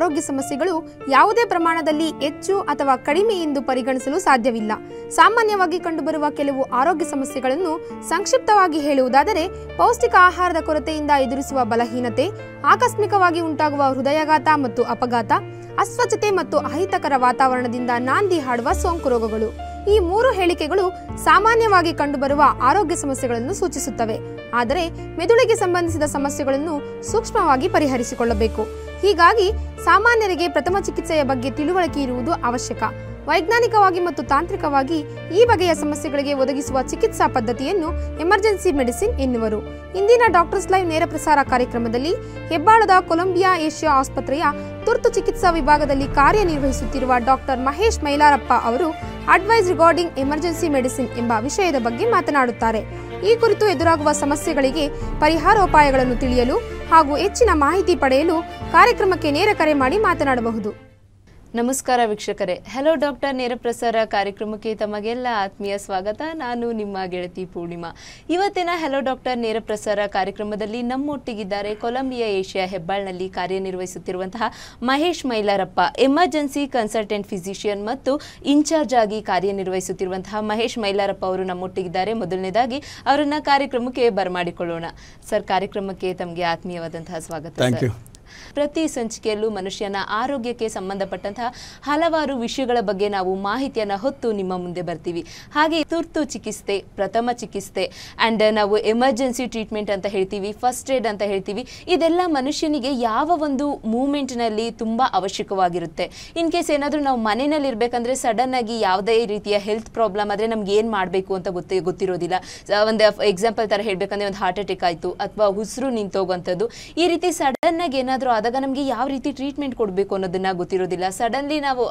ಆರೋಗ್ಯ ಸಮಸ್ಯೆಗಳು ಯಾವುದೇ ಪ್ರಮಾಣದಲ್ಲಿ ಹೆಚ್ಚು ಅಥವಾ ಕಡಿಮೆ ಎಂದು ಪರಿಗಣಿಸಲು ಸಾಧ್ಯವಿಲ್ಲ ಸಾಮಾನ್ಯವಾಗಿ ಕಂಡುಬರುವ ಕೆಲವು ಆರೋಗ್ಯ ಸಮಸ್ಯೆಗಳನ್ನು ಸಂಕ್ಷಿಪ್ತವಾಗಿ ಹೇಳುವುದಾದರೆ ಪೌಷ್ಟಿಕ ಆಹಾರದ ಕೊರತೆಯಿಂದ ಎದುರಿಸುವ ಬಲಹೀನತೆ ಆಕಸ್ಮಿಕವಾಗಿ ಉಂಟಾಗುವ ಹೃದಯಾಘಾತ ಮತ್ತು ಅಪಘಾತ ಅಸ್ವಚ್ಛತೆ ಮತ್ತು ಅಹಿತಕರ ವಾತಾವರಣದಿಂದ ನಾಂದಿ ಹಾಡುವ ಸೋಂಕು ರೋಗಗಳು ಈ ಮೂರು ಹೇಳಿಕೆಗಳು ಸಾಮಾನ್ಯವಾಗಿ ಕಂಡುಬರುವ ಆರೋಗ್ಯ ಸಮಸ್ಯೆಗಳನ್ನು ಸೂಚಿಸುತ್ತವೆ ಆದರೆ ಮೆದುಳಿಗೆ ಸಂಬಂಧಿಸಿದ ಸಮಸ್ಯೆಗಳನ್ನು ಸೂಕ್ಷ್ಮವಾಗಿ ಪರಿಹರಿಸಿಕೊಳ್ಳಬೇಕು ಹೀಗಾಗಿ ಸಾಮಾನ್ಯರಿಗೆ ಪ್ರಥಮ ಚಿಕಿತ್ಸೆಯ ಬಗ್ಗೆ ತಿಳುವಳಿಕೆ ಇರುವುದು ಅವಶ್ಯಕ ವೈಜ್ಞಾನಿಕವಾಗಿ ಮತ್ತು ತಾಂತ್ರಿಕವಾಗಿ ಈ ಬಗೆಯ ಸಮಸ್ಯೆಗಳಿಗೆ ಒದಗಿಸುವ ಚಿಕಿತ್ಸಾ ಪದ್ಧತಿಯನ್ನು ಎಮರ್ಜೆನ್ಸಿ ಮೆಡಿಸಿನ್ ಎನ್ನುವರು ಇಂದಿನ ಡಾಕ್ಟರ್ಸ್ ಲೈವ್ ನೇರ ಪ್ರಸಾರ ಕಾರ್ಯಕ್ರಮದಲ್ಲಿ ಹೆಬ್ಬಾಳದ ಕೊಲಂಬಿಯಾ ಏಷ್ಯಾ ಆಸ್ಪತ್ರೆಯ ತುರ್ತು ಚಿಕಿತ್ಸಾ ವಿಭಾಗದಲ್ಲಿ ಕಾರ್ಯನಿರ್ವಹಿಸುತ್ತಿರುವ ಡಾಕ್ಟರ್ ಮಹೇಶ್ ಮೈಲಾರಪ್ಪ ಅವರು ಅಡ್ವೈಸ್ ರಿಗಾರ್ಡಿಂಗ್ ಎಮರ್ಜೆನ್ಸಿ ಮೆಡಿಸಿನ್ ಎಂಬ ವಿಷಯದ ಬಗ್ಗೆ ಮಾತನಾಡುತ್ತಾರೆ ಈ ಕುರಿತು ಎದುರಾಗುವ ಸಮಸ್ಯೆಗಳಿಗೆ ಪರಿಹಾರೋಪಾಯಗಳನ್ನು ತಿಳಿಯಲು ಹಾಗೂ ಹೆಚ್ಚಿನ ಮಾಹಿತಿ ಪಡೆಯಲು ಕಾರ್ಯಕ್ರಮಕ್ಕೆ ನೇರ ಕರೆ ಮಾಡಿ ಮಾತನಾಡಬಹುದು ನಮಸ್ಕಾರ ವೀಕ್ಷಕರೇ ಹಲೋ ಡಾಕ್ಟರ್ ನೇರಪ್ರಸಾರ ಕಾರ್ಯಕ್ರಮಕ್ಕೆ ತಮಗೆಲ್ಲ ಆತ್ಮೀಯ ಸ್ವಾಗತ ನಾನು ನಿಮ್ಮ ಗೆಳತಿ ಪೂರ್ಣಿಮಾ ಇವತ್ತಿನ ಹಲೋ ಡಾಕ್ಟರ್ ನೇರಪ್ರಸಾರ ಕಾರ್ಯಕ್ರಮದಲ್ಲಿ ನಮ್ಮೊಟ್ಟಿಗಿದ್ದಾರೆ ಕೊಲಂಬಿಯಾ ಏಷ್ಯಾ ಹೆಬ್ಬಾಳ್ನಲ್ಲಿ ಕಾರ್ಯನಿರ್ವಹಿಸುತ್ತಿರುವಂತಹ Mahesh Mylarappa emergency consultant physician ಮತ್ತು ಇನ್ಚಾರ್ಜ್ ಆಗಿ ಕಾರ್ಯನಿರ್ವಹಿಸುತ್ತಿರುವಂತಹ ಮಹೇಶ್ ಮೈಲಾರಪ್ಪ ಅವರು ನಮ್ಮೊಟ್ಟಿಗಿದ್ದಾರೆ ಮೊದಲನೇದಾಗಿ ಅವರನ್ನ ಕಾರ್ಯಕ್ರಮಕ್ಕೆ ಬರಮಾಡಿಕೊಳ್ಳೋಣ ಸರ್ ಕಾರ್ಯಕ್ರಮಕ್ಕೆ ತಮಗೆ ಆತ್ಮೀಯವಾದಂತಹ ಸ್ವಾಗತ ಪ್ರತಿ ಸಂಚಿಕೆಯಲ್ಲೂ ಮನುಷ್ಯನ ಆರೋಗ್ಯಕ್ಕೆ ಸಂಬಂಧಪಟ್ಟಂತಹ ಹಲವಾರು ವಿಷಯಗಳ ಬಗ್ಗೆ ನಾವು ಮಾಹಿತಿಯನ್ನು ಹೊತ್ತು ನಿಮ್ಮ ಮುಂದೆ ಬರ್ತೀವಿ ಹಾಗೆ ತುರ್ತು ಚಿಕಿತ್ಸೆ ಪ್ರಥಮ ಚಿಕಿತ್ಸೆ ಆ್ಯಂಡ್ ನಾವು ಎಮರ್ಜೆನ್ಸಿ ಟ್ರೀಟ್ಮೆಂಟ್ ಅಂತ ಹೇಳ್ತೀವಿ ಫಸ್ಟ್ ಏಡ್ ಅಂತ ಹೇಳ್ತೀವಿ ಇದೆಲ್ಲ ಮನುಷ್ಯನಿಗೆ ಯಾವ ಒಂದು ಮೂಮೆಂಟ್ನಲ್ಲಿ ತುಂಬ ಅವಶ್ಯಕವಾಗಿರುತ್ತೆ ಇನ್ ಕೇಸ್ ಏನಾದರೂ ನಾವು ಮನೆಯಲ್ಲಿ ಸಡನ್ ಆಗಿ ಯಾವುದೇ ರೀತಿಯ ಹೆಲ್ತ್ ಪ್ರಾಬ್ಲಮ್ ಆದರೆ ನಮ್ಗೆ ಏನು ಮಾಡಬೇಕು ಅಂತ ಗೊತ್ತೇ ಗೊತ್ತಿರೋದಿಲ್ಲ ಒಂದು ಎಕ್ಸಾಂಪಲ್ ಥರ ಹೇಳಬೇಕಂದ್ರೆ ಒಂದು ಹಾರ್ಟ್ ಅಟ್ಯಾಕ್ ಆಯಿತು ಅಥವಾ ಉಸಿರು ನಿಂತೋಗುವಂಥದ್ದು ಈ ರೀತಿ ಸಡನ್ನಾಗಿ ಏನಾದರೂ ಏನಾದರೂ ಆದಾಗ ನಮಗೆ ಯಾವ ರೀತಿ ಟ್ರೀಟ್ಮೆಂಟ್ ಕೊಡಬೇಕು ಅನ್ನೋದನ್ನ ಗೊತ್ತಿರೋದಿಲ್ಲ ಸಡನ್ಲಿ ನಾವು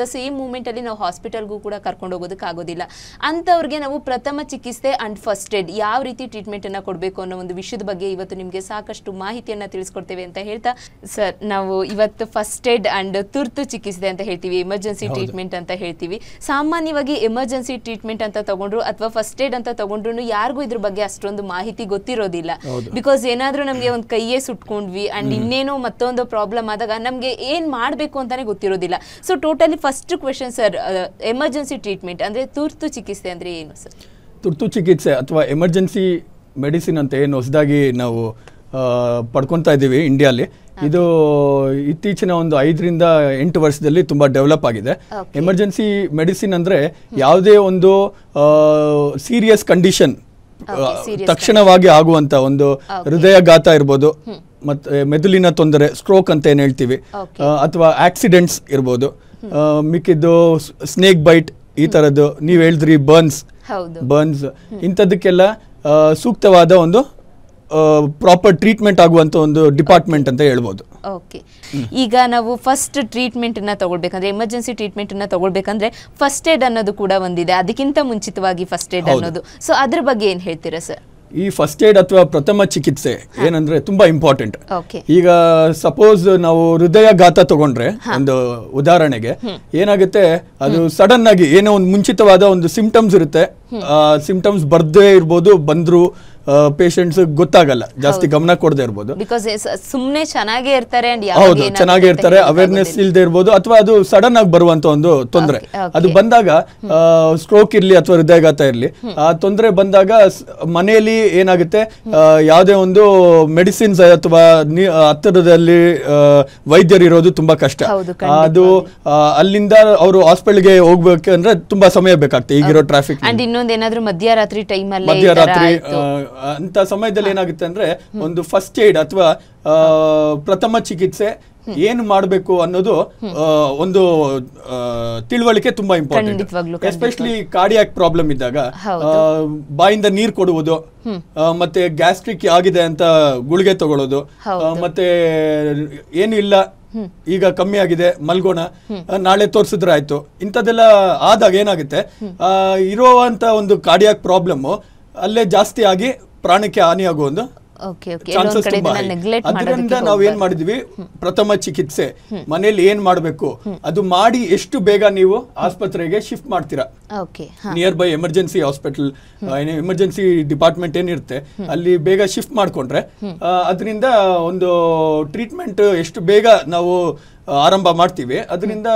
ದ ಸೇಮ್ ಮೂಮೆಂಟಲ್ಲಿ ನಾವು ಹಾಸ್ಪಿಟಲ್ಗೂ ಕೂಡ ಕರ್ಕೊಂಡು ಹೋಗೋದಕ್ಕೆ ಆಗೋದಿಲ್ಲ ಅಂಥವ್ರಿಗೆ ನಾವು ಪ್ರಥಮ ಚಿಕಿತ್ಸೆ ಅಂಡ್ ಫಸ್ಟ್ ಏಡ್ ಯಾವ ರೀತಿ ಟ್ರೀಟ್ಮೆಂಟನ್ನು ಕೊಡಬೇಕು ಅನ್ನೋ ಒಂದು ವಿಷಯದ ಬಗ್ಗೆ ಇವತ್ತು ನಿಮಗೆ ಸಾಕಷ್ಟು ಮಾಹಿತಿಯನ್ನು ತಿಳಿಸ್ಕೊಡ್ತೇವೆ ಅಂತ ಹೇಳ್ತಾ ಸರ್ ನಾವು ಇವತ್ತು ಫಸ್ಟ್ ಏಡ್ ಆ್ಯಂಡ್ ತುರ್ತು ಚಿಕಿತ್ಸೆ ಅಂತ ಹೇಳ್ತೀವಿ ಎಮರ್ಜೆನ್ಸಿ ಟ್ರೀಟ್ಮೆಂಟ್ ಅಂತ ಹೇಳ್ತೀವಿ ಸಾಮಾನ್ಯವಾಗಿ ಎಮರ್ಜೆನ್ಸಿ ಟ್ರೀಟ್ಮೆಂಟ್ ಅಂತ ತಗೊಂಡ್ರು ಅಥವಾ ಫಸ್ಟ್ ಏಡ್ ಅಂತ ತಗೊಂಡ್ರು ಯಾರಿಗೂ ಇದ್ರ ಬಗ್ಗೆ ಅಷ್ಟೊಂದು ಮಾಹಿತಿ ಗೊತ್ತಿರೋದಿಲ್ಲ ಬಿಕಾಸ್ ಏನಾದರೂ ನಮಗೆ ಒಂದು ಕೈಯೇ ಸುಟ್ಕೊಂಡ್ವಿ ಆ್ಯಂಡ್ ಏನೋ ಮತ್ತೊಂದು ಪ್ರಾಬ್ಲಮ್ ಆದಾಗ ನಮಗೆ ಏನು ಮಾಡಬೇಕು ಅಂತಲೇ ಗೊತ್ತಿರೋದಿಲ್ಲ so totally first question sir emergency treatment ಅಂದರೆ ತುರ್ತು ಚಿಕಿತ್ಸೆ ಅಂದರೆ ಏನು ಸರ್ ತುರ್ತು ಚಿಕಿತ್ಸೆ ಅಥವಾ ಎಮರ್ಜೆನ್ಸಿ ಮೆಡಿಸಿನ್ ಅಂತ ಏನು ಹೊಸದಾಗಿ ನಾವು ಪಡ್ಕೊತಾ ಇದ್ದೀವಿ ಇಂಡಿಯಾಲಿ ಇದು ಇತ್ತೀಚಿನ ಒಂದು ಐದರಿಂದ ಎಂಟು ವರ್ಷದಲ್ಲಿ ತುಂಬ ಡೆವಲಪ್ ಆಗಿದೆ ಎಮರ್ಜೆನ್ಸಿ ಮೆಡಿಸಿನ್ ಅಂದರೆ ಯಾವುದೇ ಒಂದು ಸೀರಿಯಸ್ ಕಂಡೀಷನ್ ತಕ್ಷಣವಾಗಿ ಆಗುವಂತ ಒಂದು ಹೃದಯಘಾತ ಇರ್ಬೋದು ಮತ್ತೆ ಮೆದುಳಿನ ತೊಂದರೆ ಸ್ಟ್ರೋಕ್ ಅಂತ ಏನು ಹೇಳ್ತೀವಿ ಅಥವಾ ಆಕ್ಸಿಡೆಂಟ್ಸ್ ಇರ್ಬೋದು ಮಿಕ್ಕಿದ್ದು ಸ್ನೇಕ್ ಬೈಟ್ ಈ ತರದ್ದು ನೀವು ಹೇಳಿದ್ರಿ ಬರ್ನ್ಸ್ ಬರ್ನ್ಸ್ ಇಂಥದಕ್ಕೆಲ್ಲ ಸೂಕ್ತವಾದ ಒಂದು ಪ್ರಾಪರ್ ಟ್ರೀಟ್ಮೆಂಟ್ ಆಗುವಂತ ಒಂದು ಡಿಪಾರ್ಟ್ಮೆಂಟ್ ಅಂತ ಹೇಳ್ಬೋದು ಓಕೆ ಈಗ ನಾವು ಫಸ್ಟ್ ಟ್ರೀಟ್ಮೆಂಟ್ ಅನ್ನ ತಗೊಳ್ಬೇಕಂದ್ರೆ ಎಮರ್ಜೆನ್ಸಿ ಟ್ರೀಟ್ಮೆಂಟ್ ಅನ್ನ ತಗೊಳ್ಬೇಕಂದ್ರೆ ಫಸ್ಟ್ ಏಡ್ ಅನ್ನೋದು ಕೂಡ ಒಂದಿದೆ ಅದಕ್ಕಿಂತ ಮುಂಚಿತವಾಗಿ ಫಸ್ಟ್ ಏಡ್ ಅನ್ನೋದು ಸೊ ಅದ್ರ ಬಗ್ಗೆ ಏನ್ ಹೇಳ್ತೀರಾ ಸರ್ ಈ ಫಸ್ಟ್ ಏಡ್ ಅಥವಾ ಪ್ರಥಮ ಚಿಕಿತ್ಸೆ ಏನಂದ್ರೆ ತುಂಬಾ ಇಂಪಾರ್ಟೆಂಟ್ ಈಗ ಸಪೋಸ್ ನಾವು ಹೃದಯಘಾತ ತಗೊಂಡ್ರೆ ಒಂದು ಉದಾಹರಣೆಗೆ ಏನಾಗುತ್ತೆ ಅದು ಸಡನ್ ಆಗಿ ಏನೋ ಒಂದು ಮುಂಚಿತವಾದ ಒಂದು ಸಿಂಪ್ಟಮ್ಸ್ ಇರುತ್ತೆ ಸಿಂಪ್ಟಮ್ಸ್ ಬರ್ದೇ ಇರ್ಬೋದು ಬಂದ್ರು ಪೇಷಂಟ್ಸ್ ಗೊತ್ತಾಗಲ್ಲ ಜಾಸ್ತಿ ಗಮನ ಕೊಡದೆ ಇರ್ಬೋದು uh, ಸುಮ್ಮನೆ ಚೆನ್ನಾಗೇ ಇರ್ತಾರೆ ಹೌದು ಚೆನ್ನಾಗೇ ಇರ್ತಾರೆ ಅವೇರ್ನೆಸ್ ಇಲ್ಲದೆ ಇರ್ಬೋದು ಅಥವಾ ಅದು ಸಡನ್ ಆಗಿ ಬರುವಂತ ಒಂದು ತೊಂದರೆ ಅದು ಬಂದಾಗ ಸ್ಟ್ರೋಕ್ ಇರಲಿ ಅಥವಾ ಹೃದಯಾಘಾತ ಇರಲಿ ಆ ತೊಂದರೆ ಬಂದಾಗ ಮನೆಯಲ್ಲಿ ಏನಾಗುತ್ತೆ ಯಾವುದೇ ಒಂದು ಮೆಡಿಸಿನ್ಸ್ ಅಥವಾ ಹತ್ತಿರದಲ್ಲಿ ವೈದ್ಯರು ಇರೋದು ತುಂಬಾ ಕಷ್ಟ ಅದು ಅಲ್ಲಿಂದ ಅವರು ಹಾಸ್ಪಿಟಲ್ಗೆ ಹೋಗ್ಬೇಕಂದ್ರೆ ತುಂಬಾ ಸಮಯ ಬೇಕಾಗ್ತದೆ ಈಗಿರೋ ಟ್ರಾಫಿಕ್ ಇನ್ನೊಂದೇನಾದ್ರೂ ಮಧ್ಯರಾತ್ರಿ ಟೈಮ್ ಅಲ್ಲಿ ಮಧ್ಯರಾತ್ರಿ ಅಂತ ಸಮಯದಲ್ಲಿ ಏನಾಗುತ್ತೆ ಅಂದ್ರೆ ಒಂದು ಫಸ್ಟ್ ಏಡ್ ಅಥವಾ ಪ್ರಥಮ ಚಿಕಿತ್ಸೆ ಏನು ಮಾಡಬೇಕು ಅನ್ನೋದು ಒಂದು ತಿಳುವಳಿಕೆ ತುಂಬಾ ಇಂಪಾರ್ಟೆಂಟ್ ಎಸ್ಪೆಷಲಿ ಕಾರ್ಡಿಯಾಕ್ ಪ್ರಾಬ್ಲಮ್ ಇದ್ದಾಗ ಬಾಯಿಂದ ನೀರ್ ಕೊಡುವುದು ಮತ್ತೆ ಗ್ಯಾಸ್ಟ್ರಿಕ್ ಆಗಿದೆ ಅಂತ ಗುಳಿಗೆ ತಗೊಳ್ಳೋದು ಮತ್ತೆ ಏನು ಇಲ್ಲ ಈಗ ಕಮ್ಮಿ ಆಗಿದೆ ಮಲ್ಗೋಣ ನಾಳೆ ತೋರಿಸಿದ್ರೆ ಆಯ್ತು ಇಂಥದೆಲ್ಲ ಆದಾಗ ಏನಾಗುತ್ತೆ ಇರುವಂತ ಒಂದು ಕಾರ್ಡಿಯಾಕ್ ಪ್ರಾಬ್ಲಮ್ ಅಲ್ಲೇ ಜಾಸ್ತಿ ಆಗಿ ಪ್ರಾಣಕ್ಕೆ ಹಾನಿಯಾಗುವ ಒಂದು ಚಾನ್ಸಸ್ ತುಂಬಾ ಅದರಿಂದ ನಾವು ಏನ್ ಮಾಡಿದ್ವಿ ಪ್ರಥಮ ಚಿಕಿತ್ಸೆ ಮನೇಲಿ ಏನ್ ಮಾಡಬೇಕು ಅದು ಮಾಡಿ ಎಷ್ಟು ಬೇಗ ನೀವು ಆಸ್ಪತ್ರೆಗೆ ಶಿಫ್ಟ್ ಮಾಡ್ತೀರಾ nearby emergency hospital emergency department ಏನಿರುತ್ತೆ ಅಲ್ಲಿ ಬೇಗ ಶಿಫ್ಟ್ ಮಾಡ್ಕೊಂಡ್ರೆ ಅದರಿಂದ ಒಂದು ಟ್ರೀಟ್ಮೆಂಟ್ ಎಷ್ಟು ಬೇಗ ನಾವು ಆರಂಭ ಮಾಡ್ತೀವಿ ಅದರಿಂದ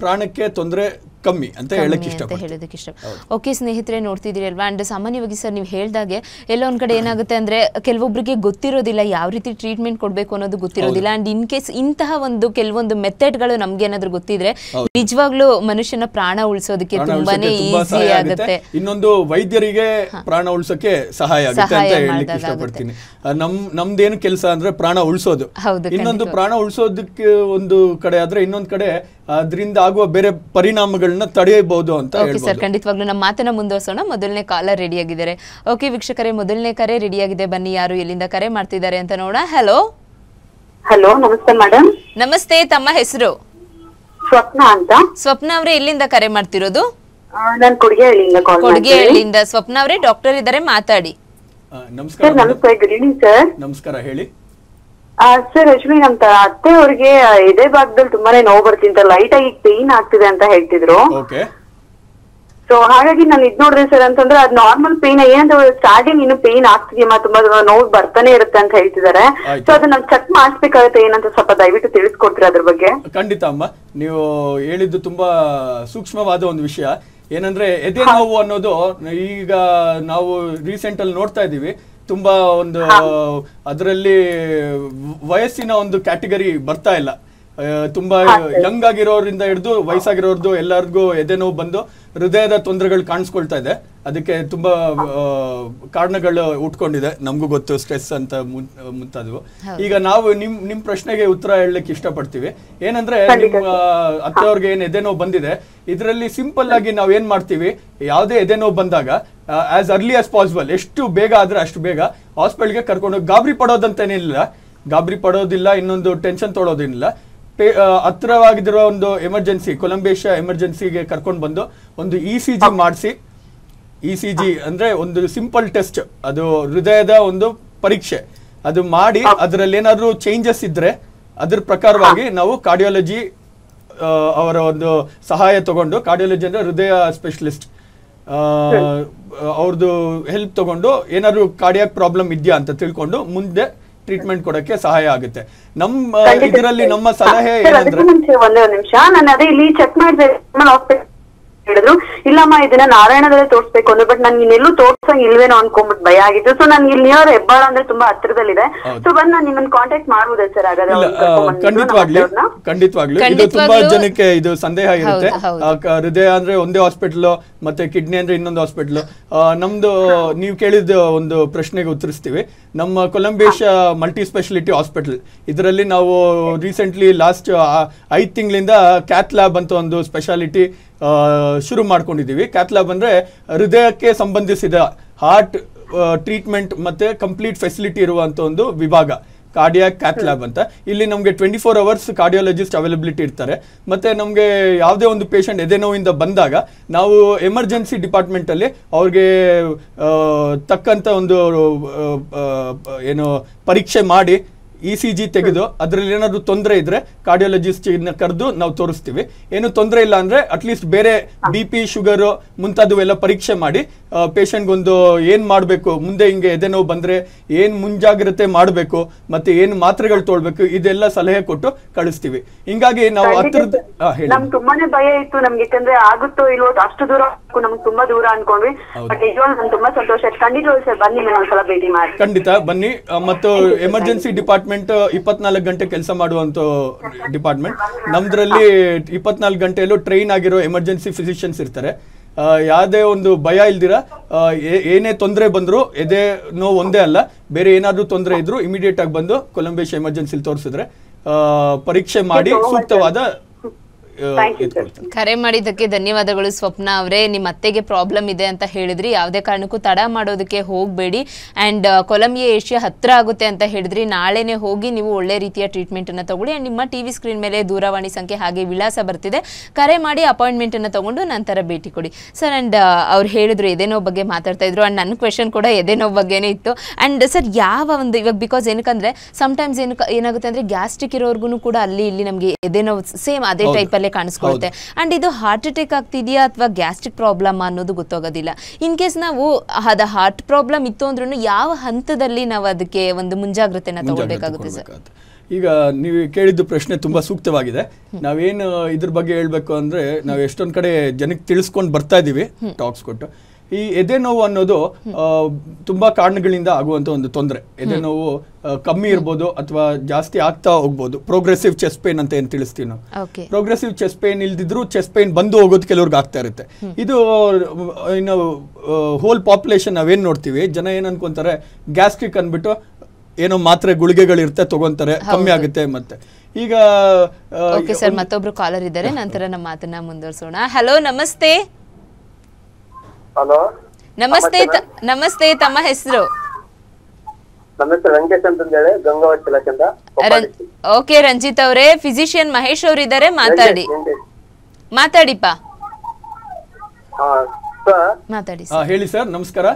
ಪ್ರಾಣಕ್ಕೆ ತೊಂದರೆ ಕಮ್ಮಿ ಅಂತ ಹೇಳಕ್ ಇಷ್ಟ ಹೇಳೋದಕ್ಕೆ ಇಷ್ಟ ಓಕೆ ಸ್ನೇಹಿತರೆ ನೋಡ್ತಿದ್ದೀರಿ ಅಲ್ವಾ ಅಂಡ್ ಸಾಮಾನ್ಯವಾಗಿ ಸರ್ ನೀವು ಹೇಳ್ದಾಗೆ ಎಲ್ಲ ಒಂದ್ ಕಡೆ ಏನಾಗುತ್ತೆ ಅಂದ್ರೆ ಕೆಲವೊಬ್ಬರಿಗೆ ಗೊತ್ತಿರೋದಿಲ್ಲ ಯಾವ ರೀತಿ ಟ್ರೀಟ್ಮೆಂಟ್ ಕೊಡಬೇಕು ಅನ್ನೋದು ಗೊತ್ತಿರೋದಿಲ್ಲ ಅಂಡ್ ಇನ್ ಕೇಸ್ ಇಂತಹ ಒಂದು ಕೆಲವೊಂದು ಮೆಥಡ್ಗಳು ನಮ್ಗೆ ಏನಾದ್ರು ಗೊತ್ತಿದ್ರೆ ನಿಜವಾಗ್ಲೂ ಮನುಷ್ಯನ ಪ್ರಾಣ ಉಳಿಸೋದಕ್ಕೆ ತುಂಬಾನೇ ಈಸಿ ಆಗುತ್ತೆ ಇನ್ನೊಂದು ವೈದ್ಯರಿಗೆ ಪ್ರಾಣ ಉಳಿಸೋಕೆ ಸಹಾಯ ಆಗುತ್ತೆ ಅಂತ ಇಷ್ಟಪಡ್ತೀನಿ ನಮ್ ನಮ್ದೇನು ಕೆಲಸ ಅಂದ್ರೆ ಪ್ರಾಣ ಉಳಿಸೋದು ಇನ್ನೊಂದು ಪ್ರಾಣ ಉಳಿಸೋದಕ್ಕೆ ಒಂದು ಕಡೆ ಆದ್ರೆ ಇನ್ನೊಂದು ಕಡೆ ಅದರಿಂದ ಆಗುವ ಬೇರೆ ಪರಿಣಾಮಗಳನ್ನ ತಡೆಯಬಹುದು ಅಂತ ಓಕೆ ಸರ್ ಖಂಡಿತವಾಗ್ಲೂ ನಮ್ಮ ಮಾತನ್ನ ಮುಂದುವರ್ಸೋಣ ಮೊದಲನೇ ಕಾಲ ರೆಡಿ ಆಗಿದ್ದಾರೆ ಓಕೆ ವೀಕ್ಷಕರೇ ಮೊದಲನೇ ಕರೆ ರೆಡಿ ಆಗಿದೆ ಬನ್ನಿ ಯಾರು ಎಲ್ಲಿಂದ ಕರೆ ಮಾಡ್ತಿದ್ದಾರೆ ಅಂತ ನೋಡ ಹಲೋ ಹಲೋ ನಮಸ್ತೆ ಮೇಡಮ್ ನಮಸ್ತೆ ತಮ್ಮ ಹೆಸರು ಸ್ವಪ್ನ ಅಂತ ಸ್ವಪ್ನ ಅವರೇ ಎಲ್ಲಿಂದ ಕರೆ ಮಾಡ್ತಿರೋದು ನಾನು ಕೊಡಗೇಹಳ್ಳಿಯಿಂದ ಸ್ವಪ್ನ ಅವರೇ ಡಾಕ್ಟರ್ ಇದ್ದಾರೆ ಮಾತಾಡಿ ನಮಸ್ಕಾರ ಗುಡ್ ಸರ್ ನಮಸ್ಕಾರ ಹೇಳಿ ಸರ್ ರಶ್ಮಿ ನಮ್ ಅತ್ತೆ ಅವ್ರಿಗೆ ಎದೆ ಭಾಗದಲ್ಲಿ ತುಂಬಾನೇ ನೋವು ಬರ್ತಿಂತ ಲೈಟ್ ಆಗಿ ಪೇನ್ ಆಗ್ತಿದೆ ಅಂತ ಹೇಳ್ತಿದ್ರು ಸೊ ಹಾಗಾಗಿ ನಾನು ಇದ್ ನೋಡಿದೆ ಸರ್ ಅಂತಂದ್ರೆ ಅದ್ ನಾರ್ಮಲ್ ಪೇನ್ ಏನಂದ್ರೆ ಸ್ಟಾರ್ಟಿಂಗ್ ಇನ್ನು ಪೇನ್ ಆಗ್ತಿದ್ಯಮ್ಮ ತುಂಬಾ ನೋವು ಬರ್ತಾನೆ ಇರುತ್ತೆ ಅಂತ ಹೇಳ್ತಿದಾರೆ ಸೊ ಅದನ್ನ ನಾವು ಚೆಕ್ ಮಾಡಿಸ್ಬೇಕಾಗುತ್ತೆ ಏನಂತ ಸ್ವಲ್ಪ ದಯವಿಟ್ಟು ತಿಳಿಸ್ಕೊಡ್ತೀರ ಅದ್ರ ಬಗ್ಗೆ ಖಂಡಿತ ಅಮ್ಮ ನೀವು ಹೇಳಿದ್ದು ತುಂಬಾ ಸೂಕ್ಷ್ಮವಾದ ಒಂದು ವಿಷಯ ಏನಂದ್ರೆ ಎದೆ ನೋವು ಅನ್ನೋದು ಈಗ ನಾವು ರೀಸೆಂಟ್ ಅಲ್ಲಿ ನೋಡ್ತಾ ಇದೀವಿ ತುಂಬಾ ಒಂದು ಅದರಲ್ಲಿ ವಯಸ್ಸಿನ ಒಂದು ಕ್ಯಾಟಗರಿ ಬರ್ತಾ ಇಲ್ಲ ತುಂಬಾ ಯಂಗ್ ಆಗಿರೋರಿಂದ ಹಿಡಿದು ವಯಸ್ಸಾಗಿರೋರ್ದು ಎಲ್ಲರಿಗೂ ನೋವು ಬಂದು ಹೃದಯದ ತೊಂದರೆಗಳು ಕಾಣಿಸ್ಕೊಳ್ತಾ ಇದೆ ಅದಕ್ಕೆ ತುಂಬಾ ಕಾರಣಗಳು ಉಟ್ಕೊಂಡಿದೆ ನಮಗೂ ಗೊತ್ತು ಸ್ಟ್ರೆಸ್ ಅಂತ ಮುಂತಾದವು ಈಗ ನಾವು ನಿಮ್ ನಿಮ್ ಪ್ರಶ್ನೆಗೆ ಉತ್ತರ ಹೇಳಲಿಕ್ಕೆ ಇಷ್ಟಪಡ್ತೀವಿ ಏನಂದ್ರೆ ನಿಮ್ಮ ಅತ್ತವ್ರಿಗೆ ಏನ್ ನೋವು ಬಂದಿದೆ ಇದರಲ್ಲಿ ಸಿಂಪಲ್ ಆಗಿ ನಾವು ಏನ್ ಮಾಡ್ತೀವಿ ಯಾವುದೇ ನೋವು ಬಂದಾಗ ಆಸ್ ಅರ್ಲಿ ಆಸ್ ಪಾಸಿಬಲ್ ಎಷ್ಟು ಬೇಗ ಆದ್ರೆ ಅಷ್ಟು ಬೇಗ ಹಾಸ್ಪಿಟಲ್ಗೆ ಕರ್ಕೊಂಡು ಗಾಬರಿ ಪಡೋದಂತೇನಿಲ್ಲ ಗಾಬರಿ ಪಡೋದಿಲ್ಲ ಇನ್ನೊಂದು ಟೆನ್ಷನ್ ತೊಳೋದಿಲ್ಲ ಹತ್ತಿರವಾಗಿರೋ ಒಂದು ಎಮರ್ಜೆನ್ಸಿ ಕೊಲಂಬೇಶಿಯಾ ಎಮರ್ಜೆನ್ಸಿಗೆ ಕರ್ಕೊಂಡು ಬಂದು ಒಂದು ಇ ಸಿ ಜಿ ಮಾಡಿಸಿ ಇ ಸಿ ಜಿ ಅಂದ್ರೆ ಒಂದು ಸಿಂಪಲ್ ಟೆಸ್ಟ್ ಅದು ಹೃದಯದ ಒಂದು ಪರೀಕ್ಷೆ ಅದು ಮಾಡಿ ಅದರಲ್ಲಿ ಏನಾದರೂ ಚೇಂಜಸ್ ಇದ್ರೆ ಅದ್ರ ಪ್ರಕಾರವಾಗಿ ನಾವು ಕಾರ್ಡಿಯಾಲಜಿ ಅವರ ಒಂದು ಸಹಾಯ ತಗೊಂಡು ಕಾರ್ಡಿಯಾಲಜಿ ಅಂದ್ರೆ ಹೃದಯ ಸ್ಪೆಷಲಿಸ್ಟ್ ಅವ್ರದ್ದು ಹೆಲ್ಪ್ ತಗೊಂಡು ಏನಾದ್ರು ಕಾರ್ಡಿಯಾಕ್ ಪ್ರಾಬ್ಲಮ್ ಇದೆಯಾ ಅಂತ ತಿಳ್ಕೊಂಡು ಮುಂದೆ ಟ್ರೀಟ್ಮೆಂಟ್ ಕೊಡಕ್ಕೆ ಸಹಾಯ ಆಗುತ್ತೆ ನಮ್ಮ ಇದರಲ್ಲಿ ನಮ್ಮ ಸಲಹೆ ಏನಂದ್ರೆ ಒಂದು ಒಂದೇ ನಿಮಿಷ ನಾನು ಅದೇ ಇಲ್ಲಿ ಚೆಕ್ ಮಾಡಿದೆ ಹೇಳಿದ್ರು ಇಲ್ಲಮ್ಮ ಇದನ್ನ ನಾರಾಯಣದಲ್ಲೇ ತೋರಿಸ್ಬೇಕು ಅಂದ್ರೆ ಬಟ್ ನನ್ಗೆ ಇನ್ನೆಲ್ಲೂ ತೋರ್ಸಂಗ್ ಇಲ್ವೇನೋ ಅನ್ಕೊಂಡ್ಬಿಟ್ಟು ಭಯ ಆಗಿತ್ತು ಸೊ ನನ್ಗೆ ಇಲ್ಲಿ ಅವ್ರ ಹೆಬ್ಬಾಳ ಅಂದ್ರೆ ತುಂಬಾ ಹತ್ರದಲ್ಲಿದೆ ಸೊ ಬಂದ್ ನಾನು ನಿಮ್ಮನ್ನ ಕಾಂಟ್ಯಾಕ್ಟ್ ಮಾಡ್ಬೋದ ಸರ್ ಹಾಗಾದ್ರೆ ಖಂಡಿತವಾಗ್ಲಿ ಇದು ತುಂಬಾ ಜನಕ್ಕೆ ಇದು ಸಂದೇಹ ಇರುತ್ತೆ ಹೃದಯ ಅಂದ್ರೆ ಒಂದೇ ಹಾಸ್ಪಿಟಲ್ ಮತ್ತೆ ಕಿಡ್ನಿ ಅಂದ್ರೆ ಇನ್ನೊಂದು ಹಾಸ್ಪಿಟಲ್ ನಮ್ದು ನೀವು ಕೇಳಿದ ಒಂದು ಪ್ರಶ್ನೆಗೆ ಉತ್ತರಿಸ್ತೀವಿ ನಮ್ಮ ಕೊಲಂಬೇಶ ಮಲ್ಟಿ ಸ್ಪೆಷಾಲಿಟಿ ಹಾಸ್ಪಿಟಲ್ ಇದರಲ್ಲಿ ನಾವು ರೀಸೆಂಟ್ಲಿ ಲಾಸ್ಟ್ ಐದು ತಿಂಗಳಿಂದ ಕ್ಯಾತ್ ಲ್ಯಾಬ್ ಅಂತ ಒಂದು ಸ್ಪೆಷಾಲಿಟಿ ಶುರು ಮಾಡ್ಕೊಂಡಿದ್ದೀವಿ ಕ್ಯಾತ್ಲ್ಯಾಬ್ ಅಂದರೆ ಹೃದಯಕ್ಕೆ ಸಂಬಂಧಿಸಿದ ಹಾರ್ಟ್ ಟ್ರೀಟ್ಮೆಂಟ್ ಮತ್ತು ಕಂಪ್ಲೀಟ್ ಫೆಸಿಲಿಟಿ ಇರುವಂಥ ಒಂದು ವಿಭಾಗ ಕಾರ್ಡಿಯಾ ಕ್ಯಾತ್ಲ್ಯಾಬ್ ಅಂತ ಇಲ್ಲಿ ನಮಗೆ twenty four hours cardiologist availability ಇರ್ತಾರೆ ಮತ್ತು ನಮಗೆ ಯಾವುದೇ ಒಂದು ಪೇಷಂಟ್ ಎದೆನೋವಿಂದ ಬಂದಾಗ ನಾವು ಎಮರ್ಜೆನ್ಸಿ ಡಿಪಾರ್ಟ್ಮೆಂಟಲ್ಲಿ ಅವ್ರಿಗೆ ತಕ್ಕಂಥ ಒಂದು ಏನು ಪರೀಕ್ಷೆ ಮಾಡಿ ಇ ಸಿ ಜಿ ತೆಗೆದು ಅದರಲ್ಲಿ ಏನಾದ್ರು ತೊಂದರೆ ಇದ್ರೆ ಕಾರ್ಡಿಯಾಲಜಿಸ್ಟ್ ಕರೆದು ನಾವು ತೋರಿಸ್ತೀವಿ ಏನು ತೊಂದರೆ ಇಲ್ಲ ಅಂದ್ರೆ ಅಟ್ಲೀಸ್ಟ್ ಬೇರೆ ಬಿ ಪಿ ಶುಗರ್ ಮುಂತಾದವೆಲ್ಲ ಪರೀಕ್ಷೆ ಮಾಡಿ ಒಂದು ಏನ್ ಮಾಡಬೇಕು ಮುಂದೆ ಹಿಂಗೆ ಎದೆ ನೋವು ಬಂದ್ರೆ ಏನು ಮುಂಜಾಗ್ರತೆ ಮಾಡಬೇಕು ಮತ್ತೆ ಏನ್ ಮಾತ್ರೆಗಳು ತೊಳ್ಬೇಕು ಇದೆಲ್ಲ ಸಲಹೆ ಕೊಟ್ಟು ಕಳಿಸ್ತೀವಿ ಹಿಂಗಾಗಿ ನಾವು ಹತ್ತಿರದ ಭಯ ಇತ್ತು ಆಗುತ್ತೋ ಇಲ್ವೋ ಅಷ್ಟು ದೂರ ತುಂಬಾ ದೂರ ಅನ್ಕೊಂಡ್ವಿ ತುಂಬಾ ಸಂತೋಷ ಖಂಡಿತ ಬನ್ನಿ ಮಾಡಿ ಖಂಡಿತ ಬನ್ನಿ ಮತ್ತು ಎಮರ್ಜೆನ್ಸಿ ಡಿಪಾರ್ಟ್ಮೆಂಟ್ ಡಿಪಾರ್ಟ್ಮೆಂಟ್ uh, ಇಪ್ಪತ್ನಾಲ್ಕು ಗಂಟೆ ಕೆಲಸ ಮಾಡುವಂತ ಡಿಪಾರ್ಟ್ಮೆಂಟ್ ನಮ್ದ್ರಲ್ಲಿ ಇಪ್ಪತ್ನಾಲ್ಕು ಗಂಟೆಯಲ್ಲೂ ಟ್ರೈನ್ ಆಗಿರೋ ಎಮರ್ಜೆನ್ಸಿ ಫಿಸಿಷಿಯನ್ಸ್ ಇರ್ತಾರೆ ಯಾವುದೇ ಒಂದು ಭಯ ಇಲ್ದಿರ ಏನೇ ತೊಂದರೆ ಬಂದರೂ ಎದೆ ನೋವು ಒಂದೇ ಅಲ್ಲ ಬೇರೆ ಏನಾದರೂ ತೊಂದರೆ ಇಮಿಡಿಯೇಟ್ ಆಗಿ ಬಂದು ಕೊಲಂಬೇಶ್ ಎಮರ್ಜೆನ್ಸಿಲಿ ತೋರಿಸಿದ್ರೆ ಪರೀಕ್ಷೆ ಮಾಡಿ ಸೂಕ್ತವಾದ ಕರೆ ಮಾಡಿದಕ್ಕೆ ಧನ್ಯವಾದಗಳು ಸ್ವಪ್ನ ಅವರೇ ನಿಮ್ಮ ಅತ್ತೆಗೆ ಪ್ರಾಬ್ಲಮ್ ಇದೆ ಅಂತ ಹೇಳಿದ್ರಿ ಯಾವುದೇ ಕಾರಣಕ್ಕೂ ತಡ ಮಾಡೋದಕ್ಕೆ ಹೋಗಬೇಡಿ ಅಂಡ್ uh, ಕೊಲಂಬಿಯಾ ಏಷ್ಯಾ ಹತ್ರ ಆಗುತ್ತೆ ಅಂತ ಹೇಳಿದ್ರಿ ನಾಳೆನೆ ಹೋಗಿ ನೀವು ಒಳ್ಳೆ ರೀತಿಯ ಟ್ರೀಟ್ಮೆಂಟ್ ಅನ್ನ ತಗೊಳ್ಳಿ ಅಂಡ್ ನಿಮ್ಮ ಟಿವಿ ಸ್ಕ್ರೀನ್ ಮೇಲೆ ದೂರವಾಣಿ ಸಂಖ್ಯೆ ಹಾಗೆ ವಿಳಾಸ ಬರ್ತಿದೆ ಕರೆ ಮಾಡಿ ಅಪಾಯಿಂಟ್ಮೆಂಟ್ ಅನ್ನ ತಗೊಂಡು ನಂತರ ಭೇಟಿ ಕೊಡಿ ಸರ್ ಅಂಡ್ uh, ಅವ್ರು ಹೇಳಿದ್ರು ಎದೇನೋ ಬಗ್ಗೆ ಮಾತಾಡ್ತಾ ಇದ್ರು ಅಂಡ್ ನನ್ನ ಕ್ವೆಶನ್ ಕೂಡ ಎದೇನೋ ಬಗ್ಗೆನೇ ಇತ್ತು ಅಂಡ್ ಸರ್ ಯಾವ ಒಂದು ಇವಾಗ ಬಿಕಾಸ್ ಏನಕ್ಕಂದ್ರೆ ಸಮಟೈಮ್ಸ್ ಏನು ಏನಾಗುತ್ತೆ ಅಂದ್ರೆ ಗ್ಯಾಸ್ಟ್ರಿಕ್ ಇರೋರ್ಗು ಕೂಡ ಅಲ್ಲಿ ಇಲ್ಲಿ ನಮಗೆ ಎದೇನೋ ಸೇಮ್ ಅದೇ ಟೈಪ್ ಅಲ್ಲಿ ಮೇಲೆ ಕಾಣಿಸ್ಕೊಳ್ಳುತ್ತೆ ಅಂಡ್ ಇದು ಹಾರ್ಟ್ ಅಟ್ಯಾಕ್ ಆಗ್ತಿದೆಯಾ ಅಥವಾ ಗ್ಯಾಸ್ಟ್ರಿಕ್ ಪ್ರಾಬ್ಲಮ್ ಅನ್ನೋದು ಗೊತ್ತಾಗೋದಿಲ್ಲ ಇನ್ ಕೇಸ್ ನಾವು ಅದ ಹಾರ್ಟ್ ಪ್ರಾಬ್ಲಮ್ ಇತ್ತು ಅಂದ್ರೂ ಯಾವ ಹಂತದಲ್ಲಿ ನಾವು ಅದಕ್ಕೆ ಒಂದು ಮುಂಜಾಗ್ರತೆನ ತಗೋಬೇಕಾಗುತ್ತೆ ಸರ್ ಈಗ ನೀವು ಕೇಳಿದ್ದು ಪ್ರಶ್ನೆ ತುಂಬ ಸೂಕ್ತವಾಗಿದೆ ನಾವೇನು ಇದ್ರ ಬಗ್ಗೆ ಹೇಳಬೇಕು ಅಂದ್ರೆ ನಾವು ಎಷ್ಟೊಂದ್ ಕಡೆ ಜನಕ್ಕೆ ತಿಳಿಸ್ಕೊಂಡು ಬರ್ತಾ ಇದೀವಿ ಟಾಕ್ಸ್ ಕೊಟ್ಟು ಈ ಎದೆ ನೋವು ಅನ್ನೋದು ತುಂಬಾ ಕಾರಣಗಳಿಂದ ಆಗುವಂತ ಒಂದು ತೊಂದರೆ ಎದೆ ನೋವು ಕಮ್ಮಿ ಇರ್ಬೋದು ಅಥವಾ ಜಾಸ್ತಿ ಆಗ್ತಾ ಹೋಗ್ಬೋದು ಪ್ರೋಗ್ರೆಸಿವ್ ಚೆಸ್ಟ್ ಪೇನ್ ಅಂತ ಏನ್ ತಿಳಿಸ್ತೀವಿ ನಾವು ಪ್ರೋಗ್ರೆಸಿವ್ ಚೆಸ್ಟ್ ಪೇನ್ ಇಲ್ದಿದ್ರು ಚೆಸ್ಟ್ ಪೇನ್ ಬಂದು ಹೋಗೋದು ಕೆಲವ್ರಿಗೆ ಆಗ್ತಾ ಇರುತ್ತೆ ಇದು ಇನ್ನು ಹೋಲ್ ಪಾಪ್ಯುಲೇಷನ್ ನಾವೇನ್ ನೋಡ್ತೀವಿ ಜನ ಏನ್ ಅನ್ಕೊಂತಾರೆ ಗ್ಯಾಸ್ಟ್ರಿಕ್ ಅಂದ್ಬಿಟ್ಟು ಏನೋ ಮಾತ್ರೆ ಗುಳಿಗೆಗಳಿರುತ್ತೆ ತಗೊಂತಾರೆ ಕಮ್ಮಿ ಆಗುತ್ತೆ ಮತ್ತೆ ಈಗ ಸರ್ ಮತ್ತೊಬ್ರು ಕಾಲರ್ ಇದ್ದಾರೆ ನಂತರ ನಮ್ಮ ಮಾತನ್ನ ಮುಂದುವರಿಸೋಣ ಹಲೋ ನಮಸ್ತೆ ಹಲೋ ನಮಸ್ತೆ ನಮಸ್ತೆ ತಮ್ಮ ಹೆಸರು ನನ್ನ ಹೆಸರು ವೆಂಕಟೇಶ್ ಅಂತ ಹೇಳಿ ಗಂಗಾವತಿ ಓಕೆ ರಂಜಿತ್ ಅವರೇ ಫಿಸಿಷಿಯನ್ ಮಹೇಶ್ ಅವರು ಇದ್ದಾರೆ ಮಾತಾಡಿ ಮಾತಾಡಿಪ್ಪ ಮಾತಾಡಿ ಹೇಳಿ ಸರ್ ನಮಸ್ಕಾರ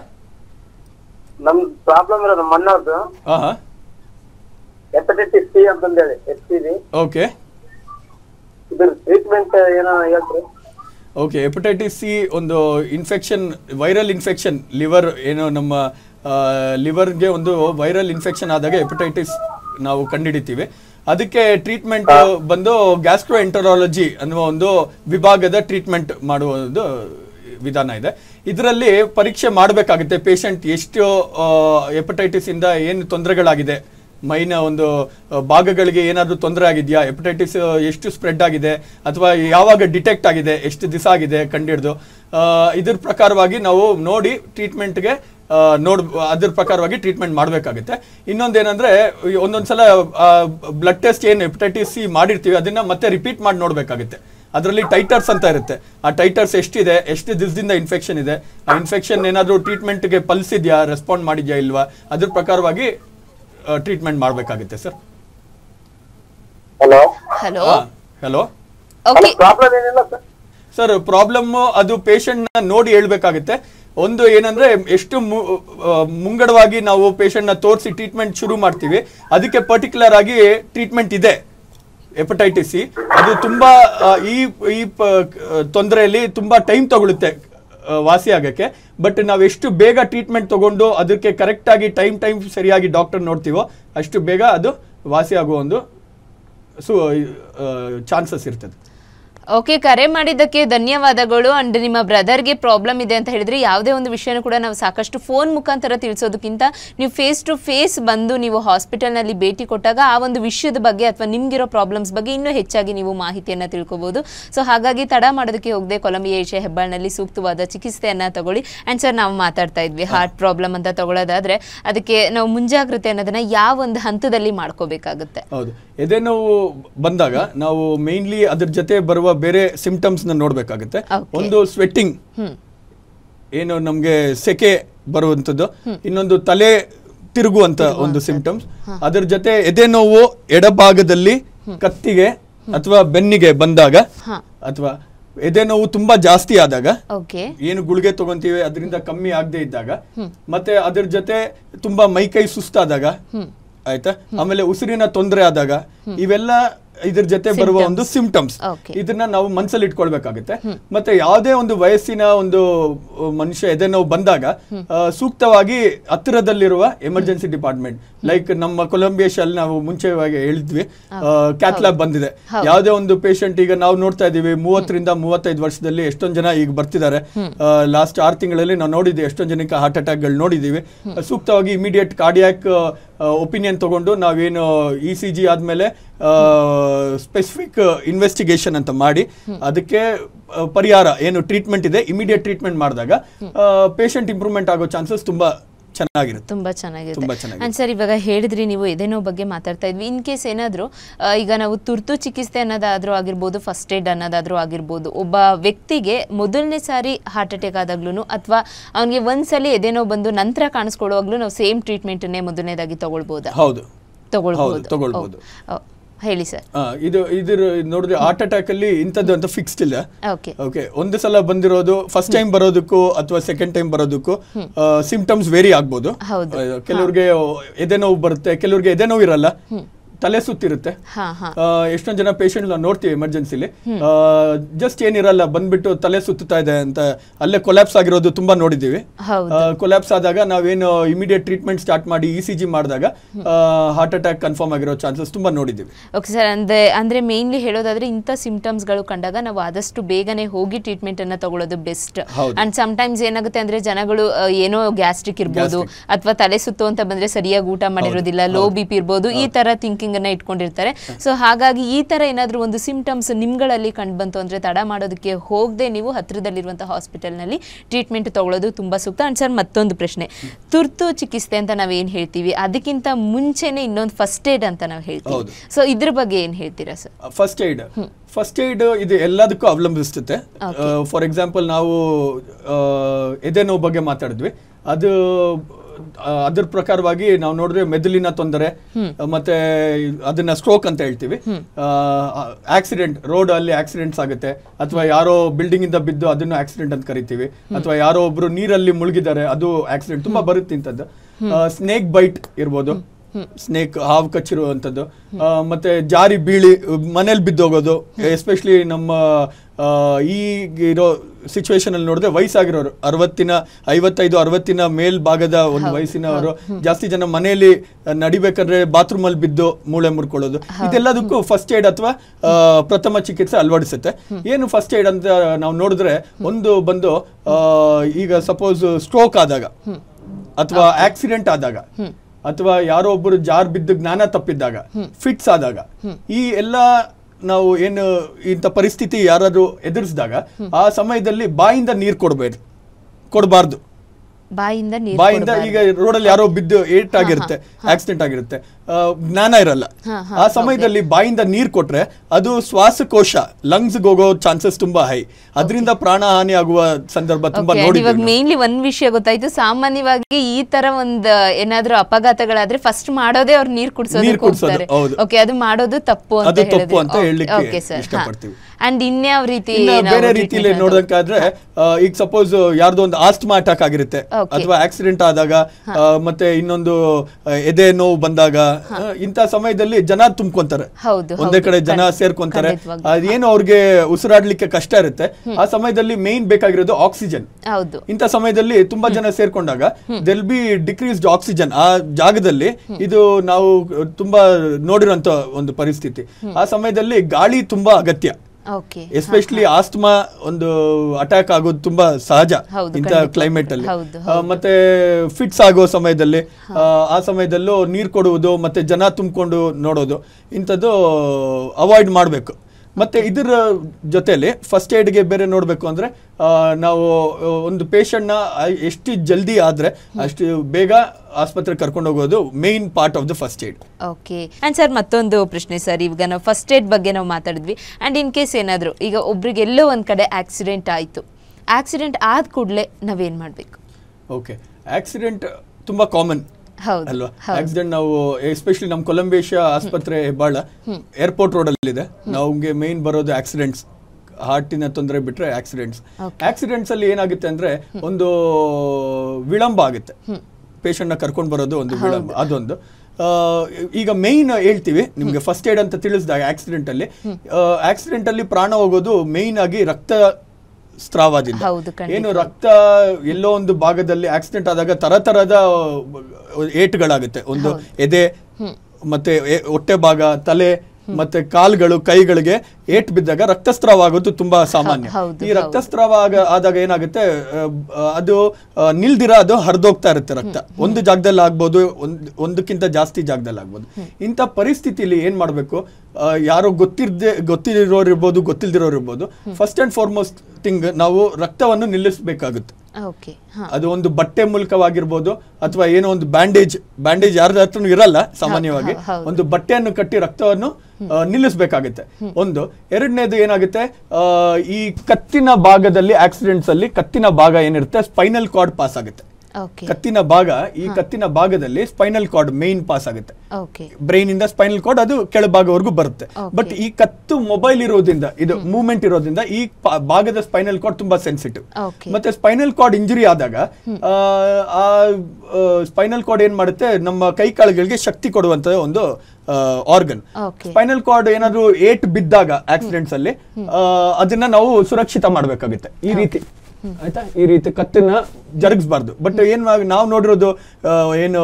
ನಮ್ ಪ್ರಾಬ್ಲಮ್ ಇರೋದು ಮಣ್ಣವ್ರದ್ದು ಹೆಪಟೈಟಿಸ್ ಸಿ ಅಂತಂದೇಳಿ ಎಚ್ ಸಿ ಓಕೆ ಇದ್ರ ಟ್ರೀಟ್ಮೆಂಟ್ ಏನೋ ಹೇಳ್ತೀರಿ ಓಕೆ ಹೆಪಟೈಟಿಸ್ ಸಿ ಒಂದು ಇನ್ಫೆಕ್ಷನ್ ವೈರಲ್ ಇನ್ಫೆಕ್ಷನ್ ಲಿವರ್ ಏನು ನಮ್ಮ ಲಿವರ್ಗೆ ಒಂದು ವೈರಲ್ ಇನ್ಫೆಕ್ಷನ್ ಆದಾಗ ಹೆಪಟೈಟಿಸ್ ನಾವು ಕಂಡುಹಿಡಿತೀವಿ ಅದಕ್ಕೆ ಟ್ರೀಟ್ಮೆಂಟ್ ಬಂದು ಗ್ಯಾಸ್ಟ್ರೋ ಎಂಟರಾಲಜಿ ಅನ್ನುವ ಒಂದು ವಿಭಾಗದ ಟ್ರೀಟ್ಮೆಂಟ್ ಮಾಡುವ ಒಂದು ವಿಧಾನ ಇದೆ ಇದರಲ್ಲಿ ಪರೀಕ್ಷೆ ಮಾಡಬೇಕಾಗುತ್ತೆ ಪೇಷಂಟ್ ಎಷ್ಟು ಹೆಪಟೈಟಿಸ್ ಇಂದ ಏನು ತೊಂದರೆಗಳಾಗಿದೆ ಮೈನ ಒಂದು ಭಾಗಗಳಿಗೆ ಏನಾದರೂ ತೊಂದರೆ ಆಗಿದೆಯಾ ಹೆಪಟೈಟಿಸ್ ಎಷ್ಟು ಸ್ಪ್ರೆಡ್ ಆಗಿದೆ ಅಥವಾ ಯಾವಾಗ ಡಿಟೆಕ್ಟ್ ಆಗಿದೆ ಎಷ್ಟು ದಿವಸ ಆಗಿದೆ ಕಂಡಿಡ್ದು ಇದ್ರ ಪ್ರಕಾರವಾಗಿ ನಾವು ನೋಡಿ ಟ್ರೀಟ್ಮೆಂಟ್ಗೆ ನೋಡ್ ಅದ್ರ ಪ್ರಕಾರವಾಗಿ ಟ್ರೀಟ್ಮೆಂಟ್ ಮಾಡಬೇಕಾಗುತ್ತೆ ಇನ್ನೊಂದೇನೆಂದರೆ ಒಂದೊಂದು ಸಲ ಬ್ಲಡ್ ಟೆಸ್ಟ್ ಏನು ಹೆಪಟೈಟಿಸ್ ಸಿ ಮಾಡಿರ್ತೀವಿ ಅದನ್ನು ಮತ್ತೆ ರಿಪೀಟ್ ಮಾಡಿ ನೋಡಬೇಕಾಗುತ್ತೆ ಅದರಲ್ಲಿ ಟೈಟರ್ಸ್ ಅಂತ ಇರುತ್ತೆ ಆ ಟೈಟರ್ಸ್ ಎಷ್ಟಿದೆ ಎಷ್ಟು ದಿವಸದಿಂದ ಇನ್ಫೆಕ್ಷನ್ ಇದೆ ಆ ಇನ್ಫೆಕ್ಷನ್ ಏನಾದರೂ ಟ್ರೀಟ್ಮೆಂಟ್ಗೆ ಪಲ್ಸಿದ್ಯಾ ರೆಸ್ಪಾಂಡ್ ಮಾಡಿದ್ಯಾ ಇಲ್ವಾ ಅದ್ರ ಪ್ರಕಾರವಾಗಿ ಟ್ರೀಟ್ಮೆಂಟ್ ಮಾಡಬೇಕಾಗುತ್ತೆ sir hello hello okay sir problem ಅದು ಪೇಷಂಟ್ ನ ನೋಡಿ ಹೇಳಬೇಕಾಗುತ್ತೆ ಒಂದು ಏನಂದ್ರೆ ಎಷ್ಟು ಮುಂಗಡವಾಗಿ ನಾವು ಪೇಷಂಟ್ ನ ತೋರಿಸಿ ಟ್ರೀಟ್ಮೆಂಟ್ ಶುರು ಮಾಡ್ತೀವಿ ಅದಕ್ಕೆ ಪರ್ಟಿಕ್ಯುಲರ್ ಆಗಿ ಟ್ರೀಟ್ಮೆಂಟ್ ಇದೆ ಹೆಪಟೈಟಿಸ್ ಸಿ ಅದು ತುಂಬಾ ಈ ಈ ತೊಂದರೆಯಲ್ಲಿ ತುಂಬಾ ಟೈಮ್ ತಗೊಳುತ್ತೆ ವಾಸಿ ಆಗಕ್ಕೆ ಬಟ್ ನಾವು ಎಷ್ಟು ಬೇಗ ಟ್ರೀಟ್ಮೆಂಟ್ ತಗೊಂಡು ಅದಕ್ಕೆ ಕರೆಕ್ಟಾಗಿ ಟೈಮ್ ಟೈಮ್ ಸರಿಯಾಗಿ ಡಾಕ್ಟರ್ ನೋಡ್ತೀವೋ ಅಷ್ಟು ಬೇಗ ಅದು ವಾಸಿ ಆಗುವ ಒಂದು ಸು ಚಾನ್ಸಸ್ ಇರ್ತದೆ ಓಕೆ ಕರೆ ಮಾಡಿದ್ದಕ್ಕೆ ಧನ್ಯವಾದಗಳು ಅಂಡ್ ನಿಮ್ಮ ಬ್ರದರ್ಗೆ ಪ್ರಾಬ್ಲಮ್ ಇದೆ ಅಂತ ಹೇಳಿದ್ರೆ ಯಾವುದೇ ಒಂದು ವಿಷಯನೂ ಕೂಡ ನಾವು ಸಾಕಷ್ಟು ಫೋನ್ ಮುಖಾಂತರ ತಿಳಿಸೋದಕ್ಕಿಂತ ನೀವು ಫೇಸ್ ಟು ಫೇಸ್ ಬಂದು ನೀವು ಹಾಸ್ಪಿಟಲ್ನಲ್ಲಿ ಭೇಟಿ ಕೊಟ್ಟಾಗ ಆ ಒಂದು ವಿಷಯದ ಬಗ್ಗೆ ಅಥವಾ ನಿಮಗಿರೋ ಪ್ರಾಬ್ಲಮ್ಸ್ ಬಗ್ಗೆ ಇನ್ನೂ ಹೆಚ್ಚಾಗಿ ನೀವು ಮಾಹಿತಿಯನ್ನು ತಿಳ್ಕೊಬೋದು ಸೊ ಹಾಗಾಗಿ ತಡ ಮಾಡೋದಕ್ಕೆ ಹೋಗದೆ ಕೊಲಂಬಿಯಾ ಏಷ್ಯಾ ಹೆಬ್ಬಾಳ್ನಲ್ಲಿ ಸೂಕ್ತವಾದ ಚಿಕಿತ್ಸೆಯನ್ನು ತಗೊಳ್ಳಿ ಆ್ಯಂಡ್ ಸರ್ ನಾವು ಮಾತಾಡ್ತಾ ಇದ್ವಿ ಹಾರ್ಟ್ ಪ್ರಾಬ್ಲಮ್ ಅಂತ ತಗೊಳ್ಳೋದಾದರೆ ಅದಕ್ಕೆ ನಾವು ಮುಂಜಾಗ್ರತೆ ಅನ್ನೋದನ್ನು ಯಾವ ಒಂದು ಹಂತದಲ್ಲಿ ಮಾಡ್ಕೋಬೇಕಾಗುತ್ತೆ ಹೌದು ಎದೆ ನೋವು ಬಂದಾಗ ನಾವು ಮೇನ್ಲಿ ಅದ್ರ ಜೊತೆ ಬರುವ ಬೇರೆ ಸಿಂಪ್ಟಮ್ಸ್ ನೋಡ್ಬೇಕಾಗುತ್ತೆ ಒಂದು ಸ್ವೆಟ್ಟಿಂಗ್ ಏನು ನಮ್ಗೆ ಸೆಕೆ ಬರುವಂತದ್ದು ಇನ್ನೊಂದು ತಲೆ ತಿರುಗುವಂತ ಒಂದು ಸಿಂಪ್ಟಮ್ಸ್ ಅದ್ರ ಜೊತೆ ಎದೆ ನೋವು ಎಡಭಾಗದಲ್ಲಿ ಕತ್ತಿಗೆ ಅಥವಾ ಬೆನ್ನಿಗೆ ಬಂದಾಗ ಅಥವಾ ಎದೆ ನೋವು ತುಂಬಾ ಜಾಸ್ತಿ ಆದಾಗ ಏನು ಗುಳಿಗೆ ತಗೊಂತೀವಿ ಅದರಿಂದ ಕಮ್ಮಿ ಆಗದೆ ಇದ್ದಾಗ ಮತ್ತೆ ಅದ್ರ ಜೊತೆ ತುಂಬಾ ಮೈಕೈ ಸುಸ್ತಾದಾಗ ಆಯ್ತಾ ಆಮೇಲೆ ಉಸಿರಿನ ತೊಂದರೆ ಆದಾಗ ಇವೆಲ್ಲ ಇದ್ರ ಜೊತೆ ಬರುವ ಒಂದು ಸಿಂಪ್ಟಮ್ಸ್ ಇದನ್ನ ನಾವು ಮನ್ಸಲ್ಲಿ ಇಟ್ಕೊಳ್ಬೇಕಾಗುತ್ತೆ ಮತ್ತೆ ಯಾವುದೇ ಒಂದು ವಯಸ್ಸಿನ ಒಂದು ಮನುಷ್ಯ ಎದೆ ನೋವು ಬಂದಾಗ ಸೂಕ್ತವಾಗಿ ಹತ್ತಿರದಲ್ಲಿರುವ ಎಮರ್ಜೆನ್ಸಿ ಡಿಪಾರ್ಟ್ಮೆಂಟ್ ಲೈಕ್ ನಮ್ಮ ಕೊಲಂಬಿಯಾಶಲ್ಲಿ ನಾವು ಮುಂಚೆವಾಗಿ ಹೇಳಿದ್ವಿ ಕ್ಯಾತ್ಲಾಬ್ ಬಂದಿದೆ ಯಾವುದೇ ಒಂದು ಪೇಷಂಟ್ ಈಗ ನಾವು ನೋಡ್ತಾ ಇದೀವಿ ಮೂವತ್ತರಿಂದ ಮೂವತ್ತೈದು ವರ್ಷದಲ್ಲಿ ಎಷ್ಟೊಂದು ಜನ ಈಗ ಬರ್ತಿದ್ದಾರೆ ಲಾಸ್ಟ್ ಆರು ತಿಂಗಳಲ್ಲಿ ನಾವು ನೋಡಿದ್ವಿ ಎಷ್ಟೊಂದು ಜನಕ್ಕೆ ಹಾರ್ಟ್ ಗಳು ನೋಡಿದ್ದೀವಿ ಸೂಕ್ತವಾಗಿ ಇಮಿಡಿಯೇಟ್ ಕಾರ್ಡಿಯಾಕ್ ಒಪಿನಿಯನ್ ತಗೊಂಡು ನಾವೇನು ಇ ಸಿ ಜಿ ಆದಮೇಲೆ ಸ್ಪೆಸಿಫಿಕ್ ಇನ್ವೆಸ್ಟಿಗೇಷನ್ ಅಂತ ಮಾಡಿ ಅದಕ್ಕೆ ಪರಿಹಾರ ಏನು ಟ್ರೀಟ್ಮೆಂಟ್ ಇದೆ ಇಮಿಡಿಯೇಟ್ ಟ್ರೀಟ್ಮೆಂಟ್ ಮಾಡಿದಾಗ ಪೇಷಂಟ್ ಇಂಪ್ರೂವ್ಮೆಂಟ್ ಆಗೋ ಚಾನ್ಸಸ್ ತುಂಬ ತುಂಬಾ ಹೇಳಿದ್ರಿ ನೀವು ಎದೆನೋ ಬಗ್ಗೆ ಮಾತಾಡ್ತಾ ಇದ್ವಿ ಇನ್ ಕೇಸ್ ಏನಾದರೂ ಈಗ ನಾವು ತುರ್ತು ಚಿಕಿತ್ಸೆ ಅನ್ನೋದಾದ್ರೂ ಆಗಿರ್ಬೋದು ಫಸ್ಟ್ ಏಡ್ ಅನ್ನೋದಾದ್ರೂ ಆಗಿರ್ಬೋದು ಒಬ್ಬ ವ್ಯಕ್ತಿಗೆ ಮೊದಲನೇ ಸಾರಿ ಹಾರ್ಟ್ ಅಟ್ಯಾಕ್ ಆದಾಗ್ಲೂ ಅಥವಾ ಅವನಿಗೆ ಒಂದ್ಸಲಿ ಎದೆನೋ ಬಂದು ನಂತರ ಕಾಣಿಸ್ಕೊಳ್ಳುವಾಗ್ಲೂ ನಾವು ಸೇಮ್ ಟ್ರೀಟ್ಮೆಂಟ್ ಮೊದಲನೇದಾಗಿ ತಗೊಳ್ಬಹುದು ಹೇಳಿ ಸರ್ ಇದು ಇದ್ರ ನೋಡಿದ್ರೆ ಹಾರ್ಟ್ ಅಟ್ಯಾಕ್ ಅಲ್ಲಿ ಇಂಥದ್ದು ಅಂತ ಫಿಕ್ಸ್ಡ್ ಇಲ್ಲ ಓಕೆ ಒಂದು ಸಲ ಬಂದಿರೋದು ಫಸ್ಟ್ ಟೈಮ್ ಬರೋದಕ್ಕೂ ಅಥವಾ ಸೆಕೆಂಡ್ ಟೈಮ್ ಬರೋದಕ್ಕೂ ಸಿಂಪ್ಟಮ್ಸ್ ವೇರಿ ಆಗ್ಬೋದು ಕೆಲವ್ರಿಗೆ ಎದೆ ನೋವು ಬರುತ್ತೆ ಕೆಲವ್ರಿಗೆ ಎದೆ ನೋವು ಇರಲ್ಲ ತಲೆ ಸುತ್ತಿರುತ್ತೆ ಎಷ್ಟೊಂದು ಜನ ಪೇಷಂಟ್ ನಾವು ನೋಡ್ತೀವಿ ಎಮರ್ಜೆನ್ಸಿಲಿ ಜಸ್ಟ್ ಏನಿರಲ್ಲ ಬಂದ್ಬಿಟ್ಟು ತಲೆ ಸುತ್ತಾ ಇದೆ ಅಂತ ಅಲ್ಲೇ ಕೊಲ್ಯಾಪ್ಸ್ ಆಗಿರೋದು ತುಂಬಾ ನೋಡಿದೀವಿ ಕೊಲ್ಯಾಪ್ಸ್ ಆದಾಗ ನಾವೇನು ಇಮಿಡಿಯೇಟ್ ಟ್ರೀಟ್ಮೆಂಟ್ ಸ್ಟಾರ್ಟ್ ಮಾಡಿ ಇ ಸಿ ಜಿ ಮಾಡಿದಾಗ ಹಾರ್ಟ್ ಅಟ್ಯಾಕ್ ಕನ್ಫರ್ಮ್ ಆಗಿರೋ ಚಾನ್ಸಸ್ ತುಂಬಾ ನೋಡಿದೀವಿ ಓಕೆ ಸರ್ ಅಂದ್ರೆ ಅಂದ್ರೆ ಮೇನ್ಲಿ ಹೇಳೋದಾದ್ರೆ ಇಂತ ಸಿಂಪ್ಟಮ್ಸ್ ಗಳು ಕಂಡಾಗ ನಾವು ಆದಷ್ಟು ಬೇಗನೆ ಹೋಗಿ ಟ್ರೀಟ್ಮೆಂಟ್ ಅನ್ನ ತಗೊಳ್ಳೋದು ಬೆಸ್ಟ್ ಅಂಡ್ ಸಮ್ ಟೈಮ್ಸ್ ಏನಾಗುತ್ತೆ ಅಂದ್ರೆ ಜನಗಳು ಏನೋ ಗ್ಯಾಸ್ಟ್ರಿಕ್ ಇರ್ಬೋದು ಅಥವಾ ತಲೆ ಸುತ್ತು ಅಂತ ಬಂದ್ರೆ ಸರಿಯಾಗಿ ಊಟ ಮಾಡಿರೋದಿಲ್ಲ ಲೋ ಬಿ ಪಿ ಇರ್ಬೋದು ಈ ತರ ಥಿಂಕಿಂಗ್ ಟೈಮಿಂಗ್ ಅನ್ನ ಇಟ್ಕೊಂಡಿರ್ತಾರೆ ಸೊ ಹಾಗಾಗಿ ಈ ತರ ಏನಾದ್ರೂ ಒಂದು ಸಿಂಪ್ಟಮ್ಸ್ ನಿಮ್ಗಳಲ್ಲಿ ಕಂಡು ಬಂತು ಅಂದ್ರೆ ತಡ ಮಾಡೋದಕ್ಕೆ ಹೋಗದೆ ನೀವು ಹತ್ತಿರದಲ್ಲಿರುವಂತಹ ಹಾಸ್ಪಿಟಲ್ನಲ್ಲಿ ಟ್ರೀಟ್ಮೆಂಟ್ ತಗೊಳ್ಳೋದು ತುಂಬಾ ಸೂಕ್ತ ಅಂಡ್ ಸರ್ ಮತ್ತೊಂದು ಪ್ರಶ್ನೆ ತುರ್ತು ಚಿಕಿತ್ಸೆ ಅಂತ ನಾವ್ ಏನ್ ಹೇಳ್ತೀವಿ ಅದಕ್ಕಿಂತ ಮುಂಚೆನೆ ಇನ್ನೊಂದು ಫಸ್ಟ್ ಏಡ್ ಅಂತ ನಾವ್ ಹೇಳ್ತೀವಿ ಸೊ ಇದ್ರ ಬಗ್ಗೆ ಏನ್ ಹೇಳ್ತೀರಾ sir first aid first aid ಇದು ಎಲ್ಲದಕ್ಕೂ ಅವಲಂಬಿಸುತ್ತೆ ಫಾರ್ ಎಕ್ಸಾಂಪಲ್ ನಾವು ಎದೆ ನೋವು ಬಗ್ಗೆ ಮಾತಾಡಿದ್ವಿ ಅದು ಅದ್ರ ಪ್ರಕಾರವಾಗಿ ನಾವು ನೋಡಿದ್ರೆ ಮೆದುಳಿನ ತೊಂದರೆ ಮತ್ತೆ ಅದನ್ನ ಸ್ಟ್ರೋಕ್ ಅಂತ ಹೇಳ್ತೀವಿ ಆಕ್ಸಿಡೆಂಟ್ ರೋಡ್ ಅಲ್ಲಿ ಆಕ್ಸಿಡೆಂಟ್ಸ್ ಆಗುತ್ತೆ ಅಥವಾ ಯಾರೋ ಬಿಲ್ಡಿಂಗ್ ಇಂದ ಬಿದ್ದು ಅದನ್ನು ಆಕ್ಸಿಡೆಂಟ್ ಅಂತ ಕರಿತೀವಿ ಅಥವಾ ಯಾರೋ ಒಬ್ರು ನೀರಲ್ಲಿ ಮುಳುಗಿದ್ದಾರೆ ಅದು ಆಕ್ಸಿಡೆಂಟ್ ತುಂಬಾ ಬರುತ್ತೆ ಇಂಥದ್ದು ಸ್ನೇಕ್ ಬೈಟ್ ಇರ್ಬೋದು ಸ್ನೇಕ್ ಹಾವು ಕಚ್ಚಿರುವಂಥದ್ದು ಮತ್ತೆ ಜಾರಿ ಬೀಳಿ ಮನೇಲಿ ಬಿದ್ದೋಗೋದು ಎಸ್ಪೆಷಲಿ ನಮ್ಮ ಇರೋ ಸಿಚುವೇಶನ್ ಅಲ್ಲಿ ನೋಡಿದ್ರೆ ವಯಸ್ಸಾಗಿರೋರು ಅರವತ್ತಿನ ಐವತ್ತೈದು ಅರವತ್ತಿನ ಮೇಲ್ಭಾಗದ ಒಂದು ವಯಸ್ಸಿನವರು ಜಾಸ್ತಿ ಜನ ಮನೆಯಲ್ಲಿ ನಡಿಬೇಕಂದ್ರೆ ಬಾತ್ರೂಮ್ ಅಲ್ಲಿ ಬಿದ್ದು ಮೂಳೆ ಮುರ್ಕೊಳ್ಳೋದು ಇದೆಲ್ಲದಕ್ಕೂ ಫಸ್ಟ್ ಏಡ್ ಅಥವಾ ಪ್ರಥಮ ಚಿಕಿತ್ಸೆ ಅಳವಡಿಸುತ್ತೆ ಏನು ಫಸ್ಟ್ ಏಡ್ ಅಂತ ನಾವು ನೋಡಿದ್ರೆ ಒಂದು ಬಂದು ಈಗ ಸಪೋಸ್ ಸ್ಟ್ರೋಕ್ ಆದಾಗ ಅಥವಾ ಆಕ್ಸಿಡೆಂಟ್ ಆದಾಗ ಅಥವಾ ಯಾರೋ ಒಬ್ಬರು ಜಾರ್ ಬಿದ್ದ ಜ್ಞಾನ ತಪ್ಪಿದ್ದಾಗ ಫಿಟ್ಸ್ ಆದಾಗ ಈ ಎಲ್ಲ ನಾವು ಏನು ಇಂಥ ಪರಿಸ್ಥಿತಿ ಯಾರಾದರೂ ಎದುರಿಸಿದಾಗ ಆ ಸಮಯದಲ್ಲಿ ಬಾಯಿಂದ ನೀರು ಕೊಡಬೇಡ ಕೊಡಬಾರ್ದು ಬಾಯಿಂದ ಬಾಯಿಂದ ಈಗ ರೋಡಲ್ಲಿ ಯಾರೋ ಬಿದ್ದು ಏಟ್ ಆಗಿರುತ್ತೆ ಆಕ್ಸಿಡೆಂಟ್ ಆಗಿರುತ್ತೆ ಜ್ಞಾನ ಇರಲ್ಲ ಆ ಸಮಯದಲ್ಲಿ ಬಾಯಿಂದ ನೀರು ಕೊಟ್ರೆ ಅದು ಶ್ವಾಸಕೋಶ ಲಂಗ್ಸ್ ಹೋಗೋ ಚಾನ್ಸಸ್ ತುಂಬಾ ಹೈ ಅದರಿಂದ ಪ್ರಾಣ ಹಾನಿ ಆಗುವ ಸಂದರ್ಭ ತುಂಬಾ ನೋಡಿ ಇವಾಗ ಮೇನ್ಲಿ ಒಂದ್ ವಿಷಯ ಗೊತ್ತಾಯ್ತು ಸಾಮಾನ್ಯವಾಗಿ ಈ ತರ ಒಂದ್ ಏನಾದ್ರೂ ಅಪಘಾತಗಳಾದ್ರೆ ಫಸ್ಟ್ ಮಾಡೋದೇ ಅವ್ರು ನೀರ್ ಕುಡಿಸೋದು ಓಕೆ ಅದು ಮಾಡೋದು ತಪ್ಪು ಅದು ತಪ್ಪು ಅಂತ ಹೇಳಲಿಕ್ಕೆ ಇಷ್ಟಪಡ್ತೀವಿ ಅಂಡ್ ಇನ್ಯಾವ ರೀತಿ ಬೇರೆ ರೀತಿಯಲ್ಲಿ ನೋಡೋದಕ್ಕಾದ್ರೆ ಈಗ ಸಪೋಸ್ ಯಾರ್ದೋ ಒಂದು ಆಸ್ತಮಾ ಅಟ್ಯಾಕ್ ಆಗಿರುತ್ತೆ ಅಥವಾ ಆಕ್ಸಿಡೆಂಟ್ ಆದಾಗ ಮತ್ತೆ ಇನ್ನೊಂದು ಎದೆ ನೋವು ಬಂದಾಗ ಇಂತ ಸಮಯದಲ್ಲಿ ಜನ ತುಂಬ್ಕೊಂತಾರೆ ಒಂದೇ ಕಡೆ ಜನ ಸೇರ್ಕೊಂತಾರೆ ಅದೇನು ಅವ್ರಿಗೆ ಉಸಿರಾಡ್ಲಿಕ್ಕೆ ಕಷ್ಟ ಇರುತ್ತೆ ಆ ಸಮಯದಲ್ಲಿ ಮೇನ್ ಬೇಕಾಗಿರೋದು ಆಕ್ಸಿಜನ್ ಇಂತ ಸಮಯದಲ್ಲಿ ತುಂಬಾ ಜನ ಸೇರ್ಕೊಂಡಾಗ ದೆಲ್ ಬಿ ಡಿಕ್ರೀಸ್ಡ್ ಆಕ್ಸಿಜನ್ ಆ ಜಾಗದಲ್ಲಿ ಇದು ನಾವು ತುಂಬಾ ನೋಡಿರುವಂತ ಒಂದು ಪರಿಸ್ಥಿತಿ ಆ ಸಮಯದಲ್ಲಿ ಗಾಳಿ ತುಂಬಾ ಅಗತ್ಯ ಎಸ್ಪೆಷಲಿ ಆಸ್ತಮಾ ಒಂದು ಅಟ್ಯಾಕ್ ಆಗೋದು ತುಂಬಾ ಸಹಜ ಇಂಥ ಕ್ಲೈಮೇಟ್ ಅಲ್ಲಿ ಮತ್ತೆ ಫಿಟ್ಸ್ ಆಗೋ ಸಮಯದಲ್ಲಿ ಆ ಸಮಯದಲ್ಲೂ ನೀರು ಕೊಡುವುದು ಮತ್ತೆ ಜನ ತುಂಬಿಕೊಂಡು ನೋಡೋದು ಇಂಥದ್ದು ಅವಾಯ್ಡ್ ಮಾಡಬೇಕು ಮತ್ತೆ ಇದರ ಜೊತೆಯಲ್ಲಿ ಫಸ್ಟ್ ಏಡ್ಗೆ ಬೇರೆ ನೋಡಬೇಕು ಅಂದರೆ ನಾವು ಒಂದು ಪೇಷಂಟ್ನ ಎಷ್ಟು ಜಲ್ದಿ ಆದರೆ ಅಷ್ಟು ಬೇಗ ಆಸ್ಪತ್ರೆ ಕರ್ಕೊಂಡು ಹೋಗೋದು main part of the first aid okay and sir ಮತ್ತೊಂದು ಪ್ರಶ್ನೆ ಸರ್ ಈಗ ನಾವು ಫಸ್ಟ್ ಏಡ್ ಬಗ್ಗೆ ನಾವು ಮಾತಾಡಿದ್ವಿ ಆ್ಯಂಡ್ ಇನ್ ಕೇಸ್ ಏನಾದರೂ ಈಗ ಒಬ್ರಿಗೆ ಎಲ್ಲೋ ಒಂದು ಕಡೆ ಆಕ್ಸಿಡೆಂಟ್ ಆಯಿತು ಆಕ್ಸಿಡೆಂಟ್ ಆದ ಕೂಡಲೇ ನಾವೇನು ಮಾಡಬೇಕು ಓಕೆ ಆಕ್ಸಿಡೆಂಟ್ ತುಂಬ ಕಾಮನ್ ಅಲ್ವಾ ಆಕ್ಸಿಡೆಂಟ್ ನಾವು ಎಸ್ಪೆಷಲಿ ನಮ್ಮ ಕೊಲಂಬೇಶಿಯಾ ಆಸ್ಪತ್ರೆ ಹೆಬ್ಬಾಳ ಏರ್ಪೋರ್ಟ್ ರೋಡ್ ಅಲ್ಲಿ ಇದೆ ನಮ್ಗೆ ಮೇನ್ ಬರೋದು ಆಕ್ಸಿಡೆಂಟ್ಸ್ ಹಾರ್ಟಿನ ತೊಂದರೆ ಬಿಟ್ರೆ ಆಕ್ಸಿಡೆಂಟ್ಸ್ ಆಕ್ಸಿಡೆಂಟ್ಸ್ ಅಲ್ಲಿ ಏನಾಗುತ್ತೆ ಅಂದ್ರೆ ಒಂದು ವಿಳಂಬ ಆಗುತ್ತೆ ನ ಕರ್ಕೊಂಡು ಬರೋದು ಒಂದು ವಿಳಂಬ ಅದೊಂದು ಈಗ ಮೈನ್ ಹೇಳ್ತೀವಿ ನಿಮ್ಗೆ ಫಸ್ಟ್ ಏಡ್ ಅಂತ ತಿಳಿಸಿದಾಗ ಆಕ್ಸಿಡೆಂಟ್ ಅಲ್ಲಿ ಆಕ್ಸಿಡೆಂಟ್ ಅಲ್ಲಿ ಪ್ರಾಣ ಹೋಗೋದು ಮೇಯ್ನ್ ಆಗಿ ರಕ್ತ ಸ್ರಾವದಿಂದ ಏನು ರಕ್ತ ಎಲ್ಲೋ ಒಂದು ಭಾಗದಲ್ಲಿ ಆಕ್ಸಿಡೆಂಟ್ ಆದಾಗ ತರ ತರದ ಏಟುಗಳಾಗುತ್ತೆ ಒಂದು ಎದೆ ಮತ್ತೆ ಹೊಟ್ಟೆ ಭಾಗ ತಲೆ ಮತ್ತೆ ಕಾಲ್ಗಳು ಕೈಗಳಿಗೆ ಏಟ್ ಬಿದ್ದಾಗ ರಕ್ತಸ್ರಾವ ಆಗೋದು ತುಂಬಾ ಸಾಮಾನ್ಯ ಈ ರಕ್ತಸ್ರಾವ ಆದಾಗ ಏನಾಗುತ್ತೆ ಅದು ನಿಲ್ದಿರ ಅದು ಹರಿದೋಗ್ತಾ ಇರುತ್ತೆ ರಕ್ತ ಒಂದು ಜಾಗದಲ್ಲಿ ಆಗ್ಬೋದು ಒಂದಕ್ಕಿಂತ ಜಾಸ್ತಿ ಜಾಗದಲ್ಲಿ ಆಗ್ಬೋದು ಇಂಥ ಪರಿಸ್ಥಿತಿಲಿ ಏನ್ ಮಾಡ್ಬೇಕು ಯಾರು ಗೊತ್ತಿರದೆ ಗೊತ್ತಿರೋರಿರ್ಬೋದು ಇರ್ಬೋದು ಇರ್ಬೋದು ಫಸ್ಟ್ ಅಂಡ್ ಫಾರ್ಮೋಸ್ಟ್ ಥಿಂಗ್ ನಾವು ರಕ್ತವನ್ನು ನಿಲ್ಲಿಸಬೇಕಾಗುತ್ತೆ ಅದು ಒಂದು ಬಟ್ಟೆ ಮೂಲಕವಾಗಿರ್ಬೋದು ಅಥವಾ ಏನೋ ಒಂದು ಬ್ಯಾಂಡೇಜ್ ಬ್ಯಾಂಡೇಜ್ ಯಾರದ ಹತ್ರ ಇರಲ್ಲ ಸಾಮಾನ್ಯವಾಗಿ ಒಂದು ಬಟ್ಟೆಯನ್ನು ಕಟ್ಟಿ ರಕ್ತವನ್ನು ನಿಲ್ಲಿಸಬೇಕಾಗುತ್ತೆ ಒಂದು ಎರಡನೇದು ಏನಾಗುತ್ತೆ ಈ ಕತ್ತಿನ ಭಾಗದಲ್ಲಿ ಆಕ್ಸಿಡೆಂಟ್ಸ್ ಅಲ್ಲಿ ಕತ್ತಿನ ಭಾಗ ಏನಿರುತ್ತೆ ಸ್ಪೈನಲ್ ಕಾರ್ಡ್ ಪಾಸ್ ಆಗುತ್ತೆ ಕತ್ತಿನ ಭಾಗ ಈ ಕತ್ತಿನ ಭಾಗದಲ್ಲಿ ಸ್ಪೈನಲ್ ಕಾರ್ಡ್ ಮೇನ್ ಪಾಸ್ ಆಗುತ್ತೆ ಬ್ರೈನ್ ಇಂದ ಸ್ಪೈನಲ್ ಕಾರ್ಡ್ ಅದು ಕೆಳಭಾಗವರೆಗೂ ಬರುತ್ತೆ ಬಟ್ ಈ ಕತ್ತು ಮೊಬೈಲ್ ಇರೋದ್ರಿಂದ ಇದು ಮೂವ್ಮೆಂಟ್ ಇರೋದ್ರಿಂದ ಈ ಭಾಗದ ಸ್ಪೈನಲ್ ಕಾರ್ಡ್ ತುಂಬಾ ಸೆನ್ಸಿಟಿವ್ ಮತ್ತೆ ಸ್ಪೈನಲ್ ಕಾರ್ಡ್ ಇಂಜುರಿ ಆದಾಗ ಆ ಸ್ಪೈನಲ್ ಕಾರ್ಡ್ ಏನ್ ಮಾಡುತ್ತೆ ನಮ್ಮ ಕೈ ಕಾಳುಗಳಿಗೆ ಶಕ್ತಿ ಕೊಡುವಂತ ಒಂದು ಆರ್ಗನ್ ಸ್ಪೈನಲ್ ಕಾರ್ಡ್ ಏನಾದ್ರು ಏಟ್ ಬಿದ್ದಾಗ ಆಕ್ಸಿಡೆಂಟ್ಸ್ ಅಲ್ಲಿ ಅದನ್ನ ನಾವು ಸುರಕ್ಷಿತ ಮಾಡಬೇಕಾಗುತ್ತೆ ಈ ರೀತಿ ಆಯ್ತಾ ಈ ರೀತಿ ಕತ್ತನ್ನ ಜರುಗಿಸಬಾರ್ದು ಬಟ್ ಏನ್ ನಾವು ನೋಡಿರೋದು ಏನು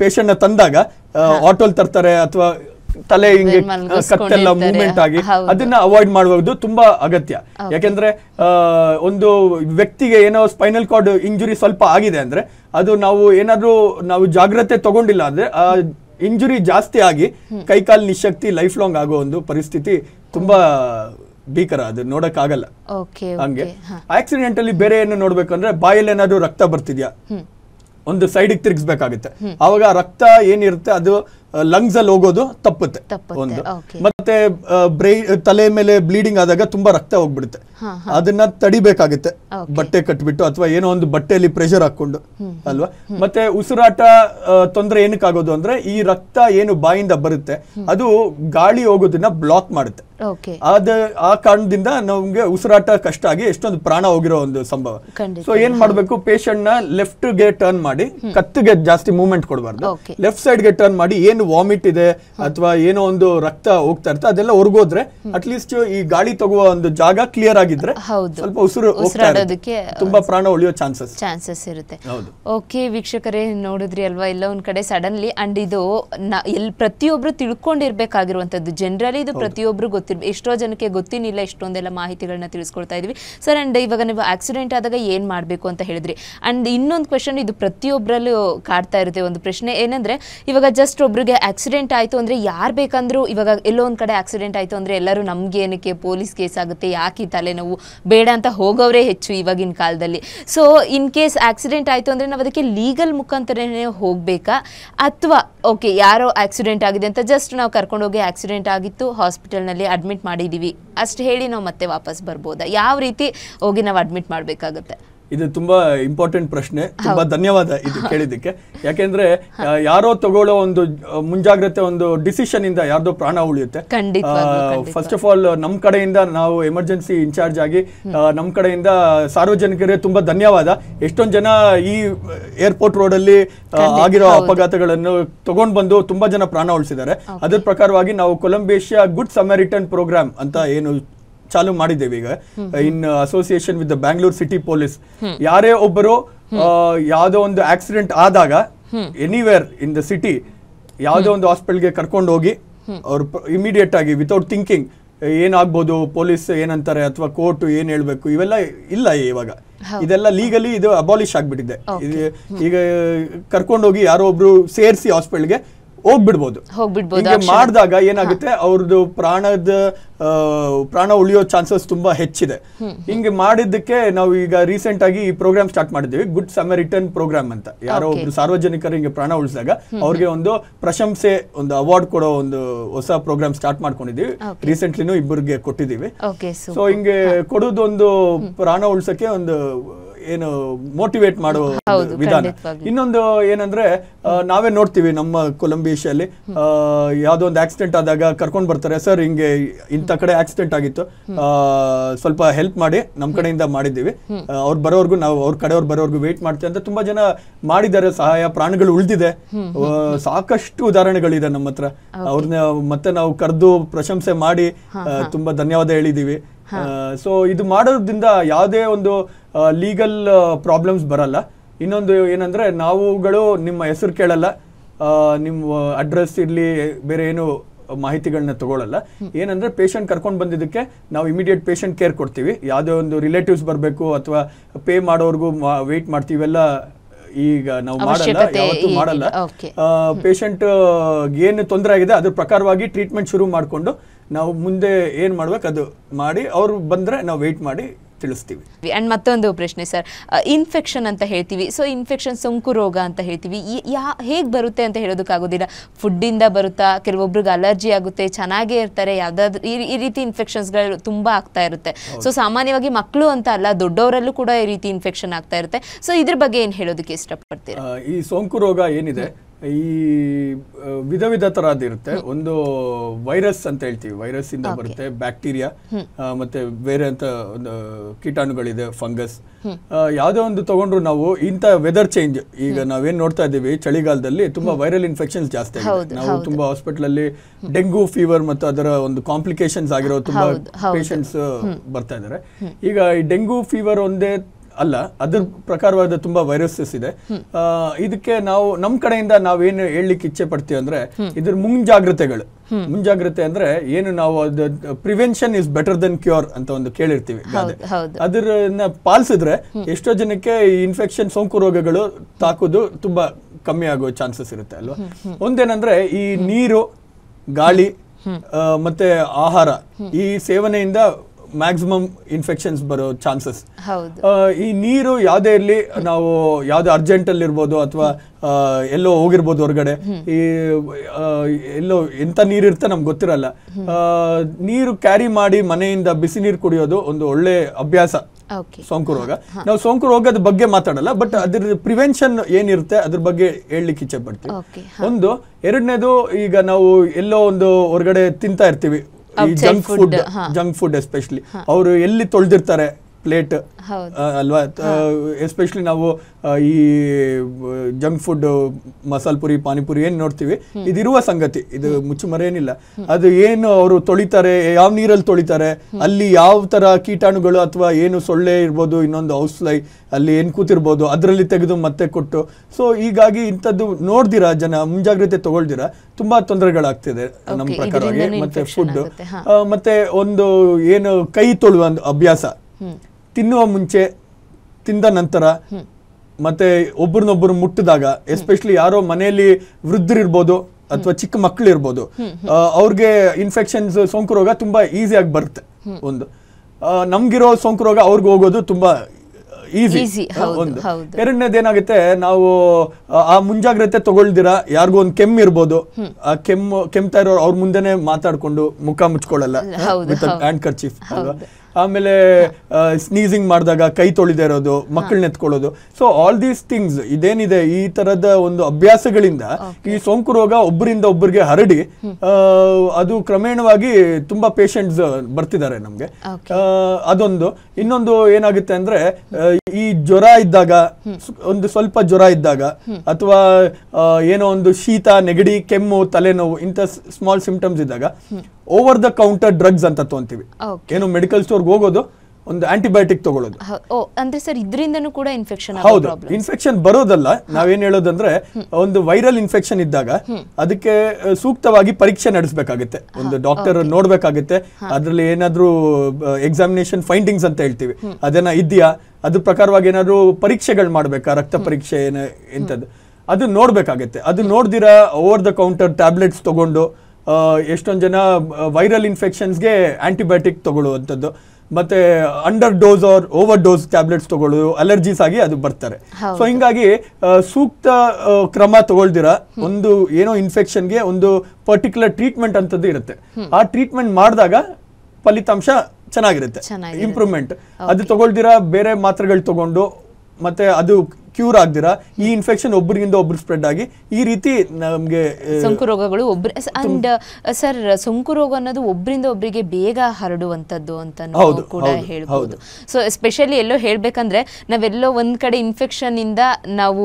ಪೇಷಂಟ್ ನ ತಂದಾಗ ಆಟೋಲ್ ತರ್ತಾರೆ ಅಥವಾ ತಲೆ ಹಿಂಗೆ ಕತ್ತೆಲ್ಲ ಮೂವ್ಮೆಂಟ್ ಆಗಿ ಅದನ್ನ ಅವಾಯ್ಡ್ ಮಾಡುವುದು ತುಂಬಾ ಅಗತ್ಯ ಯಾಕೆಂದ್ರೆ ಒಂದು ವ್ಯಕ್ತಿಗೆ ಏನೋ ಸ್ಪೈನಲ್ ಕಾರ್ಡ್ ಇಂಜುರಿ ಸ್ವಲ್ಪ ಆಗಿದೆ ಅಂದ್ರೆ ಅದು ನಾವು ಏನಾದ್ರೂ ನಾವು ಜಾಗ್ರತೆ ತಗೊಂಡಿಲ್ಲ ಅಂದ್ರೆ ಆ ಇಂಜುರಿ ಜಾಸ್ತಿ ಆಗಿ ಕೈಕಾಲು ನಿಶಕ್ತಿ ಲೈಫ್ ಲಾಂಗ್ ಆಗೋ ಒಂದು ಪರಿಸ್ಥಿತಿ ತುಂಬಾ ಭೀಕರ ಅದು ಆಗಲ್ಲ ಹಂಗೆ ಆಕ್ಸಿಡೆಂಟ್ ಅಲ್ಲಿ ಬೇರೆ ಏನು ಅಂದ್ರೆ ಬಾಯಲ್ಲಿ ಏನಾದ್ರು ರಕ್ತ ಬರ್ತಿದ್ಯಾ ಒಂದು ಸೈಡಿಗೆ ತಿರುಗಿಸ್ಬೇಕಾಗುತ್ತೆ ಅವಾಗ ರಕ್ತ ಏನಿರುತ್ತೆ ಅದು ಲಂಗ್ಸ್ ಅಲ್ಲಿ ಹೋಗೋದು ತಪ್ಪುತ್ತೆ ಒಂದು ಮತ್ತೆ ಬ್ರೈ ತಲೆ ಮೇಲೆ ಬ್ಲೀಡಿಂಗ್ ಆದಾಗ ತುಂಬಾ ರಕ್ತ ಹೋಗ್ಬಿಡುತ್ತೆ ಅದನ್ನ ತಡಿಬೇಕಾಗುತ್ತೆ ಬಟ್ಟೆ ಕಟ್ಬಿಟ್ಟು ಅಥವಾ ಏನೋ ಒಂದು ಬಟ್ಟೆಯಲ್ಲಿ ಪ್ರೆಷರ್ ಹಾಕೊಂಡು ಅಲ್ವಾ ಮತ್ತೆ ಉಸಿರಾಟ ತೊಂದರೆ ಏನಕ್ಕಾಗೋದು ಅಂದ್ರೆ ಈ ರಕ್ತ ಏನು ಬಾಯಿಂದ ಬರುತ್ತೆ ಅದು ಗಾಳಿ ಹೋಗೋದನ್ನ ಬ್ಲಾಕ್ ಮಾಡುತ್ತೆ ಅದ ಆ ಕಾರಣದಿಂದ ನಮ್ಗೆ ಉಸಿರಾಟ ಕಷ್ಟ ಆಗಿ ಎಷ್ಟೊಂದು ಪ್ರಾಣ ಹೋಗಿರೋ ಒಂದು ಸಂಭವ ಸೊ ಏನ್ ಮಾಡ್ಬೇಕು ಪೇಷಂಟ್ ನ ಲೆಫ್ಟ್ ಗೆ ಟರ್ನ್ ಮಾಡಿ ಕತ್ತಿಗೆ ಜಾಸ್ತಿ ಮೂವ್ಮೆಂಟ್ ಕೊಡಬಾರ್ದು ಲೆಫ್ಟ್ ಸೈಡ್ ಗೆ ಟರ್ನ್ ಮಾಡಿ ಏನು ವಾಮಿಟ್ ಇದೆ ಅಥವಾ ಏನೋ ಒಂದು ರಕ್ತ ಹೋಗ್ತಾ ಇರುತ್ತೆ ಅದೆಲ್ಲ ಹೊರಗೋದ್ರೆ ಅಟ್ಲೀಸ್ಟ್ ಈ ಗಾಳಿ ತಗೋ ಒಂದು ಜಾಗ ಕ್ಲಿಯರ್ ಆಗಿ ಆಗಿದ್ರೆ ಸ್ವಲ್ಪ ಉಸಿರು ಉಸಿರಾಡೋದಕ್ಕೆ ತುಂಬಾ ಪ್ರಾಣ ಉಳಿಯೋ ಚಾನ್ಸಸ್ ಚಾನ್ಸಸ್ ಇರುತ್ತೆ ಓಕೆ ವೀಕ್ಷಕರೇ ನೋಡಿದ್ರಿ ಅಲ್ವಾ ಎಲ್ಲ ಒಂದ್ ಕಡೆ ಸಡನ್ಲಿ ಅಂಡ್ ಇದು ಎಲ್ಲಿ ಪ್ರತಿಯೊಬ್ರು ತಿಳ್ಕೊಂಡಿರ್ಬೇಕಾಗಿರುವಂತದ್ದು ಜನರಲಿ ಇದು ಪ್ರತಿಯೊಬ್ರು ಗೊತ್ತಿರ್ ಎಷ್ಟೋ ಜನಕ್ಕೆ ಗೊತ್ತಿನಿಲ್ಲ ಇಷ್ಟೊಂದೆಲ್ಲ ಮಾಹಿತಿಗಳನ್ನ ತಿಳಿಸ್ಕೊಳ್ತಾ ಇದ್ವಿ ಸರ್ ಅಂಡ್ ಇವಾಗ ನೀವು ಆಕ್ಸಿಡೆಂಟ್ ಆದಾಗ ಏನ್ ಮಾಡ್ಬೇಕು ಅಂತ ಹೇಳಿದ್ರಿ ಅಂಡ್ ಇನ್ನೊಂದು ಕ್ವಶನ್ ಇದು ಪ್ರತಿಯೊಬ್ಬರಲ್ಲೂ ಕಾಡ್ತಾ ಇರುತ್ತೆ ಒಂದು ಪ್ರಶ್ನೆ ಏನಂದ್ರೆ ಇವಾಗ ಜಸ್ಟ್ ಒಬ್ರಿಗೆ ಆಕ್ಸಿಡೆಂಟ್ ಆಯ್ತು ಅಂದ್ರೆ ಯಾರ್ ಬೇಕಂದ್ರೂ ಇವಾಗ ಎಲ್ಲೋ ಒಂದ್ ಕಡೆ ಆಕ್ಸಿಡೆಂಟ್ ಆಯ್ತು ಅಂದ್ರೆ ಎಲ್ಲರೂ ನಮ್ಗೆ ಏನಕ್ಕೆ ಪೊಲೀಸ್ ಕೇಸ್ ಆಗುತ್ತೆ ಯಾಕೆ ತಲೆ ನಾವು ಬೇಡ ಅಂತ ಹೋಗೋರೇ ಹೆಚ್ಚು ಇವಾಗಿನ ಕಾಲದಲ್ಲಿ ಸೊ ಇನ್ ಕೇಸ್ ಆಕ್ಸಿಡೆಂಟ್ ಆಯಿತು ಅಂದರೆ ನಾವು ಅದಕ್ಕೆ ಲೀಗಲ್ ಮುಖಾಂತರನೇ ಹೋಗಬೇಕಾ ಅಥವಾ ಓಕೆ ಯಾರೋ ಆಕ್ಸಿಡೆಂಟ್ ಆಗಿದೆ ಅಂತ ಜಸ್ಟ್ ನಾವು ಕರ್ಕೊಂಡೋಗಿ ಆಕ್ಸಿಡೆಂಟ್ ಆಗಿತ್ತು ಹಾಸ್ಪಿಟಲ್ನಲ್ಲಿ ಅಡ್ಮಿಟ್ ಮಾಡಿದ್ದೀವಿ ಅಷ್ಟು ಹೇಳಿ ನಾವು ಮತ್ತೆ ವಾಪಸ್ ಬರ್ಬೋದಾ ಯಾವ ರೀತಿ ಹೋಗಿ ನಾವು ಅಡ್ಮಿಟ್ ಮಾಡಬೇಕಾಗುತ್ತೆ ಇದು ತುಂಬಾ ಇಂಪಾರ್ಟೆಂಟ್ ಪ್ರಶ್ನೆ ತುಂಬಾ ಧನ್ಯವಾದ ಇದು ಕೇಳಿದಕ್ಕೆ ಯಾಕೆಂದ್ರೆ ಯಾರೋ ತಗೊಳ್ಳೋ ಒಂದು ಮುಂಜಾಗ್ರತೆ ಒಂದು ಡಿಸಿಷನ್ ಇಂದ ಯಾರ್ದೋ ಪ್ರಾಣ ಉಳಿಯುತ್ತೆ ಫಸ್ಟ್ ಆಫ್ ಆಲ್ ನಮ್ ಕಡೆಯಿಂದ ನಾವು ಎಮರ್ಜೆನ್ಸಿ ಇನ್ಚಾರ್ಜ್ ಆಗಿ ನಮ್ ಕಡೆಯಿಂದ ಸಾರ್ವಜನಿಕರೇ ತುಂಬಾ ಧನ್ಯವಾದ ಎಷ್ಟೊಂದ್ ಜನ ಈ ಏರ್ಪೋರ್ಟ್ ರೋಡ್ ಅಲ್ಲಿ ಆಗಿರೋ ಅಪಘಾತಗಳನ್ನು ತಗೊಂಡ್ ಬಂದು ತುಂಬಾ ಜನ ಪ್ರಾಣ ಉಳಿಸಿದ್ದಾರೆ ಅದ್ರ ಪ್ರಕಾರವಾಗಿ ನಾವು ಕೊಲಂಬೇಶಿಯಾ ಗುಡ್ ಸಮರಿಟನ್ ಪ್ರೋಗ್ರಾಮ್ ಅಂತ ಏನು ಚಾಲು ಮಾಡಿದ್ದೇವೆ ಈಗ in association with the Bangalore city police ಯಾರೇ ಒಬ್ಬರು uh, ಯಾವ್ದೋ ಒಂದು ಆಕ್ಸಿಡೆಂಟ್ ಆದಾಗ ಎನಿವೇರ್ ಇನ್ ದ ಸಿಟಿ ಯಾವ್ದೋ ಒಂದು ಹಾಸ್ಪಿಟಲ್ಗೆ ಕರ್ಕೊಂಡು ಹೋಗಿ ಅವ್ರು ಇಮಿಡಿಯೇಟ್ ಆಗಿ ವಿತೌಟ್ ಥಿಂಕಿಂಗ್ ಏನಾಗ್ಬೋದು ಪೊಲೀಸ್ ಏನಂತಾರೆ ಅಥವಾ ಕೋರ್ಟ್ ಏನ್ ಹೇಳ್ಬೇಕು ಇವೆಲ್ಲ ಇಲ್ಲ ಇವಾಗ ಇದೆಲ್ಲ ಲೀಗಲಿ ಇದು ಅಬಾಲಿಶ್ ಆಗ್ಬಿಟ್ಟಿದೆ ಈಗ ಕರ್ಕೊಂಡೋಗಿ ಯಾರೋ ಒಬ್ರು ಸೇರಿಸಿ ಹಾಸ್ಪಿಟಲ್ಗೆ ಹೋಗ್ಬಿಡ್ಬೋದು ಹಿಂಗೆ ಮಾಡಿದಾಗ ಏನಾಗುತ್ತೆ ಅವ್ರದ್ದು ಪ್ರಾಣದ ಪ್ರಾಣ ಉಳಿಯೋ ಚಾನ್ಸಸ್ ತುಂಬಾ ಹೆಚ್ಚಿದೆ ಹಿಂಗೆ ಮಾಡಿದ್ದಕ್ಕೆ ನಾವು ಈಗ ರೀಸೆಂಟ್ ಆಗಿ ಈ ಪ್ರೋಗ್ರಾಮ್ ಸ್ಟಾರ್ಟ್ ಮಾಡಿದ್ದೀವಿ ಗುಡ್ ರಿಟರ್ನ್ ಪ್ರೋಗ್ರಾಮ್ ಅಂತ ಯಾರೋ ಒಬ್ರು ಸಾರ್ವಜನಿಕರು ಹಿಂಗೆ ಪ್ರಾಣ ಉಳಿಸಿದಾಗ ಅವ್ರಿಗೆ ಒಂದು ಪ್ರಶಂಸೆ ಒಂದು ಅವಾರ್ಡ್ ಕೊಡೋ ಒಂದು ಹೊಸ ಪ್ರೋಗ್ರಾಮ್ ಸ್ಟಾರ್ಟ್ ಮಾಡ್ಕೊಂಡಿದೀವಿ ರೀಸೆಂಟ್ಲಿನೂ ಇಬ್ಬರಿಗೆ ಕೊಟ್ಟಿದ್ದೀವಿ ಸೊ ಹಿಂಗೆ ಕೊಡೋದೊಂದು ಒಂದು ಪ್ರಾಣ ಉಳಿಸಕ್ಕೆ ಒಂದು ಏನು ಮೋಟಿವೇಟ್ ಮಾಡೋ ವಿಧಾನ ಇನ್ನೊಂದು ಏನಂದ್ರೆ ನಾವೇ ನೋಡ್ತೀವಿ ನಮ್ಮ ಕೊಲಂಬಿಯಲ್ಲಿ ಯಾವ್ದೋ ಒಂದು ಆಕ್ಸಿಡೆಂಟ್ ಆದಾಗ ಕರ್ಕೊಂಡು ಬರ್ತಾರೆ ಸರ್ ಹಿಂಗೆ ಇಂತ ಕಡೆ ಆಕ್ಸಿಡೆಂಟ್ ಆಗಿತ್ತು ಸ್ವಲ್ಪ ಹೆಲ್ಪ್ ಮಾಡಿ ನಮ್ಮ ಕಡೆಯಿಂದ ಮಾಡಿದ್ದೀವಿ ಅವ್ರು ಬರೋರ್ಗು ನಾವು ಅವ್ರ ಕಡೆಯವ್ರು ಬರೋರ್ಗು ವೇಟ್ ಮಾಡ್ತೀವಿ ಅಂತ ತುಂಬಾ ಜನ ಮಾಡಿದ್ದಾರೆ ಸಹಾಯ ಪ್ರಾಣಿಗಳು ಉಳಿದಿದೆ ಸಾಕಷ್ಟು ಉದಾಹರಣೆಗಳಿದೆ ನಮ್ಮ ಹತ್ರ ಅವ್ರನ್ನ ಮತ್ತೆ ನಾವು ಕರೆದು ಪ್ರಶಂಸೆ ಮಾಡಿ ತುಂಬಾ ಧನ್ಯವಾದ ಹೇಳಿದೀವಿ ಸೊ ಇದು ಮಾಡೋದ್ರಿಂದ ಯಾವುದೇ ಒಂದು ಲೀಗಲ್ ಪ್ರಾಬ್ಲಮ್ಸ್ ಬರಲ್ಲ ಇನ್ನೊಂದು ಏನಂದ್ರೆ ನಾವುಗಳು ನಿಮ್ಮ ಹೆಸರು ಕೇಳಲ್ಲ ನಿಮ್ಮ ಅಡ್ರೆಸ್ ಇರಲಿ ಬೇರೆ ಏನು ಮಾಹಿತಿಗಳನ್ನ ತಗೊಳ್ಳಲ್ಲ ಏನಂದ್ರೆ ಪೇಷಂಟ್ ಕರ್ಕೊಂಡು ಬಂದಿದ್ದಕ್ಕೆ ನಾವು ಇಮಿಡಿಯೇಟ್ ಪೇಷಂಟ್ ಕೇರ್ ಕೊಡ್ತೀವಿ ಯಾವುದೇ ಒಂದು ರಿಲೇಟಿವ್ಸ್ ಬರಬೇಕು ಅಥವಾ ಪೇ ಮಾಡೋರ್ಗು ವೇಟ್ ಮಾಡ್ತೀವಿ ಎಲ್ಲ ಈಗ ನಾವು ಮಾಡಲ್ಲ ಯಾವತ್ತೂ ಮಾಡಲ್ಲ ಪೇಷಂಟ್ ಏನು ತೊಂದರೆ ಆಗಿದೆ ಅದ್ರ ಪ್ರಕಾರವಾಗಿ ಟ್ರೀಟ್ಮೆಂಟ್ ಶುರು ಮಾಡಿಕೊಂಡು ನಾವು ಮುಂದೆ ಏನ್ ಮಾಡ್ಬೇಕು ಅದು ಮಾಡಿ ಅವರು ಬಂದ್ರೆ ನಾವು ವೆಯ್ಟ್ ಮಾಡಿ ತಿಳಿಸ್ತೀವಿ ಅಂಡ್ ಮತ್ತೊಂದು ಪ್ರಶ್ನೆ ಸರ್ ಇನ್ಫೆಕ್ಷನ್ ಅಂತ ಹೇಳ್ತೀವಿ ಸೊ ಇನ್ಫೆಕ್ಷನ್ ಸೋಂಕು ರೋಗ ಅಂತ ಹೇಳ್ತೀವಿ ಯಾ ಹೇಗೆ ಬರುತ್ತೆ ಅಂತ ಫುಡ್ ಫುಡ್ಡಿಂದ ಬರುತ್ತಾ ಕೆಲವೊಬ್ರಿಗೆ ಅಲರ್ಜಿ ಆಗುತ್ತೆ ಚೆನ್ನಾಗೇ ಇರ್ತಾರೆ ಯಾವ್ದಾದ್ರು ಈ ರೀತಿ ಇನ್ಫೆಕ್ಷನ್ಸ್ಗಳು ತುಂಬಾ ಆಗ್ತಾ ಇರುತ್ತೆ ಸೊ ಸಾಮಾನ್ಯವಾಗಿ ಮಕ್ಕಳು ಅಂತ ಅಲ್ಲ ದೊಡ್ಡವರಲ್ಲೂ ಕೂಡ ಈ ರೀತಿ ಇನ್ಫೆಕ್ಷನ್ ಆಗ್ತಾ ಇರುತ್ತೆ ಸೊ ಇದ್ರ ಬಗ್ಗೆ ಏನು ಹೇಳೋದಕ್ಕೆ ಇಷ್ಟಪಡ್ತೀರಾ ಈ ಸೋಂಕು ರೋಗ ಏನಿದೆ ಈ ವಿಧ ವಿಧ ತರದ್ದು ಇರುತ್ತೆ ಒಂದು ವೈರಸ್ ಅಂತ ಹೇಳ್ತೀವಿ ವೈರಸ್ ಇಂದ ಬರುತ್ತೆ ಬ್ಯಾಕ್ಟೀರಿಯಾ ಮತ್ತೆ ಬೇರೆ ಅಂತ ಒಂದು ಕೀಟಾಣುಗಳಿದೆ ಫಂಗಸ್ ಯಾವುದೇ ಒಂದು ತಗೊಂಡ್ರು ನಾವು ಇಂಥ ವೆದರ್ ಚೇಂಜ್ ಈಗ ನಾವೇನ್ ನೋಡ್ತಾ ಇದ್ದೀವಿ ಚಳಿಗಾಲದಲ್ಲಿ ತುಂಬಾ ವೈರಲ್ ಇನ್ಫೆಕ್ಷನ್ಸ್ ಜಾಸ್ತಿ ಆಗಿದೆ ನಾವು ತುಂಬಾ ಹಾಸ್ಪಿಟಲ್ ಅಲ್ಲಿ ಡೆಂಗು ಫೀವರ್ ಮತ್ತು ಅದರ ಒಂದು ಕಾಂಪ್ಲಿಕೇಶನ್ಸ್ ಆಗಿರೋ ತುಂಬಾ ಪೇಷಂಟ್ಸ್ ಬರ್ತಾ ಇದ್ದಾರೆ ಈಗ ಈ ಡೆಂಗು ಫೀವರ್ ಒಂದೇ ಅಲ್ಲ ಅದ್ರ ಪ್ರಕಾರವಾದ ತುಂಬಾ ವೈರಸಸ್ ಇದೆ ಇದಕ್ಕೆ ನಾವು ನಮ್ಮ ಕಡೆಯಿಂದ ನಾವೇನು ಹೇಳಲಿಕ್ಕೆ ಇಚ್ಛೆ ಪಡ್ತೀವಿ ಅಂದ್ರೆ ಇದ್ರ ಮುಂಜಾಗ್ರತೆಗಳು ಮುಂಜಾಗ್ರತೆ ಅಂದ್ರೆ ಏನು ನಾವು prevention is better than cure ಅಂತ ಒಂದು ಕೇಳಿರ್ತೀವಿ ಅದನ್ನ ಪಾಲಿಸಿದ್ರೆ ಎಷ್ಟೋ ಜನಕ್ಕೆ ಇನ್ಫೆಕ್ಷನ್ ಸೋಂಕು ರೋಗಗಳು ತಾಕೋದು ತುಂಬಾ ಕಮ್ಮಿ ಆಗೋ ಚಾನ್ಸಸ್ ಇರುತ್ತೆ ಅಲ್ವಾ ಒಂದೇನಂದ್ರೆ ಈ ನೀರು ಗಾಳಿ ಮತ್ತೆ ಆಹಾರ ಈ ಸೇವನೆಯಿಂದ ಮ್ಯಾಕ್ಸಿಮಮ್ ಇನ್ಫೆಕ್ಷನ್ಸ್ ಬರೋ ಚಾನ್ಸಸ್ ಈ ನೀರು ಯಾವ್ದೇ ಇರಲಿ ನಾವು ಅರ್ಜೆಂಟ್ ಅಲ್ಲಿ ಇರ್ಬೋದು ಅಥವಾ ಎಲ್ಲೋ ಹೋಗಿರ್ಬೋದು ಹೊರಗಡೆ ಈ ಎಲ್ಲೋ ಎಂತ ನೀರು ಇರ್ತ ನಮ್ಗೆ ಗೊತ್ತಿರಲ್ಲ ನೀರು ಕ್ಯಾರಿ ಮಾಡಿ ಮನೆಯಿಂದ ಬಿಸಿ ನೀರು ಕುಡಿಯೋದು ಒಂದು ಒಳ್ಳೆ ಅಭ್ಯಾಸ ಸೋಂಕು ರೋಗ ನಾವು ಸೋಂಕು ರೋಗದ ಬಗ್ಗೆ ಮಾತಾಡಲ್ಲ ಬಟ್ ಅದ್ರ ಪ್ರಿವೆನ್ಷನ್ ಏನಿರುತ್ತೆ ಅದ್ರ ಬಗ್ಗೆ ಹೇಳಲಿಕ್ಕೆ ಇಚ್ಛೆ ಪಡ್ತೀವಿ ಒಂದು ಎರಡನೇದು ಈಗ ನಾವು ಎಲ್ಲೋ ಒಂದು ಹೊರಗಡೆ ತಿಂತಾ ಇರ್ತೀವಿ ಈ junk food junk food especially ಅವರು ಎಲ್ಲಿ ತೊಳೆದಿರ್ತಾರೆ ಪ್ಲೇಟ್ ಅಲ್ವಾ ಎಸ್ಪೆಷಲಿ ನಾವು ಈ ಜಂಕ್ ಫುಡ್ ಮಸಾಲ ಪುರಿ ಪಾನಿಪುರಿ ಏನ್ ನೋಡ್ತೀವಿ ಇದಿರುವ ಸಂಗತಿ ಇದು ಏನಿಲ್ಲ ಅದು ಏನು ಅವರು ತೊಳಿತಾರೆ ಯಾವ ನೀರಲ್ಲಿ ತೊಳಿತಾರೆ ಅಲ್ಲಿ ಯಾವ ತರ ಕೀಟಾಣುಗಳು ಅಥವಾ ಏನು ಸೊಳ್ಳೆ ಇರ್ಬೋದು ಇನ್ನೊಂದು ಔಸ್ಲೈ ಅಲ್ಲಿ ಏನು ಕೂತಿರ್ಬೋದು ಅದರಲ್ಲಿ ತೆಗೆದು ಮತ್ತೆ ಕೊಟ್ಟು ಸೊ ಹೀಗಾಗಿ ಇಂಥದ್ದು ನೋಡ್ದಿರಾ ಜನ ಮುಂಜಾಗ್ರತೆ ತಗೊಳ್ದಿರಾ ತುಂಬಾ ತೊಂದರೆಗಳಾಗ್ತಿದೆ ನಮ್ಮ ಪ್ರಕಾರವಾಗಿ ಮತ್ತೆ ಫುಡ್ ಮತ್ತೆ ಒಂದು ಏನು ಕೈ ತೊಳುವ ಅಭ್ಯಾಸ ತಿನ್ನುವ ಮುಂಚೆ ತಿಂದ ನಂತರ ಮತ್ತೆ ಒಬ್ಬರನ್ನೊಬ್ಬರು ಮುಟ್ಟಿದಾಗ ಎಸ್ಪೆಷಲಿ ಯಾರೋ ಮನೆಯಲ್ಲಿ ವೃದ್ಧರಿರ್ಬೋದು ಅಥವಾ ಚಿಕ್ಕ ಮಕ್ಕಳು ಇರ್ಬೋದು ಅವ್ರಿಗೆ ಇನ್ಫೆಕ್ಷನ್ಸ್ ಸೋಂಕು ರೋಗ ತುಂಬಾ ಈಸಿಯಾಗಿ ಬರುತ್ತೆ ಒಂದು ನಮ್ಗಿರೋ ಸೋಂಕು ರೋಗ ಅವ್ರಿಗೆ ಹೋಗೋದು ತುಂಬಾ ಈಸಿ ಒಂದು ಎರಡನೇದೇನಾಗುತ್ತೆ ನಾವು ಆ ಮುಂಜಾಗ್ರತೆ ತಗೊಳ್ದಿರ ಯಾರಿಗೂ ಒಂದು ಕೆಮ್ಮ ಇರ್ಬೋದು ಆ ಕೆಮ್ಮು ಕೆಮ್ತಾ ಇರೋ ಅವ್ರ ಮುಂದೆನೆ ಮಾತಾಡ್ಕೊಂಡು ಮುಖ ಮುಚ್ಕೊಳ್ಳಲ್ಲ ವಿತ್ ಹ್ಯಾಂಡ್ ಕರ್ಚೀಫ್ ಆಮೇಲೆ ಸ್ನೀಸಿಂಗ್ ಮಾಡಿದಾಗ ಕೈ ತೊಳಿದೆ ಇರೋದು ಮಕ್ಕಳನ್ನ ಎತ್ಕೊಳ್ಳೋದು ಸೊ ಆಲ್ ದೀಸ್ ಥಿಂಗ್ಸ್ ಇದೇನಿದೆ ಈ ತರದ ಒಂದು ಅಭ್ಯಾಸಗಳಿಂದ ಈ ಸೋಂಕು ರೋಗ ಒಬ್ಬರಿಂದ ಒಬ್ಬರಿಗೆ ಹರಡಿ ಅದು ಕ್ರಮೇಣವಾಗಿ ತುಂಬಾ ಪೇಷಂಟ್ಸ್ ಬರ್ತಿದ್ದಾರೆ ನಮಗೆ ಅದೊಂದು ಇನ್ನೊಂದು ಏನಾಗುತ್ತೆ ಅಂದ್ರೆ ಈ ಜ್ವರ ಇದ್ದಾಗ ಒಂದು ಸ್ವಲ್ಪ ಜ್ವರ ಇದ್ದಾಗ ಅಥವಾ ಏನೋ ಒಂದು ಶೀತ ನೆಗಡಿ ಕೆಮ್ಮು ತಲೆನೋವು ಇಂಥ ಸ್ಮಾಲ್ ಸಿಂಪ್ಟಮ್ಸ್ ಇದ್ದಾಗ ಓವರ್ ದ ಕೌಂಟರ್ ಡ್ರಗ್ಸ್ ಅಂತ ತಗೊಂತೀವಿ ಏನು ಮೆಡಿಕಲ್ ಸ್ಟೋರ್ ಹೋಗೋದು ಒಂದು ಆಂಟಿಬಯೋಟಿಕ್ ತಗೊಳ್ಳೋದು ಅಂದ್ರೆ ಸರ್ ಇದರಿಂದನೂ ಕೂಡ ಇನ್ಫೆಕ್ಷನ್ ಹೌದು ಇನ್ಫೆಕ್ಷನ್ ಬರೋದಲ್ಲ ನಾವೇನ್ ಹೇಳೋದಂದ್ರೆ ಒಂದು ವೈರಲ್ ಇನ್ಫೆಕ್ಷನ್ ಇದ್ದಾಗ ಅದಕ್ಕೆ ಸೂಕ್ತವಾಗಿ ಪರೀಕ್ಷೆ ನಡೆಸಬೇಕಾಗುತ್ತೆ ಒಂದು ಡಾಕ್ಟರ್ ನೋಡ್ಬೇಕಾಗುತ್ತೆ ಅದರಲ್ಲಿ ಏನಾದ್ರೂ ಎಕ್ಸಾಮಿನೇಷನ್ ಫೈಂಡಿಂಗ್ಸ್ ಅಂತ ಹೇಳ್ತೀವಿ ಅದನ್ನ ಇದೆಯಾ ಅದ್ರ ಪ್ರಕಾರವಾಗಿ ಏನಾದ್ರು ಪರೀಕ್ಷೆಗಳು ಮಾಡ್ಬೇಕಾ ರಕ್ತ ಪರೀಕ್ಷೆ ಏನ ಎಂಥದ್ದು ಅದು ನೋಡ್ಬೇಕಾಗುತ್ತೆ ಅದು ನೋಡ್ದಿರ ಓವರ್ ದ ಕೌಂಟರ್ ಟ್ಯಾಬ್ಲೆಟ್ಸ್ ತಗೊಂಡು ಎಷ್ಟೊಂದು ಜನ ವೈರಲ್ ಇನ್ಫೆಕ್ಷನ್ಸ್ಗೆ ಆ್ಯಂಟಿಬಯೋಟಿಕ್ ತಗೊಳ್ಳುವಂಥದ್ದು ಮತ್ತೆ under dose or over dose tablets ತಗೊಳ್ಳೋದು ಅಲರ್ಜೀಸ್ ಆಗಿ ಅದು ಬರ್ತಾರೆ ಸೊ ಹಿಂಗಾಗಿ ಸೂಕ್ತ ಕ್ರಮ ತಗೊಳ್ದಿರ ಒಂದು ಏನೋ ಇನ್ಫೆಕ್ಷನ್ಗೆ ಒಂದು ಪರ್ಟಿಕ್ಯುಲರ್ ಟ್ರೀಟ್ಮೆಂಟ್ ಅಂತದ್ದು ಇರುತ್ತೆ ಆ ಟ್ರೀಟ್ಮೆಂಟ್ ಮಾಡಿದಾಗ ಫಲಿತಾಂಶ ಚೆನ್ನಾಗಿರುತ್ತೆ ಇಂಪ್ರೂವ್ಮೆಂಟ್ ಅದು ತಗೊಳ್ದಿರ ಬೇರೆ ಮಾತ್ರೆಗಳು ತಗೊಂಡು ಮತ್ತೆ ಅದು ಕ್ಯೂರ್ ಈ ಇನ್ಫೆಕ್ಷನ್ ಒಬ್ಬರಿಂದ ಒಬ್ರು ಸ್ಪ್ರೆಡ್ ಆಗಿ ಈ ರೀತಿ ನಮಗೆ ಸೋಂಕು ರೋಗಗಳು ಅಂಡ್ ಸರ್ ಸೋಂಕು ರೋಗ ಅನ್ನೋದು ಒಬ್ಬರಿಂದ ಒಬ್ಬರಿಗೆ ಬೇಗ ಹರಡುವಂತದ್ದು ಅಂತ ಕೂಡ ಹೇಳ್ಬಹುದು ಸೊ ಎಸ್ಪೆಷಲಿ ಎಲ್ಲೋ ಹೇಳ್ಬೇಕಂದ್ರೆ ನಾವೆಲ್ಲೋ ಒಂದ್ ಕಡೆ ಇನ್ಫೆಕ್ಷನ್ ಇಂದ ನಾವು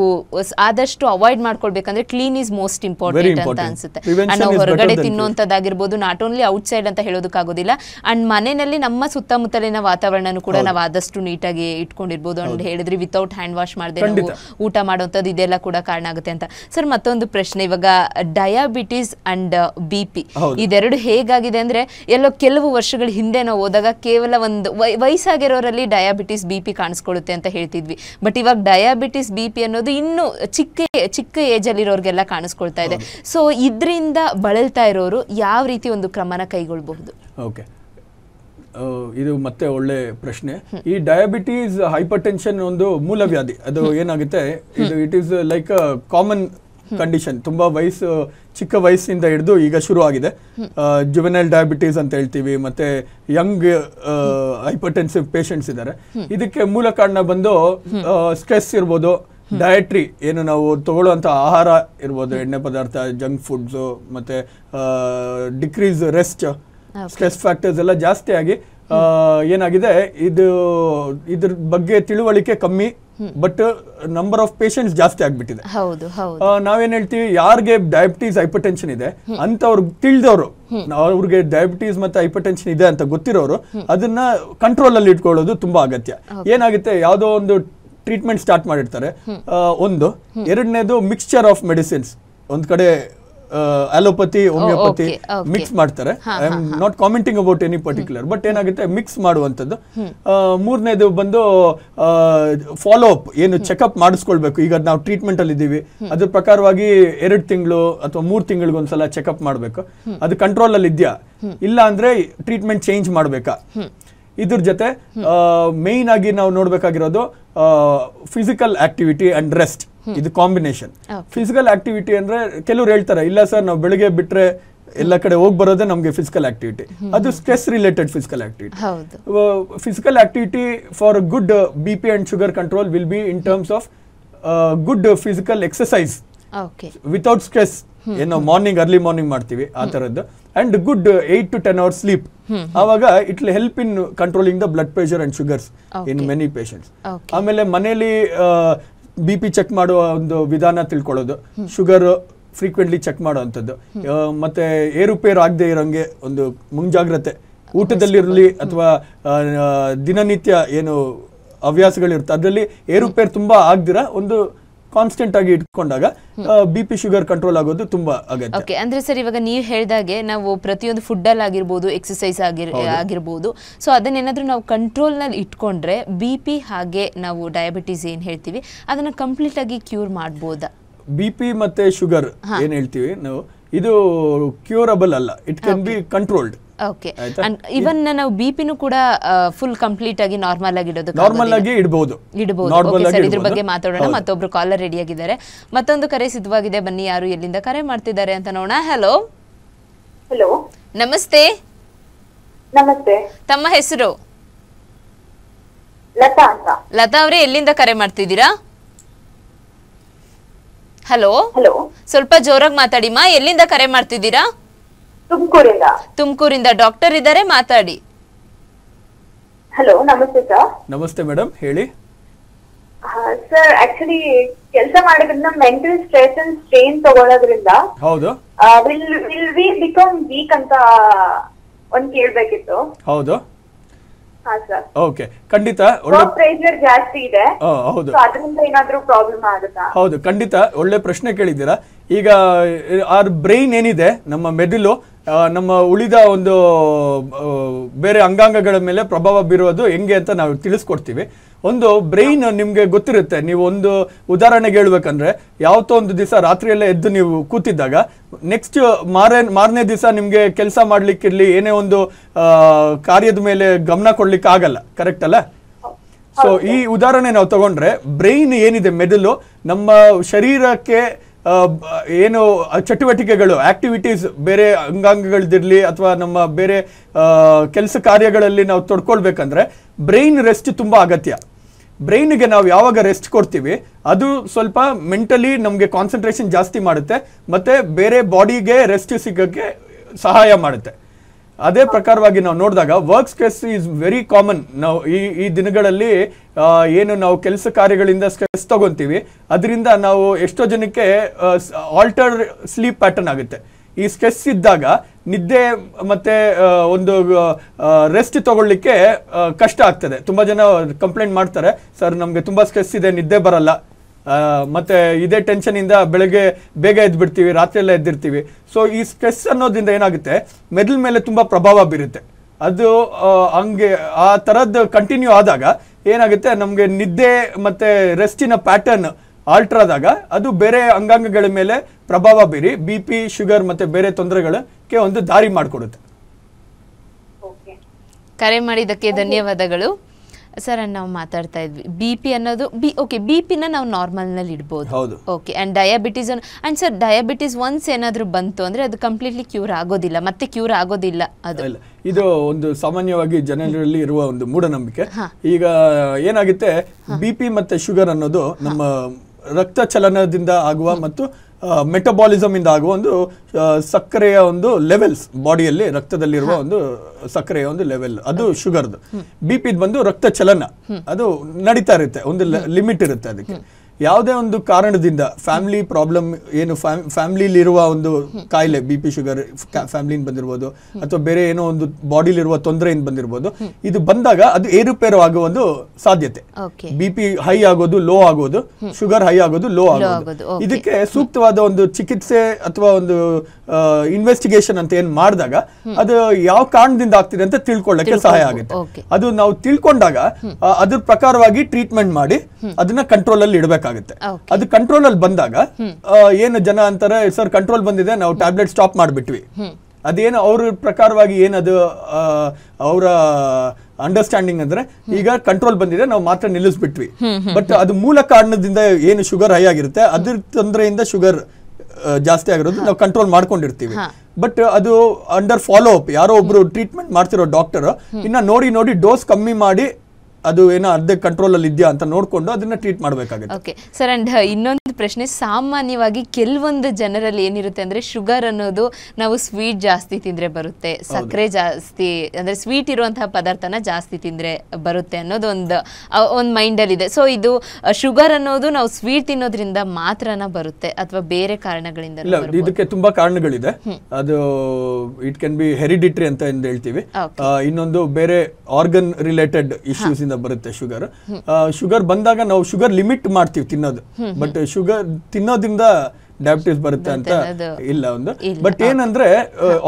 ಆದಷ್ಟು ಅವಾಯ್ಡ್ ಮಾಡ್ಕೊಳ್ಬೇಕಂದ್ರೆ ಕ್ಲೀನ್ ಇಸ್ ಮೋಸ್ಟ್ ಇಂಪಾರ್ಟೆಂಟ್ ಅಂತ ಅನ್ಸುತ್ತೆ ನಾವು ಹೊರಗಡೆ ತಿನ್ನುವಂತದ್ದಾಗಿರ್ಬೋದು ನಾಟ್ ಓನ್ಲಿ ಔಟ್ ಸೈಡ್ ಅಂತ ಹೇಳೋದಕ್ಕಾಗೋದಿಲ್ಲ ಅಂಡ್ ಮನೆಯಲ್ಲಿ ನಮ್ಮ ಸುತ್ತಮುತ್ತಲಿನ ವಾತಾವರಣನೂ ಕೂಡ ನಾವು ಆದಷ್ಟು ನೀಟಾಗಿ ಇಟ್ಕೊಂಡಿರ್ಬೋದು ಅಂಡ್ ಹೇಳಿದ್ರಿ ವಿತೌಟ್ ಹ್ಯಾಂಡ್ ವಾಶ್ ಮಾಡದೆ ಊಟ ಮಾಡುವಂಥದ್ದು ಇದೆಲ್ಲ ಕೂಡ ಕಾರಣ ಆಗುತ್ತೆ ಅಂತ ಸರ್ ಮತ್ತೊಂದು ಪ್ರಶ್ನೆ ಇವಾಗ ಡಯಾಬಿಟಿಸ್ ಅಂಡ್ ಬಿ ಪಿ ಇದೆರಡು ಹೇಗಾಗಿದೆ ಅಂದ್ರೆ ಎಲ್ಲೋ ಕೆಲವು ವರ್ಷಗಳ ಹಿಂದೆ ನಾವು ಹೋದಾಗ ಕೇವಲ ಒಂದು ವಯಸ್ಸಾಗಿರೋರಲ್ಲಿ ಡಯಾಬಿಟಿಸ್ ಬಿ ಪಿ ಕಾಣಿಸ್ಕೊಳ್ಳುತ್ತೆ ಅಂತ ಹೇಳ್ತಿದ್ವಿ ಬಟ್ ಇವಾಗ ಡಯಾಬಿಟಿಸ್ ಬಿ ಪಿ ಅನ್ನೋದು ಇನ್ನೂ ಚಿಕ್ಕ ಚಿಕ್ಕ ಏಜ್ ಅಲ್ಲಿರೋರಿಗೆಲ್ಲ ಕಾಣಿಸ್ಕೊಳ್ತಾ ಇದೆ ಸೊ ಇದರಿಂದ ಬಳಲ್ತಾ ಇರೋರು ಯಾವ ರೀತಿ ಒಂದು ಕ್ರಮನ ಕೈಗೊಳ್ಳಬಹುದು ಓಕೆ ಇದು ಮತ್ತೆ ಒಳ್ಳೆ ಪ್ರಶ್ನೆ ಈ ಡಯಾಬಿಟೀಸ್ ಹೈಪರ್ ಟೆನ್ಷನ್ ಒಂದು ಮೂಲವ್ಯಾಧಿ ಅದು ಏನಾಗುತ್ತೆ ಇದು it is like common condition ತುಂಬಾ ವಯಸ್ಸು ಚಿಕ್ಕ ವಯಸ್ಸಿಂದ ಹಿಡಿದು ಈಗ ಶುರು ಆಗಿದೆ ಜುವೆನಲ್ ಡಯಾಬಿಟೀಸ್ ಅಂತ ಹೇಳ್ತೀವಿ ಮತ್ತೆ ಯಂಗ್ ಹೈಪರ್ ಟೆನ್ಸಿವ್ ಪೇಷಂಟ್ಸ್ ಇದ್ದಾರೆ ಇದಕ್ಕೆ ಮೂಲ ಕಾರಣ ಬಂದು ಸ್ಟ್ರೆಸ್ ಇರ್ಬೋದು ಡಯಟ್ರಿ ಏನು ನಾವು ತಗೊಳ್ಳುವಂಥ ಆಹಾರ ಇರ್ಬೋದು ಎಣ್ಣೆ ಪದಾರ್ಥ ಜಂಕ್ ಫುಡ್ಸು ಮತ್ತು ಡಿಕ್ರೀಸ್ ರೆಸ್ಟ್ ಸ್ಟ್ರೆಸ್ ಫ್ಯಾಕ್ಟರ್ಸ್ ಎಲ್ಲ ಜಾಸ್ತಿ ಆಗಿ ಏನಾಗಿದೆ ಇದು ಇದ್ರ ಬಗ್ಗೆ ತಿಳುವಳಿಕೆ ಕಮ್ಮಿ ಬಟ್ ನಂಬರ್ ಆಫ್ ಪೇಷಂಟ್ಸ್ ಜಾಸ್ತಿ ಆಗ್ಬಿಟ್ಟಿದೆ ನಾವೇನ್ ಹೇಳ್ತೀವಿ ಯಾರಿಗೆ ಡಯಾಬಿಟೀಸ್ ಹೈಪರ್ ಟೆನ್ಷನ್ ಇದೆ ಅಂತವ್ರು ತಿಳಿದವರು ಅವ್ರಿಗೆ ಡಯಾಬಿಟೀಸ್ ಮತ್ತೆ ಹೈಪರ್ ಟೆನ್ಷನ್ ಇದೆ ಅಂತ ಗೊತ್ತಿರೋರು ಅದನ್ನ ಕಂಟ್ರೋಲ್ ಅಲ್ಲಿ ಇಟ್ಕೊಳ್ಳೋದು ತುಂಬಾ ಅಗತ್ಯ ಏನಾಗುತ್ತೆ ಯಾವುದೋ ಒಂದು ಟ್ರೀಟ್ಮೆಂಟ್ ಸ್ಟಾರ್ಟ್ ಮಾಡಿರ್ತಾರೆ ಒಂದು ಎರಡನೇದು ಮಿಕ್ಸ್ಚರ್ ಆಫ್ ಮೆಡಿಸಿನ್ಸ್ ಒಂದ್ ಕಡೆ ಅಲೋಪತಿ ಹೋಮಿಯೋಪತಿ oh, ಮಿಕ್ಸ್ ಮಾಡ್ತಾರೆ I am not commenting about any particular but ಏನಾಗುತ್ತೆ ಮಿಕ್ಸ್ ಮಾಡುವಂಥದ್ದು ಮೂರನೇದು ಬಂದು ಫಾಲೋ ಅಪ್ ಏನು ಚೆಕಪ್ ಮಾಡಿಸ್ಕೊಳ್ಬೇಕು ಈಗ ನಾವು ಟ್ರೀಟ್ಮೆಂಟ್ ಅಲ್ಲಿ ಇದ್ದೀವಿ ಅದ್ರ ಪ್ರಕಾರವಾಗಿ ಎರಡು ತಿಂಗಳು ಅಥವಾ ಮೂರು ತಿಂಗಳಿಗೊಂದ್ಸಲ ಚೆಕಪ್ ಮಾಡಬೇಕು ಅದು ಕಂಟ್ರೋಲ್ ಅಲ್ಲಿ ಇದೆಯಾ ಇಲ್ಲ ಅಂದ್ರೆ ಟ್ರೀಟ್ಮೆಂಟ್ ಚೇಂಜ್ ಮಾಡಬೇಕಾ ಇದ್ರ ಜೊತೆ ಮೇಯ್ನ್ ಆಗಿ ನಾವು ನೋಡ್ಬೇಕಾಗಿರೋದು ಫಿಸಿಕಲ್ ಆಕ್ಟಿವಿಟಿ ಅಂಡ್ ರೆಸ್ಟ್ ಇದು ಕಾಂಬಿನೇಷನ್ ಫಿಸಿಕಲ್ ಆಕ್ಟಿವಿಟಿ ಅಂದ್ರೆ ಕೆಲವ್ರು ಹೇಳ್ತಾರೆ ಇಲ್ಲ ಸರ್ ನಾವು ಬೆಳಿಗ್ಗೆ ಬಿಟ್ರೆ ಎಲ್ಲ ಕಡೆ ಹೋಗಿ ಬರೋದೇ ನಮಗೆ ಫಿಸಿಕಲ್ ಆಕ್ಟಿವಿಟಿ ಅದು stress related physical activity physical activity for good B P and sugar control will be in terms of good physical exercise without stress ಏನೋ ಮಾರ್ನಿಂಗ್ ಅರ್ಲಿ ಮಾರ್ನಿಂಗ್ ಮಾಡ್ತೀವಿ ಆ ಥರದ್ದು and good eight to ten hour sleep ಆವಾಗ it will help in controlling the blood pressure and sugars in many patients ಆಮೇಲೆ ಮನೇಲಿ uh, B P check ಮಾಡುವ ಒಂದು ವಿಧಾನ ತಿಳ್ಕೊಳ್ಳೋದು ಶುಗರ್ ಫ್ರೀಕ್ವೆಂಟ್ಲಿ ಚೆಕ್ ಮಾಡುವಂಥದ್ದು ಮತ್ತೆ ಏರುಪೇರು ಆಗದೆ ಇರೋಂಗೆ ಒಂದು ಮುಂಜಾಗ್ರತೆ ಊಟದಲ್ಲಿರಲಿ ಅಥವಾ ದಿನನಿತ್ಯ ಏನು ಹವ್ಯಾಸಗಳಿರುತ್ತೆ ಅದರಲ್ಲಿ ಏರುಪೇರು ತುಂಬ ಆಗದಿರ ಒಂದು ಕಾನ್ಸ್ಟೆಂಟ್ ಆಗಿ ಇಟ್ಕೊಂಡಾಗ ಬಿ ಪಿ ಶುಗರ್ ಕಂಟ್ರೋಲ್ ಆಗೋದು ತುಂಬಾ ಅಗತ್ಯ ಓಕೆ ಅಂದ್ರೆ ಸರ್ ಇವಾಗ ನೀವು ಹೇಳಿದಾಗೆ ನಾವು ಪ್ರತಿಯೊಂದು ಫುಡ್ ಅಲ್ಲಿ ಆಗಿರ್ಬೋದು ಎಕ್ಸಸೈಸ್ ಆಗಿರ್ಬೋದು ಸೊ ಅದನ್ನೇನಾದ್ರೂ ನಾವು ಕಂಟ್ರೋಲ್ ನಲ್ಲಿ ಇಟ್ಕೊಂಡ್ರೆ ಬಿ ಪಿ ಹಾಗೆ ನಾವು ಡಯಾಬಿಟೀಸ್ ಏನ್ ಹೇಳ್ತೀವಿ ಅದನ್ನ ಕಂಪ್ಲೀಟ್ ಆಗಿ ಕ್ಯೂರ್ ಮಾಡ್ಬೋದಾ ಬಿ ಪಿ ಮತ್ತೆ ಶುಗರ್ ಏನ್ ಹೇಳ್ತೀವಿ ನಾವು ಇದು ಕ್ಯೂರಬಲ್ ಅಲ್ಲ it can be controlled okay even ನಾವು ಬಿಪಿನೂ ಕೂಡ ಫುಲ್ ಕಂಪ್ಲೀಟ್ ಆಗಿ ನಾರ್ಮಲ್ ಆಗಿ ಇಡೋದು ನಾರ್ಮಲ್ ಆಗಿ ಇಡಬಹುದು ಇಡಬಹುದು ಸರ್ ಇದ್ರ ಬಗ್ಗೆ ಮಾತಾಡೋಣ ಮತ್ತೊಬ್ರು ಕಾಲರ್ ರೆಡಿ ಆಗಿದ್ದಾರೆ ಮತ್ತೊಂದು ಕರೆ ಸಿದ್ಧವಾಗಿದೆ ಬನ್ನಿ ಯಾರು ಎಲ್ಲಿಂದ ಕರೆ ಮಾಡ್ತಿದ್ದಾರೆ ಅಂತ ನೋಡೋಣ ಹಲೋ ಹಲೋ ನಮಸ್ತೆ ನಮಸ್ತೆ ತಮ್ಮ ಹೆಸರು ಲತಾ ಅಂತ ಲತಾ ಅವರೇ ಎಲ್ಲಿಂದ ಕರೆ ಮಾಡ್ತಿದ್ದೀರಾ ಹಲೋ ಹಲೋ ಸ್ವಲ್ಪ ಜೋರಾಗಿ ಮಾ ಎಲ್ಲಿಂದ ಕರೆ ಮಾಡ್ತಿದ್ದೀರಾ ತುಮಕೂರಿಂದ ತುಮಕೂರಿಂದ ಡಾಕ್ಟರ್ ಇದ್ದಾರೆ ಮಾತಾಡಿ ಹಲೋ ನಮಸ್ತೆ ಸರ್ ನಮಸ್ತೆ ಮೇಡಮ್ ಹೇಳಿ ಸರ್ ಆಕ್ಚುಲಿ ಕೆಲಸ ಮಾಡೋದ್ರಿಂದ ಮೆಂಟಲ್ ಸ್ಟ್ರೆಸ್ ಅಂಡ್ ಸ್ಟ್ರೈನ್ ತಗೊಳ್ಳೋದ್ರಿಂದ ಹೌದು will will we become weak ಅಂತ ಒಂದ್ ಕೇಳ್ಬೇಕಿತ್ತು ಹೌದು ಓಕೆ ಖಂಡಿತ ಒಳ್ಳೆ ಜಾಸ್ತಿ ಇದೆ ಹೌದು ಅದರಿಂದ ಏನಾದರೂ ಪ್ರಾಬ್ಲಮ್ ಆಗುತ್ತಾ ಹೌದು ಖಂಡಿತ ಒಳ್ಳೆ ಪ್ರಶ್ನೆ ಕೇಳಿದ್ದೀರಾ ಈಗ ಆರ್ ಬ್ರೈನ್ ಏನಿದೆ ನಮ್ಮ ಮೆದುಳು ನಮ್ಮ ಉಳಿದ ಒಂದು ಬೇರೆ ಅಂಗಾಂಗಗಳ ಮೇಲೆ ಪ್ರಭಾವ ಬೀರೋದು ಹೆಂಗೆ ಅಂತ ನಾವು ತಿಳಿಸ್ಕೊಡ್ತೀವಿ ಒಂದು ಬ್ರೈನ್ ನಿಮ್ಗೆ ಗೊತ್ತಿರುತ್ತೆ ನೀವು ಒಂದು ಉದಾಹರಣೆಗೆ ಹೇಳ್ಬೇಕಂದ್ರೆ ಯಾವತ್ತೋ ಒಂದು ದಿವಸ ರಾತ್ರಿಯಲ್ಲೇ ಎದ್ದು ನೀವು ಕೂತಿದ್ದಾಗ ನೆಕ್ಸ್ಟ್ ಮಾರೇ ಮಾರನೇ ದಿವಸ ನಿಮ್ಗೆ ಕೆಲಸ ಮಾಡ್ಲಿಕ್ಕಿರ್ಲಿ ಏನೇ ಒಂದು ಕಾರ್ಯದ ಮೇಲೆ ಗಮನ ಕೊಡ್ಲಿಕ್ಕೆ ಆಗಲ್ಲ ಕರೆಕ್ಟ್ ಅಲ್ಲ ಸೊ ಈ ಉದಾಹರಣೆ ನಾವು ತಗೊಂಡ್ರೆ ಬ್ರೈನ್ ಏನಿದೆ ಮೆದುಳು ನಮ್ಮ ಶರೀರಕ್ಕೆ ಏನು ಚಟುವಟಿಕೆಗಳು ಆಕ್ಟಿವಿಟೀಸ್ ಬೇರೆ ಅಂಗಾಂಗಗಳದಿರಲಿ ಅಥವಾ ನಮ್ಮ ಬೇರೆ ಕೆಲಸ ಕಾರ್ಯಗಳಲ್ಲಿ ನಾವು ತೊಡ್ಕೊಳ್ಬೇಕಂದ್ರೆ ಬ್ರೈನ್ ರೆಸ್ಟ್ ತುಂಬಾ ಅಗತ್ಯ ಬ್ರೈನ್ಗೆ ನಾವು ಯಾವಾಗ ರೆಸ್ಟ್ ಕೊಡ್ತೀವಿ ಅದು ಸ್ವಲ್ಪ ಮೆಂಟಲಿ ನಮಗೆ ಕಾನ್ಸಂಟ್ರೇಷನ್ ಜಾಸ್ತಿ ಮಾಡುತ್ತೆ ಮತ್ತೆ ಬೇರೆ ಬಾಡಿಗೆ ರೆಸ್ಟ್ ಸಿಗೋಕ್ಕೆ ಸಹಾಯ ಮಾಡುತ್ತೆ ಅದೇ ಪ್ರಕಾರವಾಗಿ ನಾವು ನೋಡಿದಾಗ work stress is very common ನಾವು ಈ ಈ ದಿನಗಳಲ್ಲಿ ಏನು ನಾವು ಕೆಲಸ ಕಾರ್ಯಗಳಿಂದ ಸ್ಟ್ರೆಸ್ ತಗೊತೀವಿ ಅದರಿಂದ ನಾವು ಎಷ್ಟೋ ಜನಕ್ಕೆ ಆಲ್ಟರ್ ಸ್ಲೀಪ್ ಪ್ಯಾಟರ್ನ್ ಆಗುತ್ತೆ ಈ ಸ್ಟ್ರೆಸ್ ಇದ್ದಾಗ ನಿದ್ದೆ ಮತ್ತೆ ಒಂದು ರೆಸ್ಟ್ ತಗೊಳ್ಳಿಕ್ಕೆ ಕಷ್ಟ ಆಗ್ತದೆ ತುಂಬ ಜನ ಕಂಪ್ಲೇಂಟ್ ಮಾಡ್ತಾರೆ ಸರ್ ನಮಗೆ ತುಂಬ ಸ್ಟ್ರೆಸ್ ಇದೆ ನಿದ್ದೆ ಬರಲ್ಲ ಮತ್ತು ಇದೇ ಇಂದ ಬೆಳಗ್ಗೆ ಬೇಗ ಎದ್ಬಿಡ್ತೀವಿ ರಾತ್ರಿಯೆಲ್ಲ ಎದ್ದಿರ್ತೀವಿ ಸೊ ಈ ಸ್ಟ್ರೆಸ್ ಅನ್ನೋದ್ರಿಂದ ಏನಾಗುತ್ತೆ ಮೆದಲ್ ಮೇಲೆ ತುಂಬ ಪ್ರಭಾವ ಬೀರುತ್ತೆ ಅದು ಹಂಗೆ ಆ ಥರದ್ದು ಕಂಟಿನ್ಯೂ ಆದಾಗ ಏನಾಗುತ್ತೆ ನಮಗೆ ನಿದ್ದೆ ಮತ್ತೆ ರೆಸ್ಟಿನ ಪ್ಯಾಟರ್ನ್ ಆಲ್ಟ್ರ್ ಆದಾಗ ಅದು ಬೇರೆ ಅಂಗಾಂಗಗಳ ಮೇಲೆ ಪ್ರಭಾವ ಬೀರಿ ಬಿ ಪಿ ಶುಗರ್ ಮತ್ತೆ ಬೇರೆ ತೊಂದರೆಗಳಕ್ಕೆ ಒಂದು ದಾರಿ ಮಾಡಿಕೊಡುತ್ತೆ ಕರೆ ಮಾಡಿದ್ದಕ್ಕೆ ಧನ್ಯವಾದಗಳು ಸರ್ ನಾವು ಮಾತಾಡ್ತಾ ಇದ್ವಿ ಬಿ ಪಿ ಅನ್ನೋದು ಬಿ ಓಕೆ ಬಿ ಪಿನ ನಾವು ನಾರ್ಮಲ್ ನಲ್ಲಿ ಇಡ್ಬೋದು ಹೌದು okay and diabetes and sir diabetes once ಏನಾದ್ರೂ ಬಂತು ಅಂದ್ರೆ ಅದು ಕಂಪ್ಲೀಟ್ಲಿ ಕ್ಯೂರ್ ಆಗೋದಿಲ್ಲ ಮತ್ತೆ ಕ್ಯೂರ್ ಆಗೋದಿಲ್ಲ ಅದು ಇದು ಒಂದು ಸಾಮಾನ್ಯವಾಗಿ ಜನರಲ್ಲಿ ಇರುವ ಒಂದು ಮೂಢನಂಬಿಕೆ ಈಗ ಏನಾಗುತ್ತೆ ಬಿ ಪಿ ಮತ್ತೆ ಶುಗರ್ ಅನ್ನೋದು ನಮ್ಮ ರಕ್ತ ಚಲನದಿಂದ ಆಗುವ ಮತ್ತು ಇಂದ ಆಗುವ ಒಂದು ಸಕ್ಕರೆಯ ಒಂದು ಲೆವೆಲ್ಸ್ ಬಾಡಿಯಲ್ಲಿ ರಕ್ತದಲ್ಲಿರುವ ಒಂದು ಸಕ್ಕರೆಯ ಒಂದು ಲೆವೆಲ್ ಅದು ಶುಗರ್ದು ಬಿ ಬಂದು ರಕ್ತ ಚಲನ ಅದು ನಡೀತಾ ಇರುತ್ತೆ ಒಂದು ಲಿಮಿಟ್ ಇರುತ್ತೆ ಅದಕ್ಕೆ ಯಾವುದೇ ಒಂದು ಕಾರಣದಿಂದ ಫ್ಯಾಮಿಲಿ ಪ್ರಾಬ್ಲಮ್ ಏನು ಫ್ಯಾಮಿಲಿಲಿರುವ ಒಂದು ಕಾಯಿಲೆ ಬಿ ಪಿ ಶುಗರ್ ಫ್ಯಾಮಿಲಿಯಿಂದ ಬಂದಿರ್ಬೋದು ಅಥವಾ ಬೇರೆ ಏನೋ ಒಂದು ಬಾಡಿಲಿರುವ ತೊಂದರೆಯಿಂದ ಬಂದಿರ್ಬೋದು ಇದು ಬಂದಾಗ ಅದು ಏರುಪೇರು ಆಗುವ ಒಂದು ಸಾಧ್ಯತೆ ಬಿ ಪಿ ಹೈ ಆಗೋದು ಲೋ ಆಗೋದು ಶುಗರ್ ಹೈ ಆಗೋದು ಲೋ ಆಗೋದು ಇದಕ್ಕೆ ಸೂಕ್ತವಾದ ಒಂದು ಚಿಕಿತ್ಸೆ ಅಥವಾ ಒಂದು ಇನ್ವೆಸ್ಟಿಗೇಷನ್ ಅಂತ ಏನು ಮಾಡಿದಾಗ ಅದು ಯಾವ ಕಾರಣದಿಂದ ಆಗ್ತಿದೆ ಅಂತ ತಿಳ್ಕೊಳ್ಳಕ್ಕೆ ಸಹಾಯ ಆಗುತ್ತೆ ಅದು ನಾವು ತಿಳ್ಕೊಂಡಾಗ ಅದ್ರ ಪ್ರಕಾರವಾಗಿ ಟ್ರೀಟ್ಮೆಂಟ್ ಮಾಡಿ ಅದನ್ನ ಕಂಟ್ರೋಲ್ ಅಲ್ಲಿ ಇಡಬೇಕಾಗುತ್ತೆ ಅದು ಕಂಟ್ರೋಲ್ ಅಲ್ಲಿ ಬಂದಾಗ ಏನು ಜನ ಅಂತಾರೆ ಸರ್ ಕಂಟ್ರೋಲ್ ಬಂದಿದೆ ನಾವು ಟ್ಯಾಬ್ಲೆಟ್ ಸ್ಟಾಪ್ ಮಾಡಿಬಿಟ್ವಿ ಅದೇನು ಅವ್ರ ಪ್ರಕಾರವಾಗಿ ಏನದು ಅವರ ಅಂಡರ್ಸ್ಟ್ಯಾಂಡಿಂಗ್ ಅಂದ್ರೆ ಈಗ ಕಂಟ್ರೋಲ್ ಬಂದಿದೆ ನಾವು ಮಾತ್ರ ನಿಲ್ಲಿಸ್ಬಿಟ್ವಿ ಬಟ್ ಅದು ಮೂಲ ಕಾರಣದಿಂದ ಏನು ಶುಗರ್ ಹೈ ಆಗಿರುತ್ತೆ ಅದ್ರ ತೊಂದರೆಯಿಂದ ಶುಗರ್ ಜಾಸ್ತಿ ಆಗಿರೋದು ನಾವು ಕಂಟ್ರೋಲ್ ಮಾಡ್ಕೊಂಡಿರ್ತೀವಿ ಬಟ್ ಅದು ಅಂಡರ್ ಫಾಲೋ ಅಪ್ ಯಾರೋ ಒಬ್ರು ಟ್ರೀಟ್ಮೆಂಟ್ ಮಾಡ್ತಿರೋ ಡಾಕ್ಟರ್ ಇನ್ನ ನೋಡಿ ನೋಡಿ ಡೋಸ್ ಕಮ್ಮಿ ಮಾಡಿ ಅದು ಏನೋ ಅರ್ಧ ಕಂಟ್ರೋಲಲ್ಲಿ ಇದೆಯಾ ಅಂತ ನೋಡಿಕೊಂಡು ಅದನ್ನ ಟ್ರೀಟ್ ಮಾಡಬೇಕಾಗುತ್ತೆ ಓಕೆ ಸರ್ ಅಂಡ್ uh, ಇನ್ನೊಂದು ಪ್ರಶ್ನೆ ಸಾಮಾನ್ಯವಾಗಿ ಕೆಲವೊಂದು ಜನರಲ್ಲಿ ಏನಿರುತ್ತೆ ಅಂದ್ರೆ ಶುಗರ್ ಅನ್ನೋದು ನಾವು ಸ್ವೀಟ್ ಜಾಸ್ತಿ ತಿಂದ್ರೆ ಬರುತ್ತೆ ಸಕ್ಕರೆ ಜಾಸ್ತಿ ಅಂದ್ರೆ ಸ್ವೀಟ್ ಇರುವಂತಹ ಪದಾರ್ಥನ ಜಾಸ್ತಿ ತಿಂದ್ರೆ ಬರುತ್ತೆ ಅನ್ನೋದು ಒಂದು ಒಂದು ಇದೆ ಸೊ ಇದು ಶುಗರ್ ಅನ್ನೋದು ನಾವು ಸ್ವೀಟ್ ತಿನ್ನೋದ್ರಿಂದ ಮಾತ್ರನ ಬರುತ್ತೆ ಅಥವಾ ಬೇರೆ ಕಾರಣಗಳಿಂದ ಇದಕ್ಕೆ ತುಂಬಾ ಕಾರಣಗಳಿದೆ ಅದು ಇಟ್ ಕ್ಯಾನ್ ಬಿ ಹೆರಿಡಿಟ್ರಿ ಅಂತ ಹೇಳ್ತೀವಿ ಇನ್ನೊಂದು ಬೇರೆ ಆರ್ಗನ್ ರಿಲೇಟೆಡ್ ಇಶ್ಯೂಸ್ ಇದರಿಂದ ಬರುತ್ತೆ ಶುಗರ್ ಶುಗರ್ ಬಂದಾಗ ನಾವು ಶುಗರ್ ಲಿಮಿಟ್ ಮಾಡ್ತೀವಿ ತಿನ್ನೋದು ಬಟ್ ಶುಗರ್ ತಿನ್ನೋದ್ರಿಂದ ಡಯಾಬಿಟಿಸ್ ಬರುತ್ತೆ ಅಂತ ಇಲ್ಲ ಒಂದು ಬಟ್ ಏನಂದ್ರೆ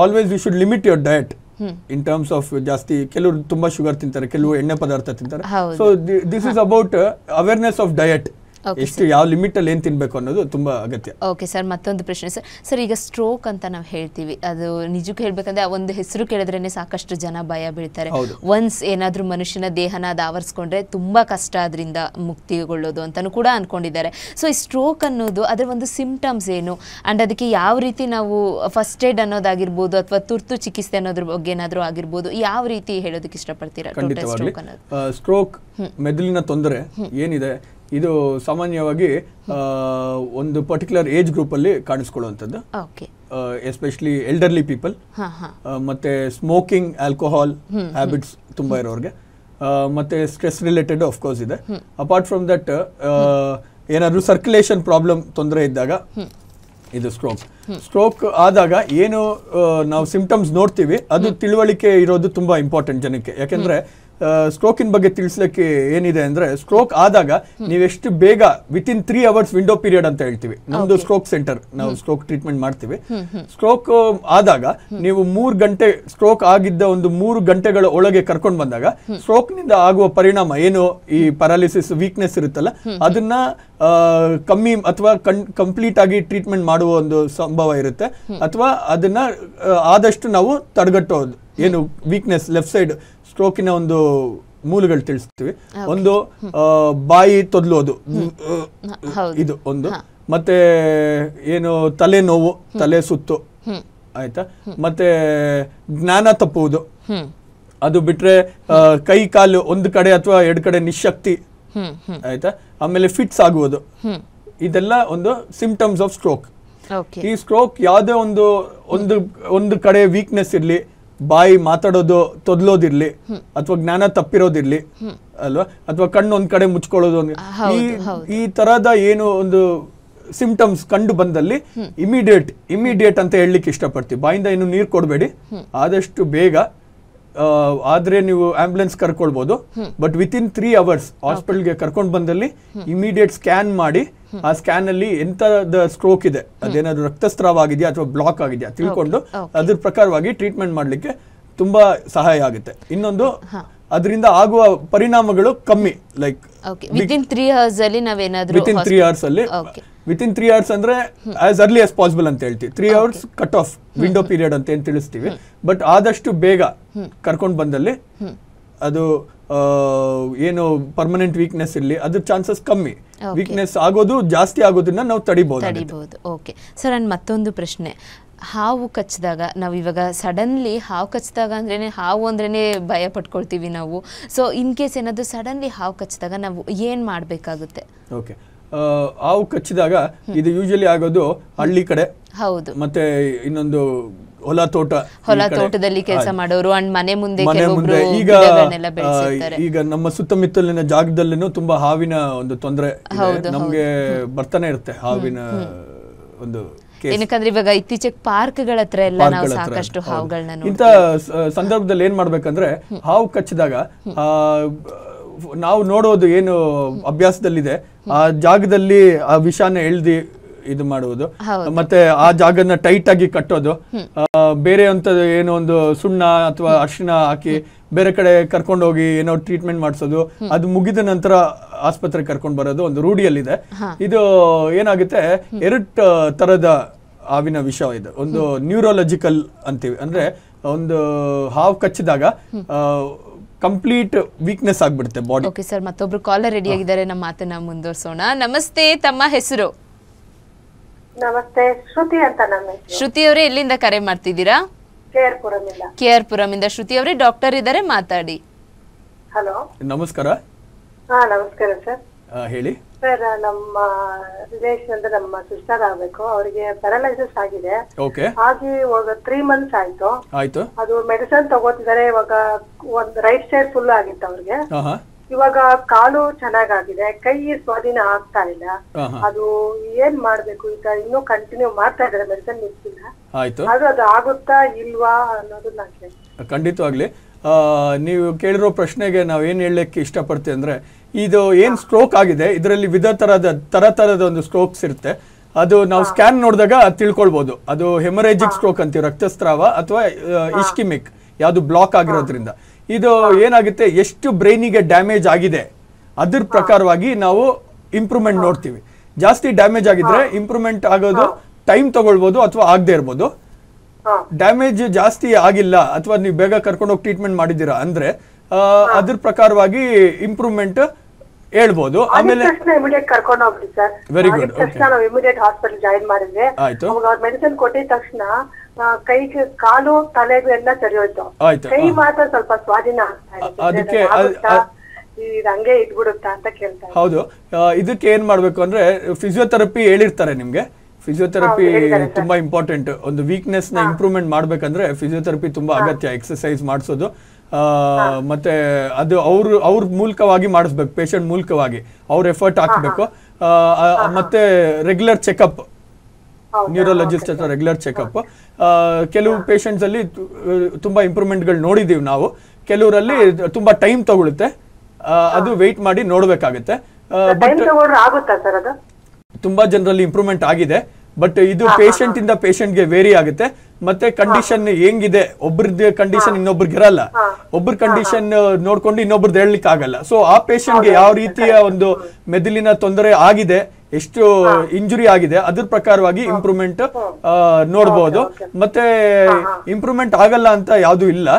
always you should limit your diet in terms of ಜಾಸ್ತಿ ಕೆಲವರು ತುಂಬಾ ಶುಗರ್ ತಿಂತಾರೆ ಕೆಲವು ಎಣ್ಣೆ ಪದಾರ್ಥ ತಿಂತಾರೆ so this is about awareness of diet ಎಷ್ಟು ಯಾವ ಲಿಮಿಟ್ ಅಲ್ಲಿ ಏನು ತಿನ್ಬೇಕು ಅನ್ನೋದು ತುಂಬಾ ಅಗತ್ಯ ಓಕೆ ಸರ್ ಮತ್ತೊಂದು ಪ್ರಶ್ನೆ ಸರ್ ಸರ್ ಈಗ ಸ್ಟ್ರೋಕ್ ಅಂತ ನಾವು ಹೇಳ್ತೀವಿ ಅದು ನಿಜಕ್ಕೆ ಹೇಳ್ಬೇಕಂದ್ರೆ ಒಂದು ಹೆಸರು ಕೇಳಿದ್ರೇನೆ ಸಾಕಷ್ಟು ಜನ ಭಯ ಬೀಳ್ತಾರೆ ಒನ್ಸ್ ಏನಾದ್ರೂ ಮನುಷ್ಯನ ದೇಹನ ಅದು ತುಂಬಾ ಕಷ್ಟ ಅದರಿಂದ ಮುಕ್ತಿಗೊಳ್ಳೋದು ಅಂತಾನು ಕೂಡ ಅನ್ಕೊಂಡಿದ್ದಾರೆ ಸೊ ಈ ಸ್ಟ್ರೋಕ್ ಅನ್ನೋದು ಅದರ ಒಂದು ಸಿಂಪ್ಟಮ್ಸ್ ಏನು ಅಂಡ್ ಅದಕ್ಕೆ ಯಾವ ರೀತಿ ನಾವು ಫಸ್ಟ್ ಏಡ್ ಅನ್ನೋದಾಗಿರ್ಬೋದು ಅಥವಾ ತುರ್ತು ಚಿಕಿತ್ಸೆ ಅನ್ನೋದ್ರ ಬಗ್ಗೆ ಏನಾದರೂ ಆಗಿರ್ಬೋದು ಯಾವ ರೀತಿ ಹೇಳೋದಕ್ಕೆ ಇಷ್ಟಪಡ್ತೀರಾ ಸ್ಟ್ರೋಕ್ ಮೆದುಳಿನ ತೊಂದರೆ ಏನಿದೆ ಇದು ಸಾಮಾನ್ಯವಾಗಿ ಒಂದು ಪರ್ಟಿಕ್ಯುಲರ್ ಏಜ್ ಗ್ರೂಪ್ ಅಲ್ಲಿ ಕಾಣಿಸ್ಕೊಳ್ಳುವಂಥದ್ದು ಎಸ್ಪೆಷಲಿ ಎಲ್ಡರ್ಲಿ ಪೀಪಲ್ ಮತ್ತೆ ಸ್ಮೋಕಿಂಗ್ ಆಲ್ಕೋಹಾಲ್ ಹ್ಯಾಬಿಟ್ಸ್ ತುಂಬಾ ಇರೋರಿಗೆ ಮತ್ತೆ ಸ್ಟ್ರೆಸ್ ರಿಲೇಟೆಡ್ ಆಫ್ ಕೋರ್ಸ್ ಇದೆ ಅಪಾರ್ಟ್ ಫ್ರಮ್ ದಟ್ ಏನಾದರೂ ಸರ್ಕ್ಯುಲೇಷನ್ ಪ್ರಾಬ್ಲಮ್ ತೊಂದರೆ ಇದ್ದಾಗ ಇದು ಸ್ಟ್ರೋಕ್ ಸ್ಟ್ರೋಕ್ ಆದಾಗ ಏನು ನಾವು ಸಿಂಪ್ಟಮ್ಸ್ ನೋಡ್ತೀವಿ ಅದು ತಿಳುವಳಿಕೆ ಇರೋದು ತುಂಬಾ ಇಂಪಾರ್ಟೆಂಟ್ ಜನಕ್ಕೆ ಯಾಕೆಂದ್ರೆ ಸ್ಟ್ರೋಕಿನ ಬಗ್ಗೆ ತಿಳಿಸ್ಲಿಕ್ಕೆ ಏನಿದೆ ಅಂದ್ರೆ ಸ್ಟ್ರೋಕ್ ಆದಾಗ ಎಷ್ಟು ಬೇಗ within three hours window period ಅಂತ ಹೇಳ್ತೀವಿ ನಮ್ದು ಸ್ಟ್ರೋಕ್ ಸೆಂಟರ್ ನಾವು ಸ್ಟ್ರೋಕ್ ಟ್ರೀಟ್ಮೆಂಟ್ ಮಾಡ್ತೀವಿ ಸ್ಟ್ರೋಕ್ ಆದಾಗ ನೀವು ಮೂರು ಗಂಟೆ ಸ್ಟ್ರೋಕ್ ಆಗಿದ್ದ ಒಂದು ಮೂರು ಗಂಟೆಗಳ ಒಳಗೆ ಕರ್ಕೊಂಡು ಬಂದಾಗ ಸ್ಟ್ರೋಕ್ ನಿಂದ ಆಗುವ ಪರಿಣಾಮ ಏನು ಈ ಪ್ಯಾರಾಲಿಸಿಸ್ ವೀಕ್ನೆಸ್ ಇರುತ್ತಲ್ಲ ಅದನ್ನ ಕಮ್ಮಿ ಅಥವಾ ಕಂಪ್ಲೀಟ್ ಆಗಿ ಟ್ರೀಟ್ಮೆಂಟ್ ಮಾಡುವ ಒಂದು ಸಂಭವ ಇರುತ್ತೆ ಅಥವಾ ಅದನ್ನ ಆದಷ್ಟು ನಾವು ತಡೆಗಟ್ಟೋದು ಏನು ವೀಕ್ನೆಸ್ ಲೆಫ್ಟ್ ಸೈಡ್ ಸ್ಟ್ರೋಕಿನ ಒಂದು ಮೂಲಗಳು ತಿಳಿಸ್ತೀವಿ ಒಂದು ಬಾಯಿ ತೊದಲೋದು ಇದು ಒಂದು ಮತ್ತೆ ಏನು ತಲೆ ನೋವು ತಲೆ ಸುತ್ತು ಆಯ್ತಾ ಮತ್ತೆ ಜ್ಞಾನ ತಪ್ಪುವುದು ಅದು ಬಿಟ್ರೆ ಕೈ ಕಾಲು ಒಂದು ಕಡೆ ಅಥವಾ ಎರಡು ಕಡೆ ನಿಶಕ್ತಿ ಆಯ್ತಾ ಆಮೇಲೆ ಫಿಟ್ಸ್ ಆಗುವುದು ಇದೆಲ್ಲ ಒಂದು ಸಿಂಪ್ಟಮ್ಸ್ ಆಫ್ ಸ್ಟ್ರೋಕ್ ಈ ಸ್ಟ್ರೋಕ್ ಯಾವುದೇ ಒಂದು ಒಂದು ಒಂದು ಕಡೆ ವೀಕ್ನೆಸ್ ಇರಲಿ ಬಾಯಿ ಮಾತಾಡೋದು ತೊದ್ಲೋದಿರ್ಲಿ ಅಥವಾ ಜ್ಞಾನ ತಪ್ಪಿರೋದಿರ್ಲಿ ಅಲ್ವಾ ಅಥವಾ ಕಣ್ಣು ಒಂದ್ ಕಡೆ ಮುಚ್ಕೊಳ್ಳೋದು ಈ ತರದ ಏನು ಒಂದು ಸಿಂಪ್ಟಮ್ಸ್ ಕಂಡು ಬಂದಲ್ಲಿ ಇಮಿಡಿಯೇಟ್ ಇಮಿಡಿಯೇಟ್ ಅಂತ ಹೇಳಲಿಕ್ಕೆ ಇಷ್ಟಪಡ್ತೀವಿ ಬಾಯಿಂದ ಏನು ನೀರು ಕೊಡಬೇಡಿ ಆದಷ್ಟು ಬೇಗ ಆದ್ರೆ ನೀವು ಆಂಬುಲೆನ್ಸ್ ಕರ್ಕೊಳ್ಬಹುದು but within three hours ಹಾಸ್ಪಿಟಲ್ಗೆ ಕರ್ಕೊಂಡು ಬಂದಲ್ಲಿ ಇಮಿಡಿಯೇಟ್ ಸ್ಕ್ಯಾನ್ ಮಾಡಿ ಆ ಸ್ಕ್ಯಾನ್ ಅಲ್ಲಿ ಎಂತದ ಸ್ಟ್ರೋಕ್ ಇದೆ ಅದೇನಾದ್ರು ರಕ್ತಸ್ರಾವ ಆಗಿದೆಯಾ ಅಥವಾ ಬ್ಲಾಕ್ ಆಗಿದೆಯಾ ತಿಳ್ಕೊಂಡು ಅದ್ರ ಪ್ರಕಾರವಾಗಿ ಟ್ರೀಟ್ಮೆಂಟ್ ಮಾಡ್ಲಿಕ್ಕೆ ತುಂಬಾ ಸಹಾಯ ಆಗುತ್ತೆ ಇನ್ನೊಂದು ಅದರಿಂದ ಆಗುವ ಪರಿಣಾಮಗಳು ಕಮ್ಮಿ ಲೈಕ್ ತ್ರೀ ಅವರ್ಸ್ ಅಲ್ಲಿ ವಿತ್ ವಿತಿನ್ ತ್ರೀ ಅವರ್ಸ್ ಅಲ್ಲಿ ತ್ರೀ ಅವರ್ಸ್ ಅಂದ್ರೆ ಆಸ್ ಅರ್ಲಿ ಆಸ್ ಪಾಸಿಬಲ್ ಅಂತ ಹೇಳ್ತೀವಿ three hours cut off window period ಅಂತ ಏನ್ ತಿಳಿಸ್ತೀವಿ ಬಟ್ ಆದಷ್ಟು ಬೇಗ ಕರ್ಕೊಂಡು ಬಂದಲ್ಲಿ ಅದು ಏನು ಪರ್ಮನೆಂಟ್ ವೀಕ್ನೆಸ್ ಇರಲಿ ಅದ್ರ ಚಾನ್ಸಸ್ ಕಮ್ಮಿ ವೀಕ್ನೆಸ್ ಆಗೋದು ಜಾಸ್ತಿ ಆಗೋದನ್ನ ನಾವು ತಡಿಬಹುದು ತಡಿಬಹುದು ಓಕೆ ಸರ್ ನನ್ನ ಮತ್ತೊಂದು ಪ್ರಶ್ನೆ ಹಾವು ಕಚ್ಚಿದಾಗ ನಾವು ಇವಾಗ ಸಡನ್ಲಿ ಹಾವು ಕಚ್ಚಿದಾಗ ಅಂದ್ರೇ ಹಾವು ಅಂದ್ರೇ ಭಯ ಪಟ್ಕೊಳ್ತೀವಿ ನಾವು ಸೊ ಇನ್ ಕೇಸ್ ಏನಾದರೂ ಸಡನ್ಲಿ ಹಾವು ಕಚ್ಚಿದಾಗ ನಾವು ಏನು ಮಾಡಬೇಕಾಗುತ್ತೆ ಓಕೆ ಹಾವು ಕಚ್ಚಿದಾಗ ಇದು ಯೂಶಲಿ ಆಗೋದು ಹಳ್ಳಿ ಕಡೆ ಹೌದು ಮತ್ತೆ ಇನ್ನೊಂದು ಹೊಲ ತೋಟ ಹೊಲ ತೋಟದಲ್ಲಿ ಕೆಲಸ ಮಾಡೋರು ಅಂಡ್ ಮನೆ ಮುಂದೆ ಮನೆ ಮುಂದೆ ಈಗ ಈಗ ನಮ್ಮ ಸುತ್ತಮುತ್ತಲಿನ ಜಾಗದಲ್ಲಿನೂ ತುಂಬಾ ಹಾವಿನ ಒಂದು ತೊಂದರೆ ನಮ್ಗೆ ಬರ್ತಾನೆ ಇರುತ್ತೆ ಹಾವಿನ ಒಂದು ಏನಕ್ಕಂದ್ರೆ ಇವಾಗ ಇತ್ತೀಚೆಗೆ ಪಾರ್ಕ್ ಗಳ ಹತ್ರ ಎಲ್ಲ ನಾವು ಸಾಕಷ್ಟು ಹಾವುಗಳನ್ನ ಇಂತ ಸಂದರ್ಭದಲ್ಲಿ ಏನ್ ಮಾಡ್ಬೇಕಂದ್ರೆ ಹಾವು ಕಚ್ಚಿದಾಗ ನಾವು ನೋಡೋದು ಏನು ಅಭ್ಯಾಸದಲ್ಲಿದೆ ಆ ಜಾಗದಲ್ಲಿ ಆ ವಿಷಾನ ಎಳ್ದಿ ಇದು ಮಾಡುವುದು ಮತ್ತೆ ಆ ಜಾಗನ ಟೈಟ್ ಆಗಿ ಕಟ್ಟೋದು ಬೇರೆ ಅಂತ ಏನೋ ಒಂದು ಸುಣ್ಣ ಅಥವಾ ಅರಿಶಿಣ ಹಾಕಿ ಬೇರೆ ಕಡೆ ಕರ್ಕೊಂಡು ಹೋಗಿ ಏನೋ ಟ್ರೀಟ್ಮೆಂಟ್ ಮಾಡಿಸೋದು ಅದು ಮುಗಿದ ನಂತರ ಆಸ್ಪತ್ರೆಗೆ ಕರ್ಕೊಂಡು ಬರೋದು ಒಂದು ರೂಢಿಯಲ್ಲಿದೆ ಇದು ಏನಾಗುತ್ತೆ ಎರಡು ತರದ ಹಾವಿನ ವಿಷ ಇದು ಒಂದು ನ್ಯೂರೋಲಜಿಕಲ್ ಅಂತೀವಿ ಅಂದ್ರೆ ಒಂದು ಹಾವು ಕಚ್ಚಿದಾಗ ಕಂಪ್ಲೀಟ್ ವೀಕ್ನೆಸ್ ಆಗ್ಬಿಡುತ್ತೆ ಬಾಡಿ ಓಕೆ ಸರ್ ಮತ್ತೊಬ್ರು ಕಾಲರ್ ರೆಡಿ ಆಗಿದ್ದಾರೆ ನಮ್ಮ ಮಾತನ್ನ ಮುಂದುವರ್ಸೋಣ ನಮಸ್ತೆ ತಮ್ಮ ಹೆಸರು ನಮಸ್ತೆ ಶ್ರುತಿ ಅಂತ ಶ್ರುತಿ ಅವರೇ ಎಲ್ಲಿಂದ ಕರೆ ಮಾಡ್ತಿದ್ದೀರಾ ಕೆ ಆರ್ ಪುರಂ ಇಂದ ಶ್ರುತಿ ಅವರೇ ಡಾಕ್ಟರ್ ಇದ್ದಾರೆ ಮಾತಾಡಿ ಹಲೋ ನಮಸ್ಕಾರ ಹಾ ನಮಸ್ಕಾರ ಸರ್ ಹೇಳಿ ಸರ್ ನಮ್ಮ ರಿಲೇಷನ್ ಅಂದ್ರೆ ನಮ್ಮ ಸಿಸ್ಟರ್ ಆಗ್ಬೇಕು ಅವರಿಗೆ ಪ್ಯಾರಾಲೈಸಿಸ್ ಆಗಿದೆ ಆಗಿ ಇವಾಗ ತ್ರೀ ಮಂತ್ಸ್ ಆಯ್ತು ಆಯ್ತು ಅದು ಮೆಡಿಸನ್ ತಗೋತಿದಾರೆ ಇವಾಗ ಒಂದ್ ರೈಟ್ ಸೈಡ್ ಫುಲ್ ಆಗಿತ್ತು ಅವ್ರಿಗೆ ಇವಾಗ ಕಾಲು ಚೆನ್ನಾಗಾಗಿದೆ ಕೈ ಸ್ವಾಧೀನ ಆಗ್ತಾ ಇಲ್ಲ ಅದು ಏನ್ ಮಾಡ್ಬೇಕು ಈಗ ಇನ್ನೂ ಕಂಟಿನ್ಯೂ ಮಾಡ್ತಾ ಇದ್ದಾರೆ ಮೆಡಿಸನ್ ನಿಲ್ಸಿಲ್ಲ ಆಯ್ತು ಆದ್ರೂ ಅದು ಆಗುತ್ತಾ ಇಲ್ವಾ ಅನ್ನೋದನ್ನ ಖಂಡಿತವಾಗ್ಲಿ ನೀವು ಕೇಳಿರೋ ಪ್ರಶ್ನೆಗೆ ನಾವು ಏನು ಇಷ್ಟ ಇಷ್ಟಪಡ್ತೀವಿ ಅಂದ್ರೆ ಇದು ಏನ್ ಸ್ಟ್ರೋಕ್ ಆಗಿದೆ ಇದರಲ್ಲಿ ವಿಧ ತರದ ತರ ತರದ ಒಂದು ಸ್ಟ್ರೋಕ್ಸ್ ಇರುತ್ತೆ ಅದು ನಾವು ಸ್ಕ್ಯಾನ್ ನೋಡಿದಾಗ ತಿಳ್ಕೊಳ್ಬೋದು ಅದು ಹೆಮರೇಜಿಕ್ ಸ್ಟ್ರೋಕ್ ಅಂತೀವಿ ರಕ್ತಸ್ರಾವ ಅಥವಾ ಇಸ್ಕಿಮಿಕ್ ಯಾವುದು ಬ್ಲಾಕ್ ಆಗಿರೋದ್ರಿಂದ ಇದು ಏನಾಗುತ್ತೆ ಎಷ್ಟು ಬ್ರೈನಿಗೆ ಡ್ಯಾಮೇಜ್ ಆಗಿದೆ ಅದ್ರ ಪ್ರಕಾರವಾಗಿ ನಾವು ಇಂಪ್ರೂವ್ಮೆಂಟ್ ನೋಡ್ತೀವಿ ಜಾಸ್ತಿ ಡ್ಯಾಮೇಜ್ ಆಗಿದ್ರೆ ಇಂಪ್ರೂವ್ಮೆಂಟ್ ಆಗೋದು ಟೈಮ್ ತಗೊಳ್ಬಹುದು ಅಥವಾ ಆಗದೆ ಇರ್ಬೋದು ಡ್ಯಾಮೇಜ್ ಜಾಸ್ತಿ ಆಗಿಲ್ಲ ಅಥವಾ ನೀವು ಬೇಗ ಕರ್ಕೊಂಡೋಗಿ ಟ್ರೀಟ್ಮೆಂಟ್ ಮಾಡಿದ್ದೀರಾ ಅಂದ್ರೆ ಅದ್ರ ಪ್ರಕಾರವಾಗಿ ಇಂಪ್ರೂವ್ಮೆಂಟ್ ಹೇಳ್ಬೋದು ಆಮೇಲೆ ವೆರಿ ಗುಡ್ ಮೆಡಿಸಿನ್ ಕೊಟ್ಟಿದ ತಕ್ಷಣ ಕೈಗೆ ಕಾಲು ತಲೆಗೂ ಎಲ್ಲ ಸರಿಯೋಯ್ತು ಕೈ ಮಾತ್ರ ಸ್ವಲ್ಪ ಸ್ವಾಧೀನ ಅದಕ್ಕೆ ಹಂಗೆ ಅಂತ ಹೌದು ಇದಕ್ಕೆ ಏನ್ ಮಾಡ್ಬೇಕು ಅಂದ್ರೆ ಫಿಸಿಯೋಥೆರಪಿ ಹೇಳಿರ್ತಾರೆ ನಿಮ್ಗೆ ಫಿಸಿಯೋಥೆರಪಿ ತುಂಬಾ ಇಂಪಾರ್ಟೆಂಟ್ ಒಂದು ವೀಕ್ನೆಸ್ ನ ಇಂಪ್ರೂವ್ಮೆಂಟ್ ಮಾಡ್ಬೇಕಂದ್ರೆ ಫಿಸಿಯೋಥೆರಪಿ ತುಂಬಾ ಅಗತ್ಯ ಎಕ್ಸಸೈಸ್ ಮಾಡಿಸೋದು ಮತ್ತೆ ಅದು ಅವ್ರ ಅವ್ರ ಮೂಲಕವಾಗಿ ಮಾಡಿಸ್ಬೇಕು ಪೇಷಂಟ್ ಮೂಲಕವಾಗಿ ಅವ್ರ ಎಫರ್ಟ್ ಹಾಕ್ಬೇಕು ಮತ್ತೆ ರೆಗ್ಯುಲರ್ ಚೆಕಪ್ ನ್ಯೂರೋಲಜಿಸ್ಟ್ ಹತ್ರ ರೆಗ್ಯುಲರ್ ಚೆಕಪ್ ಕೆಲವು ಪೇಷಂಟ್ಸ್ ಅಲ್ಲಿ ತುಂಬಾ ಇಂಪ್ರೂವ್ಮೆಂಟ್ ಗಳು ನೋಡಿದೀವಿ ನಾವು ಕೆಲವರಲ್ಲಿ ತುಂಬಾ ಟೈಮ್ ತಗೊಳುತ್ತೆ ಅದು ವೆಯ್ಟ್ ಮಾಡಿ ನೋಡ್ಬೇಕಾಗುತ್ತೆ ತುಂಬಾ ಜನರಲ್ಲಿ ಇಂಪ್ರೂವ್ಮೆಂಟ್ ಆಗಿದೆ ಬಟ್ ಇದು ಪೇಷಂಟ್ ಇಂದ ಪೇಷಂಟ್ ಗೆ ವೇರಿ ಆಗುತ್ತೆ ಮತ್ತೆ ಕಂಡೀಷನ್ ಹೆಂಗಿದೆ ಒಬ್ರದ್ದು ಕಂಡೀಷನ್ ಇನ್ನೊಬ್ರಿಗೆ ಇರಲ್ಲ ಒಬ್ಬರ ಕಂಡೀಷನ್ ನೋಡ್ಕೊಂಡು ಇನ್ನೊಬ್ರದ್ದು ಹೇಳಲಿಕ್ಕೆ ಆಗಲ್ಲ ಸೊ ಆ ಪೇಷಂಟ್ ಗೆ ಯಾವ ರೀತಿಯ ಒಂದು ಮೆದುಳಿನ ತೊಂದರೆ ಆಗಿದೆ ಎಷ್ಟು ಇಂಜುರಿ ಆಗಿದೆ ಅದ್ರ ಪ್ರಕಾರವಾಗಿ ಇಂಪ್ರೂವ್ಮೆಂಟ್ ನೋಡಬಹುದು ಮತ್ತೆ ಇಂಪ್ರೂವ್ಮೆಂಟ್ ಆಗಲ್ಲ ಅಂತ ಯಾವುದು ಇಲ್ಲ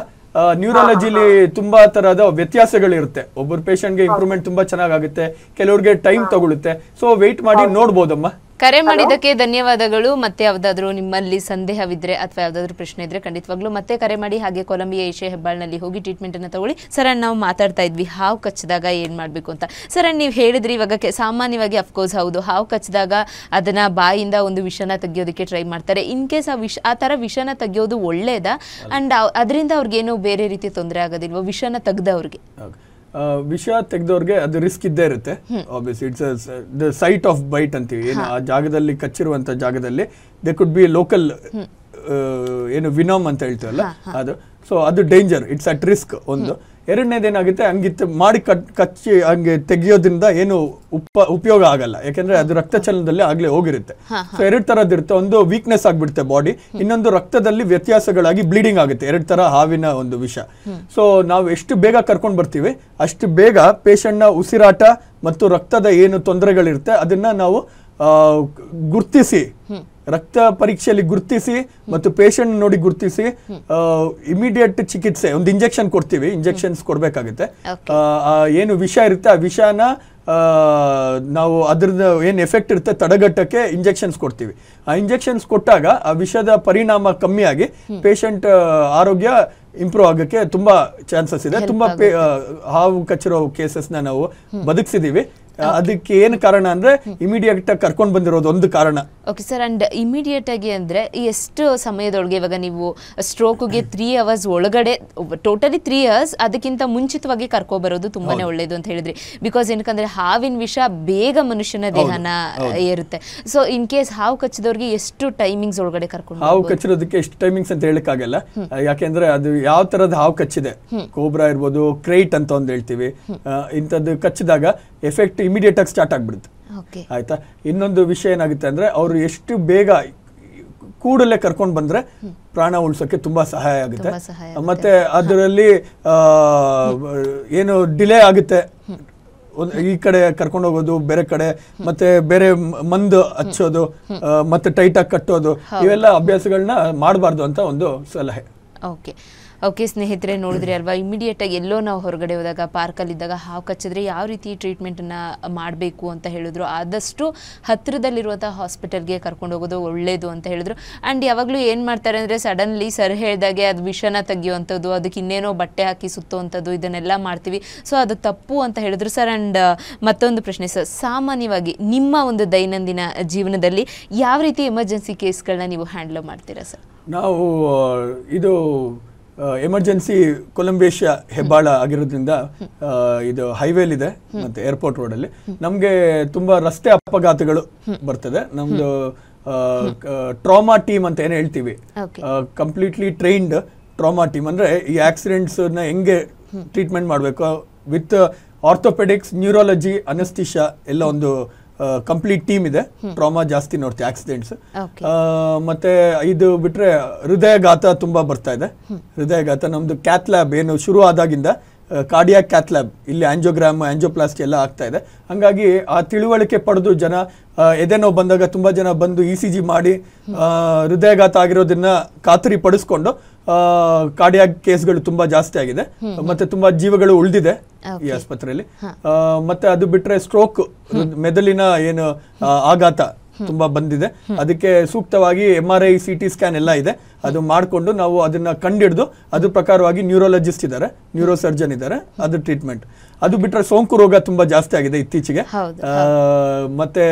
ನ್ಯೂರಾಲಜಿಲಿ ತುಂಬಾ ತರಹದ ವ್ಯತ್ಯಾಸಗಳಿರುತ್ತೆ ಒಬ್ಬರು ಪೇಷಂಟ್ಗೆ ಇಂಪ್ರೂವ್ಮೆಂಟ್ ತುಂಬಾ ಆಗುತ್ತೆ ಕೆಲವ್ರಿಗೆ ಟೈಮ್ ತಗೊಳುತ್ತೆ ಸೊ ವೆಯ್ಟ್ ಮಾಡಿ ನೋಡ್ಬೋದಮ್ಮ ಕರೆ ಮಾಡಿದಕ್ಕೆ ಧನ್ಯವಾದಗಳು ಮತ್ತೆ ಯಾವ್ದಾದ್ರು ನಿಮ್ಮಲ್ಲಿ ಸಂದೇಹವಿದ್ರೆ ಅಥವಾ ಯಾವ್ದಾದ್ರು ಪ್ರಶ್ನೆ ಇದ್ರೆ ಖಂಡಿತವಾಗ್ಲೂ ಮತ್ತೆ ಕರೆ ಮಾಡಿ ಹಾಗೆ ಕೊಲಂಬಿಯಾ ಏಷ್ಯಾ ಹೆಬ್ಬಾಳ್ನಲ್ಲಿ ಹೋಗಿ ಟ್ರೀಟ್ಮೆಂಟ್ ಅನ್ನ ತಗೊಳ್ಳಿ ಸರ್ ನಾವು ಮಾತಾಡ್ತಾ ಇದ್ವಿ ಹಾವು ಕಚ್ಚಿದಾಗ ಏನ್ ಮಾಡ್ಬೇಕು ಅಂತ ಸರ್ ನೀವು ಹೇಳಿದ್ರಿ ಇವಾಗ ಸಾಮಾನ್ಯವಾಗಿ ಅಫ್ಕೋರ್ಸ್ ಹೌದು ಹಾವು ಕಚ್ಚಿದಾಗ ಅದನ್ನ ಬಾಯಿಂದ ಒಂದು ವಿಷನ ತೆಗಿಯೋದಕ್ಕೆ ಟ್ರೈ ಮಾಡ್ತಾರೆ ಇನ್ ಕೇಸ್ ಆ ವಿಷ ಆ ತರ ವಿಷನ ತೆಗಿಯೋದು ಒಳ್ಳೇದಾ ಅಂಡ್ ಅದರಿಂದ ಏನು ಬೇರೆ ರೀತಿ ತೊಂದರೆ ಆಗೋದಿಲ್ವ ವಿಷನ ತೆಗ್ದವ್ರಿಗೆ ವಿಷಯ ತೆಗೆದವ್ರಿಗೆ ಅದು ರಿಸ್ಕ್ ಇದ್ದೇ ಇರುತ್ತೆ obvious it's the site of bite ಅಂತೀವಿ ಏನು ಆ ಜಾಗದಲ್ಲಿ ಕಚ್ಚಿರುವಂತಹ ಜಾಗದಲ್ಲಿ ದೇ ಕುಡ್ ಬಿ ಲೋಕಲ್ ಏನು ವಿನೋಮ್ ಅಂತ ಹೇಳ್ತೀವಲ್ಲ ಅದು ಸೊ ಅದು ಡೇಂಜರ್ ಇಟ್ಸ್ ಅಟ್ ರಿಸ್ಕ್ ಒಂದು ಎರಡನೇದೇನಾಗುತ್ತೆ ಹಂಗೆ ಮಾಡಿ ಕಟ್ ಕಚ್ಚಿ ಹಂಗೆ ತೆಗಿಯೋದ್ರಿಂದ ಏನು ಉಪ ಉಪಯೋಗ ಆಗಲ್ಲ ಯಾಕೆಂದ್ರೆ ಅದು ರಕ್ತ ಚಲನದಲ್ಲಿ ಆಗ್ಲೇ ಹೋಗಿರುತ್ತೆ ಸೊ ಎರಡು ಇರುತ್ತೆ ಒಂದು ವೀಕ್ನೆಸ್ ಆಗಿಬಿಡುತ್ತೆ ಬಾಡಿ ಇನ್ನೊಂದು ರಕ್ತದಲ್ಲಿ ವ್ಯತ್ಯಾಸಗಳಾಗಿ ಬ್ಲೀಡಿಂಗ್ ಆಗುತ್ತೆ ಎರಡು ತರ ಹಾವಿನ ಒಂದು ವಿಷ ಸೊ ನಾವು ಎಷ್ಟು ಬೇಗ ಕರ್ಕೊಂಡು ಬರ್ತೀವಿ ಅಷ್ಟು ಬೇಗ ನ ಉಸಿರಾಟ ಮತ್ತು ರಕ್ತದ ಏನು ತೊಂದರೆಗಳಿರುತ್ತೆ ಅದನ್ನ ನಾವು ಗುರ್ತಿಸಿ ರಕ್ತ ಪರೀಕ್ಷೆಯಲ್ಲಿ ಗುರ್ತಿಸಿ ಮತ್ತು ಪೇಷಂಟ್ ನೋಡಿ ಗುರ್ತಿಸಿ ಇಮಿಡಿಯೇಟ್ ಚಿಕಿತ್ಸೆ ಒಂದು ಇಂಜೆಕ್ಷನ್ ಕೊಡ್ತೀವಿ ಇಂಜೆಕ್ಷನ್ಸ್ ಕೊಡಬೇಕಾಗುತ್ತೆ ಏನು ವಿಷ ಇರುತ್ತೆ ಆ ವಿಷಾನ ನಾವು ಅದ್ರದ ಏನು ಎಫೆಕ್ಟ್ ಇರುತ್ತೆ ತಡೆಗಟ್ಟಕ್ಕೆ ಇಂಜೆಕ್ಷನ್ಸ್ ಕೊಡ್ತೀವಿ ಆ ಇಂಜೆಕ್ಷನ್ಸ್ ಕೊಟ್ಟಾಗ ಆ ವಿಷದ ಪರಿಣಾಮ ಕಮ್ಮಿಯಾಗಿ ಪೇಷಂಟ್ ಆರೋಗ್ಯ ಇಂಪ್ರೂವ್ ಆಗಕ್ಕೆ ತುಂಬಾ ಚಾನ್ಸಸ್ ಇದೆ ತುಂಬಾ ಹಾವು ಕಚ್ಚಿರೋ ಕೇಸಸ್ನ ನಾವು ಬದುಕಿಸಿದೀವಿ ಅದಕ್ಕೆ ಏನು ಕಾರಣ ಅಂದ್ರೆ ಇಮಿಡಿಯೇಟ್ ಆಗಿ ಕರ್ಕೊಂಡು ಬಂದಿರೋದು ಒಂದು ಕಾರಣ ಓಕೆ ಸರ್ ಅಂಡ್ ಇಮಿಡಿಯೇಟ್ ಆಗಿ ಅಂದ್ರೆ ಎಷ್ಟು ಸಮಯದೊಳಗೆ ಇವಾಗ ನೀವು ಸ್ಟ್ರೋಕ್ಗೆ ತ್ರೀ ಅವರ್ಸ್ ಒಳಗಡೆ ಟೋಟಲಿ ತ್ರೀ ಅವರ್ಸ್ ಅದಕ್ಕಿಂತ ಮುಂಚಿತವಾಗಿ ಕರ್ಕೊ ಬರೋದು ತುಂಬಾನೇ ಒಳ್ಳೇದು ಅಂತ ಹೇಳಿದ್ರಿ ಬಿಕಾಸ್ ಏನಕ್ಕಂದ್ರೆ ಹಾವಿನ ವಿಷ ಬೇಗ ಮನುಷ್ಯನ ದೇಹನ ಏರುತ್ತೆ ಸೊ ಇನ್ ಕೇಸ್ ಹಾವು ಕಚ್ಚಿದವ್ರಿಗೆ ಎಷ್ಟು ಟೈಮಿಂಗ್ಸ್ ಒಳಗಡೆ ಕರ್ಕೊಂಡು ಹಾವು ಕಚ್ಚಿರೋದಕ್ಕೆ ಎಷ್ಟು ಟೈಮಿಂಗ್ಸ್ ಅಂತ ಹೇಳಕ್ಕಾಗಲ್ಲ ಯಾಕೆಂದ್ರೆ ಅದು ಯಾವ ತರದ ಹಾವು ಕಚ್ಚಿದೆ ಕೋಬ್ರಾ ಇರ್ಬೋದು ಕ್ರೈಟ್ ಅಂತ ಒಂದು ಹೇಳ್ತೀವಿ ಇಂಥದ್ದು ಕಚ್ಚಿದಾಗ ಎಫೆಕ್ಟ್ ಇಮಿಡಿಯೇಟ್ ಆಗಿ ಸ್ಟಾರ್ಟ್ ಆಗಿಬಿಡುತ್ತೆ ಆಯ್ತಾ ಇನ್ನೊಂದು ವಿಷಯ ಏನಾಗುತ್ತೆ ಅಂದ್ರೆ ಅವರು ಎಷ್ಟು ಬೇಗ ಕೂಡಲೇ ಕರ್ಕೊಂಡು ಬಂದ್ರೆ ಪ್ರಾಣ ಉಳಿಸೋಕ್ಕೆ ತುಂಬಾ ಸಹಾಯ ಆಗುತ್ತೆ ಮತ್ತೆ ಅದರಲ್ಲಿ ಏನು ಡಿಲೇ ಆಗುತ್ತೆ ಈ ಕಡೆ ಕರ್ಕೊಂಡು ಹೋಗೋದು ಬೇರೆ ಕಡೆ ಮತ್ತೆ ಬೇರೆ ಮಂದು ಹಚ್ಚೋದು ಮತ್ತೆ ಟೈಟಾಗಿ ಕಟ್ಟೋದು ಇವೆಲ್ಲ ಅಭ್ಯಾಸಗಳನ್ನ ಮಾಡಬಾರ್ದು ಅಂತ ಒಂದು ಸಲಹೆ ಓಕೆ ಓಕೆ ಸ್ನೇಹಿತರೆ ನೋಡಿದ್ರೆ ಅಲ್ವಾ ಇಮಿಡಿಯೇಟ್ ಆಗಿ ಎಲ್ಲೋ ನಾವು ಹೊರಗಡೆ ಹೋದಾಗ ಪಾರ್ಕಲ್ಲಿದ್ದಾಗ ಹಾವು ಕಚ್ಚಿದ್ರೆ ಯಾವ ರೀತಿ ಟ್ರೀಟ್ಮೆಂಟನ್ನು ಮಾಡಬೇಕು ಅಂತ ಹೇಳಿದ್ರು ಆದಷ್ಟು ಹತ್ತಿರದಲ್ಲಿರುವಂಥ ಹಾಸ್ಪಿಟಲ್ಗೆ ಕರ್ಕೊಂಡು ಹೋಗೋದು ಒಳ್ಳೇದು ಅಂತ ಹೇಳಿದ್ರು ಆ್ಯಂಡ್ ಯಾವಾಗಲೂ ಏನು ಮಾಡ್ತಾರೆ ಅಂದರೆ ಸಡನ್ಲಿ ಸರ್ ಹೇಳಿದಾಗೆ ಅದು ವಿಷನ ತೆಗಿಯುವಂಥದ್ದು ಅದಕ್ಕೆ ಇನ್ನೇನೋ ಬಟ್ಟೆ ಹಾಕಿ ಸುತ್ತುವಂಥದ್ದು ಇದನ್ನೆಲ್ಲ ಮಾಡ್ತೀವಿ ಸೊ ಅದು ತಪ್ಪು ಅಂತ ಹೇಳಿದ್ರು ಸರ್ ಆ್ಯಂಡ್ ಮತ್ತೊಂದು ಪ್ರಶ್ನೆ ಸರ್ ಸಾಮಾನ್ಯವಾಗಿ ನಿಮ್ಮ ಒಂದು ದೈನಂದಿನ ಜೀವನದಲ್ಲಿ ಯಾವ ರೀತಿ ಎಮರ್ಜೆನ್ಸಿ ಕೇಸ್ಗಳನ್ನ ನೀವು ಹ್ಯಾಂಡಲ್ ಮಾಡ್ತೀರಾ ಸರ್ ನಾವು ಇದು ಎಮರ್ಜೆನ್ಸಿ ಕೊಲಂಬೇಶ ಹೆಬ್ಬಾಳ ಆಗಿರೋದ್ರಿಂದ ಇದು ಹೈವೇಲ್ ಇದೆ ಮತ್ತೆ ಏರ್ಪೋರ್ಟ್ ರೋಡ್ ಅಲ್ಲಿ ನಮ್ಗೆ ತುಂಬಾ ರಸ್ತೆ ಅಪಘಾತಗಳು ಬರ್ತದೆ ನಮ್ದು ಟ್ರಾಮಾ ಟೀಮ್ ಅಂತ ಏನು ಹೇಳ್ತೀವಿ ಕಂಪ್ಲೀಟ್ಲಿ ಟ್ರೈನ್ಡ್ ಟ್ರಾಮಾ ಟೀಮ್ ಅಂದ್ರೆ ಈ ಆಕ್ಸಿಡೆಂಟ್ಸನ್ನ ಹೆಂಗೆ ಟ್ರೀಟ್ಮೆಂಟ್ ಮಾಡಬೇಕು ವಿತ್ ಆರ್ಥೋಪೆಡಿಕ್ಸ್ ನ್ಯೂರಾಲಜಿ ಅನಸ್ತಿಷಾ ಎಲ್ಲ ಒಂದು ಕಂಪ್ಲೀಟ್ ಟೀಮ್ ಇದೆ ಟ್ರಾಮಾ ಜಾಸ್ತಿ ನೋಡ್ತೀವಿ ಆಕ್ಸಿಡೆಂಟ್ಸ್ ಮತ್ತೆ ಇದು ಬಿಟ್ರೆ ಹೃದಯಘಾತ ತುಂಬಾ ಬರ್ತಾ ಇದೆ ಹೃದಯಘಾತ ನಮ್ದು ಕ್ಯಾತ್ ಲ್ಯಾಬ್ ಏನು ಶುರು ಆದಾಗಿಂದ ಕಾರ್ಡಿಯಾಕ್ ಕ್ಯಾತ್ ಲ್ಯಾಬ್ ಇಲ್ಲಿ ಆಂಜೋಗ್ರಾಮ್ ಆಂಜೋಪ್ಲಾಸ್ಟಿ ಎಲ್ಲ ಆಗ್ತಾ ಇದೆ ಹಂಗಾಗಿ ಆ ತಿಳುವಳಿಕೆ ಪಡೆದು ಜನ ಎದೆನೋ ಬಂದಾಗ ತುಂಬಾ ಜನ ಬಂದು ಇ ಸಿ ಜಿ ಮಾಡಿ ಹೃದಯಘಾತ ಆಗಿರೋದನ್ನ ಖಾತರಿ ಪಡಿಸ್ಕೊಂಡು ಕಾರ್ಡಿಯಾಕ್ ಕೇಸ್ಗಳು ತುಂಬಾ ಜಾಸ್ತಿ ಆಗಿದೆ ಮತ್ತೆ ತುಂಬಾ ಜೀವಗಳು ಉಳಿದಿದೆ ಈ ಆಸ್ಪತ್ರೆಯಲ್ಲಿ ಮತ್ತೆ ಅದು ಬಿಟ್ರೆ ಸ್ಟ್ರೋಕ್ ಮೆದುಳಿನ ಏನು ಆಘಾತ ತುಂಬಾ ಬಂದಿದೆ ಅದಕ್ಕೆ ಸೂಕ್ತವಾಗಿ M R I C T scan ಎಲ್ಲ ಇದೆ ಅದು ಮಾಡಿಕೊಂಡು ನಾವು ಅದನ್ನ ಕಂಡಿಡಿದು ಅದ್ರ ಪ್ರಕಾರವಾಗಿ ನ್ಯೂರೋಲಜಿಸ್ಟ್ ಇದ್ದಾರೆ ನ್ಯೂರೋ ಸರ್ಜನ್ ಇದ್ದಾರೆ ಅದ್ರ ಟ್ರೀಟ್ಮೆಂಟ್ ಅದು ಬಿಟ್ರೆ ಸೋಂಕು ರೋಗ ತುಂಬಾ ಜಾಸ್ತಿ ಆಗಿದೆ ಇತ್ತೀಚೆಗೆ ಮತ್ತೆ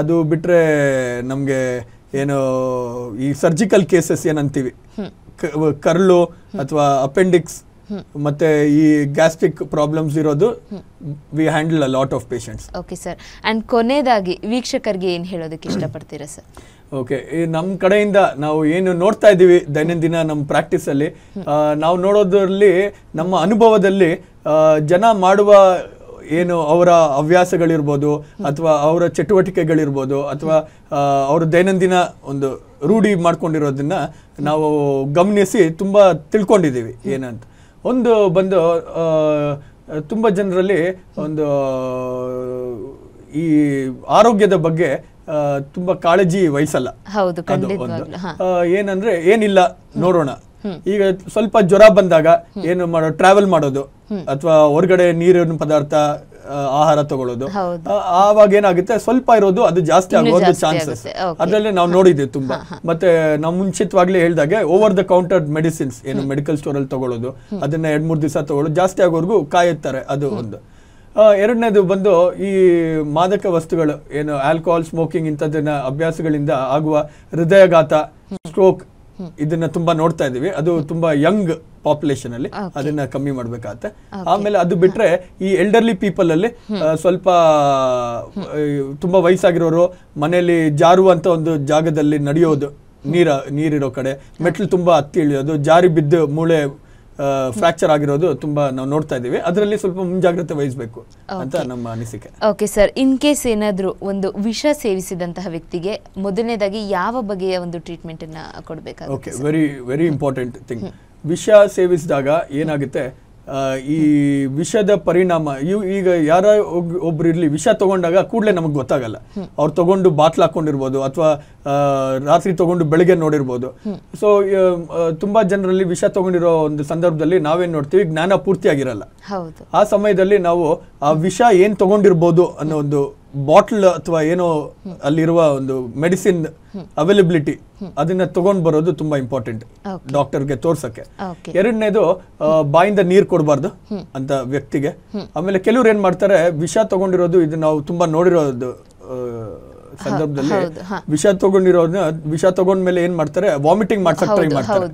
ಅದು ಬಿಟ್ರೆ ನಮ್ಗೆ ಏನು ಈ ಸರ್ಜಿಕಲ್ ಕೇಸಸ್ ಏನಂತೀವಿ ಕರ್ಲು ಅಥವಾ ಅಪೆಂಡಿಕ್ಸ್ ಮತ್ತೆ ಈ ಗ್ಯಾಸ್ಟ್ರಿಕ್ ಪ್ರಾಬ್ಲಮ್ಸ್ ಇರೋದು we handle a lot of patients okay sir and ಕೊನೆಯದಾಗಿ ವೀಕ್ಷಕರಿಗೆ ಏನು ಹೇಳೋದಕ್ಕೆ ಇಷ್ಟಪಡ್ತೀರಾ ಸರ್ ಓಕೆ ನಮ್ಮ ಕಡೆಯಿಂದ ನಾವು ಏನು ನೋಡ್ತಾ ಇದ್ದೀವಿ ದೈನಂದಿನ ನಮ್ಮ ಪ್ರಾಕ್ಟೀಸಲ್ಲಿ ನಾವು ನೋಡೋದ್ರಲ್ಲಿ ನಮ್ಮ ಅನುಭವದಲ್ಲಿ ಜನ ಮಾಡುವ ಏನು ಅವರ ಹವ್ಯಾಸಗಳಿರ್ಬೋದು ಅಥವಾ ಅವರ ಚಟುವಟಿಕೆಗಳಿರ್ಬೋದು ಅಥವಾ ಅವರ ದೈನಂದಿನ ಒಂದು ರೂಢಿ ಮಾಡ್ಕೊಂಡಿರೋದನ್ನ ನಾವು ಗಮನಿಸಿ ತುಂಬ ತಿಳ್ಕೊಂಡಿದ್ದೀವಿ ಏನಂತ ಒಂದು ಬಂದು ತುಂಬ ಜನರಲ್ಲಿ ಒಂದು ಈ ಆರೋಗ್ಯದ ಬಗ್ಗೆ ತುಂಬಾ ಕಾಳಜಿ ವಹಿಸಲ್ಲ ಏನಂದ್ರೆ ಏನಿಲ್ಲ ನೋಡೋಣ ಈಗ ಸ್ವಲ್ಪ ಜ್ವರ ಬಂದಾಗ ಏನು ಮಾಡೋ ಟ್ರಾವೆಲ್ ಮಾಡೋದು ಅಥವಾ ಹೊರಗಡೆ ನೀರಿನ ಪದಾರ್ಥ ಆಹಾರ ತಗೊಳ್ಳೋದು ಆವಾಗ ಏನಾಗುತ್ತೆ ಸ್ವಲ್ಪ ಇರೋದು ಅದು ಜಾಸ್ತಿ ಆಗೋದು ಚಾನ್ಸಸ್ ಅದರಲ್ಲಿ ನಾವು ನೋಡಿದ್ದೀವಿ ತುಂಬಾ ಮತ್ತೆ ನಾವು ಮುಂಚಿತವಾಗ್ಲೇ ಹೇಳಿದಾಗೆ ಓವರ್ ದ ಕೌಂಟರ್ ಮೆಡಿಸಿನ್ಸ್ ಏನು ಮೆಡಿಕಲ್ ಸ್ಟೋರ್ ಅಲ್ಲಿ ತಗೊಳ್ಳೋದು ಅದನ್ನ ಎರಡ್ ಮೂರು ದಿವಸ ತಗೊಳ್ಳೋದು ಜಾಸ್ತಿ ಆಗೋವರೆಗೂ ಕಾಯುತ್ತಾರೆ ಅದು ಒಂದು ಎರಡನೇದು ಬಂದು ಈ ಮಾದಕ ವಸ್ತುಗಳು ಏನು ಆಲ್ಕೋಹಾಲ್ ಸ್ಮೋಕಿಂಗ್ ಇಂಥದ್ದನ್ನ ಅಭ್ಯಾಸಗಳಿಂದ ಆಗುವ ಹೃದಯಾಘಾತ ಸ್ಟ್ರೋಕ್ ಇದನ್ನ ತುಂಬಾ ನೋಡ್ತಾ ಇದೀವಿ ಅದು ತುಂಬಾ ಯಂಗ್ ಪಾಪ್ಯುಲೇಷನ್ ಅಲ್ಲಿ ಅದನ್ನ ಕಮ್ಮಿ ಮಾಡ್ಬೇಕಾಗತ್ತೆ ಆಮೇಲೆ ಅದು ಬಿಟ್ರೆ ಈ ಎಲ್ಡರ್ಲಿ ಪೀಪಲ್ ಅಲ್ಲಿ ಸ್ವಲ್ಪ ತುಂಬಾ ವಯಸ್ಸಾಗಿರೋರು ಮನೆಯಲ್ಲಿ ಜಾರುವಂತ ಒಂದು ಜಾಗದಲ್ಲಿ ನಡೆಯೋದು ನೀರ ನೀರಿರೋ ಕಡೆ ಮೆಟ್ಲು ತುಂಬಾ ಹತ್ತಿ ಇಳಿಯೋದು ಜಾರಿ ಬಿದ್ದು ಮೂಳೆ ಫ್ರಾಕ್ಚರ್ ಆಗಿರೋದು ತುಂಬಾ ನಾವು ನೋಡ್ತಾ ಇದೀವಿ ಅದರಲ್ಲಿ ಸ್ವಲ್ಪ ಮುಂಜಾಗ್ರತೆ ವಹಿಸಬೇಕು ಅಂತ ನಮ್ಮ ಅನಿಸಿಕೆ ಓಕೆ ಸರ್ ಇನ್ ಕೇಸ್ ಏನಾದರೂ ಒಂದು ವಿಷ ಸೇವಿಸಿದಂತಹ ವ್ಯಕ್ತಿಗೆ ಮೊದಲನೇದಾಗಿ ಯಾವ ಬಗೆಯ ಒಂದು ಟ್ರೀಟ್ಮೆಂಟ್ ಅನ್ನ okay very very important thing ವಿಷ ಸೇವಿಸಿದಾಗ ಏನಾಗುತ್ತೆ ಈ ವಿಷದ ಪರಿಣಾಮ ಇವು ಈಗ ಯಾರ ಒಬ್ರು ಇರಲಿ ವಿಷ ತಗೊಂಡಾಗ ಕೂಡಲೇ ನಮಗೆ ಗೊತ್ತಾಗಲ್ಲ ಅವ್ರು ತಗೊಂಡು ಬಾತ್ಲ್ ಹಾಕೊಂಡಿರ್ಬೋದು ಅಥವಾ ರಾತ್ರಿ ತಗೊಂಡು ಬೆಳಗ್ಗೆ ನೋಡಿರ್ಬೋದು ಸೊ ತುಂಬಾ ಜನರಲ್ಲಿ ವಿಷ ತಗೊಂಡಿರೋ ಒಂದು ಸಂದರ್ಭದಲ್ಲಿ ನಾವೇನ್ ನೋಡ್ತೀವಿ ಜ್ಞಾನ ಪೂರ್ತಿ ಆಗಿರಲ್ಲ ಆ ಸಮಯದಲ್ಲಿ ನಾವು ಆ ವಿಷ ಏನ್ ತಗೊಂಡಿರ್ಬೋದು ಅನ್ನೋ ಒಂದು ಬಾಟ್ಲ್ ಅಥವಾ ಏನೋ ಅಲ್ಲಿರುವ ಒಂದು ಮೆಡಿಸಿನ್ ಅವೈಲಬಿಲಿಟಿ ಅದನ್ನ ತಗೊಂಡ್ ಬರೋದು ತುಂಬಾ ಇಂಪಾರ್ಟೆಂಟ್ ಡಾಕ್ಟರ್ಗೆ ತೋರ್ಸಕ್ಕೆ ಎರಡನೇದು ಬಾಯಿಂದ ನೀರ್ ಕೊಡಬಾರ್ದು ಅಂತ ವ್ಯಕ್ತಿಗೆ ಆಮೇಲೆ ಕೆಲವ್ರು ಏನ್ ಮಾಡ್ತಾರೆ ವಿಷ ತಗೊಂಡಿರೋದು ಇದು ನಾವು ತುಂಬಾ ನೋಡಿರೋದು ಸಂದರ್ಭದಲ್ಲಿ ವಿಷ ತಗೊಂಡಿರೋದನ್ನ ವಿಷ ಮೇಲೆ ಏನ್ ಮಾಡ್ತಾರೆ ವಾಮಿಟಿಂಗ್ ಮಾಡ್ಸಕ್ ಟ್ರೈ ಮಾಡ್ತಾರೆ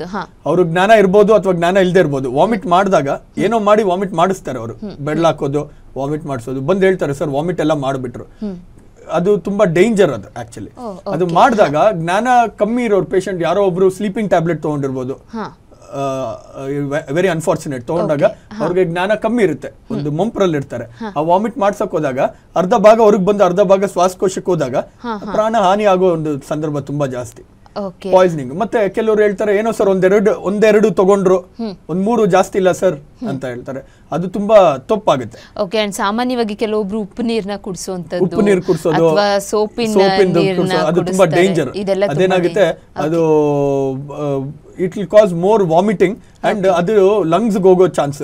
ಅವ್ರು ಜ್ಞಾನ ಇರ್ಬೋದು ಅಥವಾ ಜ್ಞಾನ ಇಲ್ದೇ ಇರ್ಬೋದು ವಾಮಿಟ್ ಮಾಡಿದಾಗ ಏನೋ ಮಾಡಿ ವಾಮಿಟ್ ಮಾಡಿಸ್ತಾರೆ ಅವರು ಬೆಡ್ಲಾಕೋದು ವಾಮಿಟ್ ಮಾಡಿಸೋದು ಬಂದು ಹೇಳ್ತಾರೆ ಸರ್ ವಾಮಿಟ್ ಎಲ್ಲ ಮಾಡಿಬಿಟ್ರು ಅದು ತುಂಬಾ ಡೇಂಜರ್ ಅದು ಆಕ್ಚುಲಿ ಅದು ಮಾಡಿದಾಗ ಜ್ಞಾನ ಕಮ್ಮಿ ಇರೋರು ಪೇಷಂಟ್ ಯಾರೋ ಒಬ್ರು ಸ್ಲೀಪಿಂಗ್ ಟ್ಯಾಬ್ಲೆಟ್ ತಗೊಂಡಿರ್ಬೋದು ವೆರಿ ಅನ್ಫಾರ್ಚುನೇಟ್ ತಗೊಂಡಾಗ ಅವ್ರಿಗೆ ಜ್ಞಾನ ಕಮ್ಮಿ ಇರುತ್ತೆ ಒಂದು ಮಂಪ್ರಲ್ಲಿ ಇರ್ತಾರೆ ಆ ವಾಮಿಟ್ ಮಾಡ್ಸಕ್ ಹೋದಾಗ ಅರ್ಧ ಭಾಗ ಅವ್ರಿಗೆ ಬಂದು ಅರ್ಧ ಭಾಗ ಶ್ವಾಸಕೋಶಕ್ಕೆ ಹೋದಾಗ ಪ್ರಾಣ ಹಾನಿ ಆಗೋ ಒಂದು ಸಂದರ್ಭ ತುಂಬಾ ಜಾಸ್ತಿ ಪಾಯ್ಸನಿಂಗ್ ಮತ್ತೆ ಕೆಲವರು ಹೇಳ್ತಾರೆ ಏನೋ ಸರ್ ಒಂದೆರಡು ಒಂದೆರಡು ತಗೊಂಡ್ರು ಒಂದ್ ಮೂರು ಜಾಸ್ತಿ ಇಲ್ಲ ಸರ್ ಅಂತ ಹೇಳ್ತಾರೆ ಅದು ತುಂಬಾ ತಪ್ಪಾಗುತ್ತೆ ಓಕೆ ಅಂಡ್ ಸಾಮಾನ್ಯವಾಗಿ ಕೆಲವೊಬ್ರು ಉಪ್ಪು ನೀರ್ನ ಕುಡಿಸುವಂತದ್ದು ಉಪ್ಪು ನೀರು ಕುಡಿಸೋದು ಸೋಪಿನ ಅದು ತುಂಬಾ ಡೇಂಜರ್ ಅದೇನಾಗುತ್ತೆ ಅದು it will cause more vomiting and ಅದು ಲಂಗ್ಸ್ ಹೋಗೋ ಚಾನ್ಸ್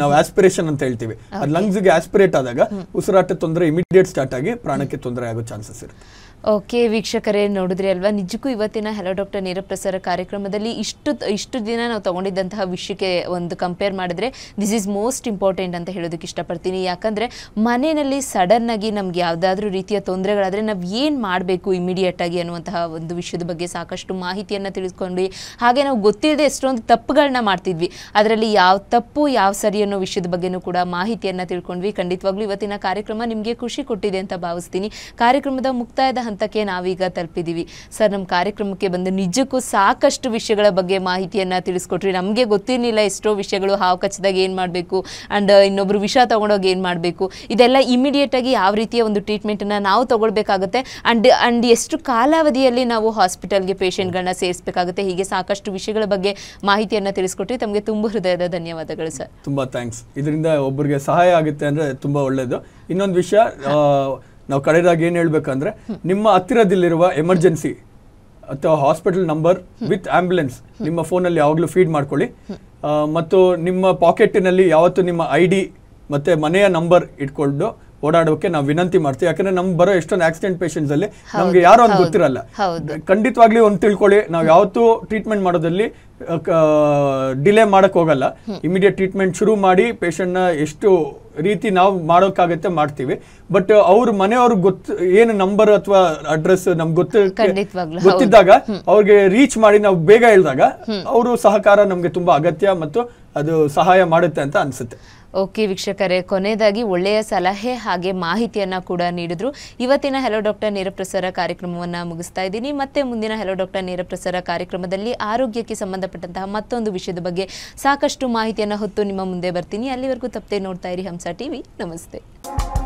ನಾವು ಆಸ್ಪಿರೇಷನ್ ಅಂತ ಹೇಳ್ತೀವಿ ಲಂಗ್ಸ್ ಗೆ ಆಸ್ಪಿರೇಟ್ ಆದಾಗ ಉಸಿರಾಟ ತೊಂದರೆ ಇಮಿಡಿಯೇಟ್ ಸ್ಟಾರ್ಟ್ ಆಗಿ ಪ್ರಾಣಕ್ಕೆ ತೊಂದರೆ ಆಗೋ ಚಾನ್ಸಸ್ ಇರುತ್ತೆ ಓಕೆ ವೀಕ್ಷಕರೇ ನೋಡಿದ್ರಿ ಅಲ್ವಾ ನಿಜಕ್ಕೂ ಇವತ್ತಿನ ಹಲೋ ಡಾಕ್ಟರ್ ನೇರ ಪ್ರಸಾರ ಕಾರ್ಯಕ್ರಮದಲ್ಲಿ ಇಷ್ಟು ಇಷ್ಟು ದಿನ ನಾವು ತಗೊಂಡಿದ್ದಂತಹ ವಿಷಯಕ್ಕೆ ಒಂದು ಕಂಪೇರ್ ಮಾಡಿದ್ರೆ ದಿಸ್ ಈಸ್ ಮೋಸ್ಟ್ ಇಂಪಾರ್ಟೆಂಟ್ ಅಂತ ಹೇಳೋದಕ್ಕೆ ಇಷ್ಟಪಡ್ತೀನಿ ಯಾಕಂದರೆ ಮನೆಯಲ್ಲಿ ಸಡನ್ನಾಗಿ ನಮ್ಗೆ ಯಾವುದಾದ್ರೂ ರೀತಿಯ ತೊಂದರೆಗಳಾದರೆ ನಾವು ಏನು ಮಾಡಬೇಕು ಇಮಿಡಿಯೇಟಾಗಿ ಅನ್ನುವಂತಹ ಒಂದು ವಿಷಯದ ಬಗ್ಗೆ ಸಾಕಷ್ಟು ಮಾಹಿತಿಯನ್ನು ತಿಳಿಸ್ಕೊಂಡ್ವಿ ಹಾಗೆ ನಾವು ಗೊತ್ತಿಲ್ಲದೆ ಎಷ್ಟೊಂದು ತಪ್ಪುಗಳನ್ನ ಮಾಡ್ತಿದ್ವಿ ಅದರಲ್ಲಿ ಯಾವ ತಪ್ಪು ಯಾವ ಸರಿ ಅನ್ನೋ ವಿಷಯದ ಬಗ್ಗೆನೂ ಕೂಡ ಮಾಹಿತಿಯನ್ನು ತಿಳ್ಕೊಂಡ್ವಿ ಖಂಡಿತವಾಗ್ಲೂ ಇವತ್ತಿನ ಕಾರ್ಯಕ್ರಮ ನಿಮಗೆ ಖುಷಿ ಕೊಟ್ಟಿದೆ ಅಂತ ಭಾವಿಸ್ತೀನಿ ಕಾರ್ಯಕ್ರಮದ ಮುಕ್ತಾಯದ ಹಂತಕ್ಕೆ ನಾವೀಗ ತಲುಪಿದ್ದೀವಿ ಸರ್ ನಮ್ಮ ಕಾರ್ಯಕ್ರಮಕ್ಕೆ ಬಂದು ನಿಜಕ್ಕೂ ಸಾಕಷ್ಟು ವಿಷಯಗಳ ಬಗ್ಗೆ ಮಾಹಿತಿಯನ್ನು ತಿಳಿಸ್ಕೊಟ್ರಿ ನಮಗೆ ಗೊತ್ತಿರಲಿಲ್ಲ ಎಷ್ಟೋ ವಿಷಯಗಳು ಹಾವು ಕಚ್ಚಿದಾಗ ಏನು ಮಾಡಬೇಕು ಆ್ಯಂಡ್ ಇನ್ನೊಬ್ಬರು ವಿಷ ತೊಗೊಂಡೋಗಿ ಏನು ಮಾಡಬೇಕು ಇದೆಲ್ಲ ಇಮಿಡಿಯೇಟಾಗಿ ಯಾವ ರೀತಿಯ ಒಂದು ಟ್ರೀಟ್ಮೆಂಟನ್ನು ನಾವು ತೊಗೊಳ್ಬೇಕಾಗುತ್ತೆ ಆ್ಯಂಡ್ ಆ್ಯಂಡ್ ಎಷ್ಟು ಕಾಲಾವಧಿಯಲ್ಲಿ ನಾವು ಹಾಸ್ಪಿಟಲ್ಗೆ ಪೇಷೆಂಟ್ಗಳನ್ನ ಸೇರಿಸಬೇಕಾಗುತ್ತೆ ಹೀಗೆ ಸಾಕಷ್ಟು ವಿಷಯಗಳ ಬಗ್ಗೆ ಮಾಹಿತಿಯನ್ನು ತಿಳಿಸ್ಕೊಟ್ರಿ ತಮಗೆ ತುಂಬ ಹೃದಯದ ಧನ್ಯವಾದಗಳು ಸರ್ ತುಂಬ ಥ್ಯಾಂಕ್ಸ್ ಇದರಿಂದ ಒಬ್ಬರಿಗೆ ಸಹಾಯ ಆಗುತ್ತೆ ಅಂದರೆ ತುಂಬ ಒಳ್ಳೆಯದು ಇನ್ನೊಂದು ವಿಷಯ ನಾವು ಕಡೆಯದಾಗಿ ಏನು ಹೇಳಬೇಕಂದ್ರೆ ನಿಮ್ಮ ಹತ್ತಿರದಲ್ಲಿರುವ ಎಮರ್ಜೆನ್ಸಿ ಅಥವಾ ಹಾಸ್ಪಿಟಲ್ ನಂಬರ್ ವಿತ್ ಆಂಬ್ಯುಲೆನ್ಸ್ ನಿಮ್ಮ ಫೋನಲ್ಲಿ ಯಾವಾಗಲೂ ಫೀಡ್ ಮಾಡ್ಕೊಳ್ಳಿ ಮತ್ತು ನಿಮ್ಮ ಪಾಕೆಟ್ನಲ್ಲಿ ಯಾವತ್ತು ನಿಮ್ಮ ಐ ಡಿ ಮನೆಯ ನಂಬರ್ ಇಟ್ಕೊಂಡು ಓಡಾಡೋಕೆ ನಾವು ವಿನಂತಿ ಮಾಡ್ತೀವಿ ಯಾಕಂದ್ರೆ ನಮ್ಗೆ ಬರೋ ಎಷ್ಟೊಂದು ಆಕ್ಸಿಡೆಂಟ್ ಪೇಷಂಟ್ಸ್ ಅಲ್ಲಿ ನಮ್ಗೆ ಯಾರು ಅಂತ ಗೊತ್ತಿರಲ್ಲ ಖಂಡಿತವಾಗ್ಲಿ ಒಂದು ತಿಳ್ಕೊಳ್ಳಿ ನಾವು ಯಾವತ್ತೂ ಟ್ರೀಟ್ಮೆಂಟ್ ಮಾಡೋದಲ್ಲಿ ಡಿಲೇ ಮಾಡಕ್ ಹೋಗಲ್ಲ ಇಮಿಡಿಯೇಟ್ ಟ್ರೀಟ್ಮೆಂಟ್ ಶುರು ಮಾಡಿ ಪೇಷಂಟ್ನ ಎಷ್ಟು ರೀತಿ ನಾವು ಮಾಡೋಕ್ಕಾಗತ್ತೆ ಮಾಡ್ತೀವಿ ಬಟ್ ಅವ್ರ ಮನೆಯವ್ರಿಗೆ ಗೊತ್ತು ಏನು ನಂಬರ್ ಅಥವಾ ಅಡ್ರೆಸ್ ನಮ್ಗೆ ಗೊತ್ತು ಗೊತ್ತಿದ್ದಾಗ ಅವ್ರಿಗೆ ರೀಚ್ ಮಾಡಿ ನಾವು ಬೇಗ ಹೇಳಿದಾಗ ಅವರು ಸಹಕಾರ ನಮ್ಗೆ ತುಂಬಾ ಅಗತ್ಯ ಮತ್ತು ಅದು ಸಹಾಯ ಮಾಡುತ್ತೆ ಅಂತ ಅನ್ಸುತ್ತೆ ಓಕೆ ವೀಕ್ಷಕರೇ ಕೊನೆಯದಾಗಿ ಒಳ್ಳೆಯ ಸಲಹೆ ಹಾಗೆ ಮಾಹಿತಿಯನ್ನು ಕೂಡ ನೀಡಿದ್ರು ಇವತ್ತಿನ ಹೆಲೋ ಡಾಕ್ಟರ್ ನೇರ ಪ್ರಸಾರ ಕಾರ್ಯಕ್ರಮವನ್ನು ಮುಗಿಸ್ತಾ ಇದ್ದೀನಿ ಮತ್ತೆ ಮುಂದಿನ ಹೆಲೋ ಡಾಕ್ಟರ್ ನೇರ ಪ್ರಸಾರ ಕಾರ್ಯಕ್ರಮದಲ್ಲಿ ಆರೋಗ್ಯಕ್ಕೆ ಸಂಬಂಧಪಟ್ಟಂತಹ ಮತ್ತೊಂದು ವಿಷಯದ ಬಗ್ಗೆ ಸಾಕಷ್ಟು ಮಾಹಿತಿಯನ್ನು ಹೊತ್ತು ನಿಮ್ಮ ಮುಂದೆ ಬರ್ತೀನಿ ಅಲ್ಲಿವರೆಗೂ ತಪ್ಪದೆ ನೋಡ್ತಾ ಇರಿ ಹಂಸ ಟಿವಿ ನಮಸ್ತೆ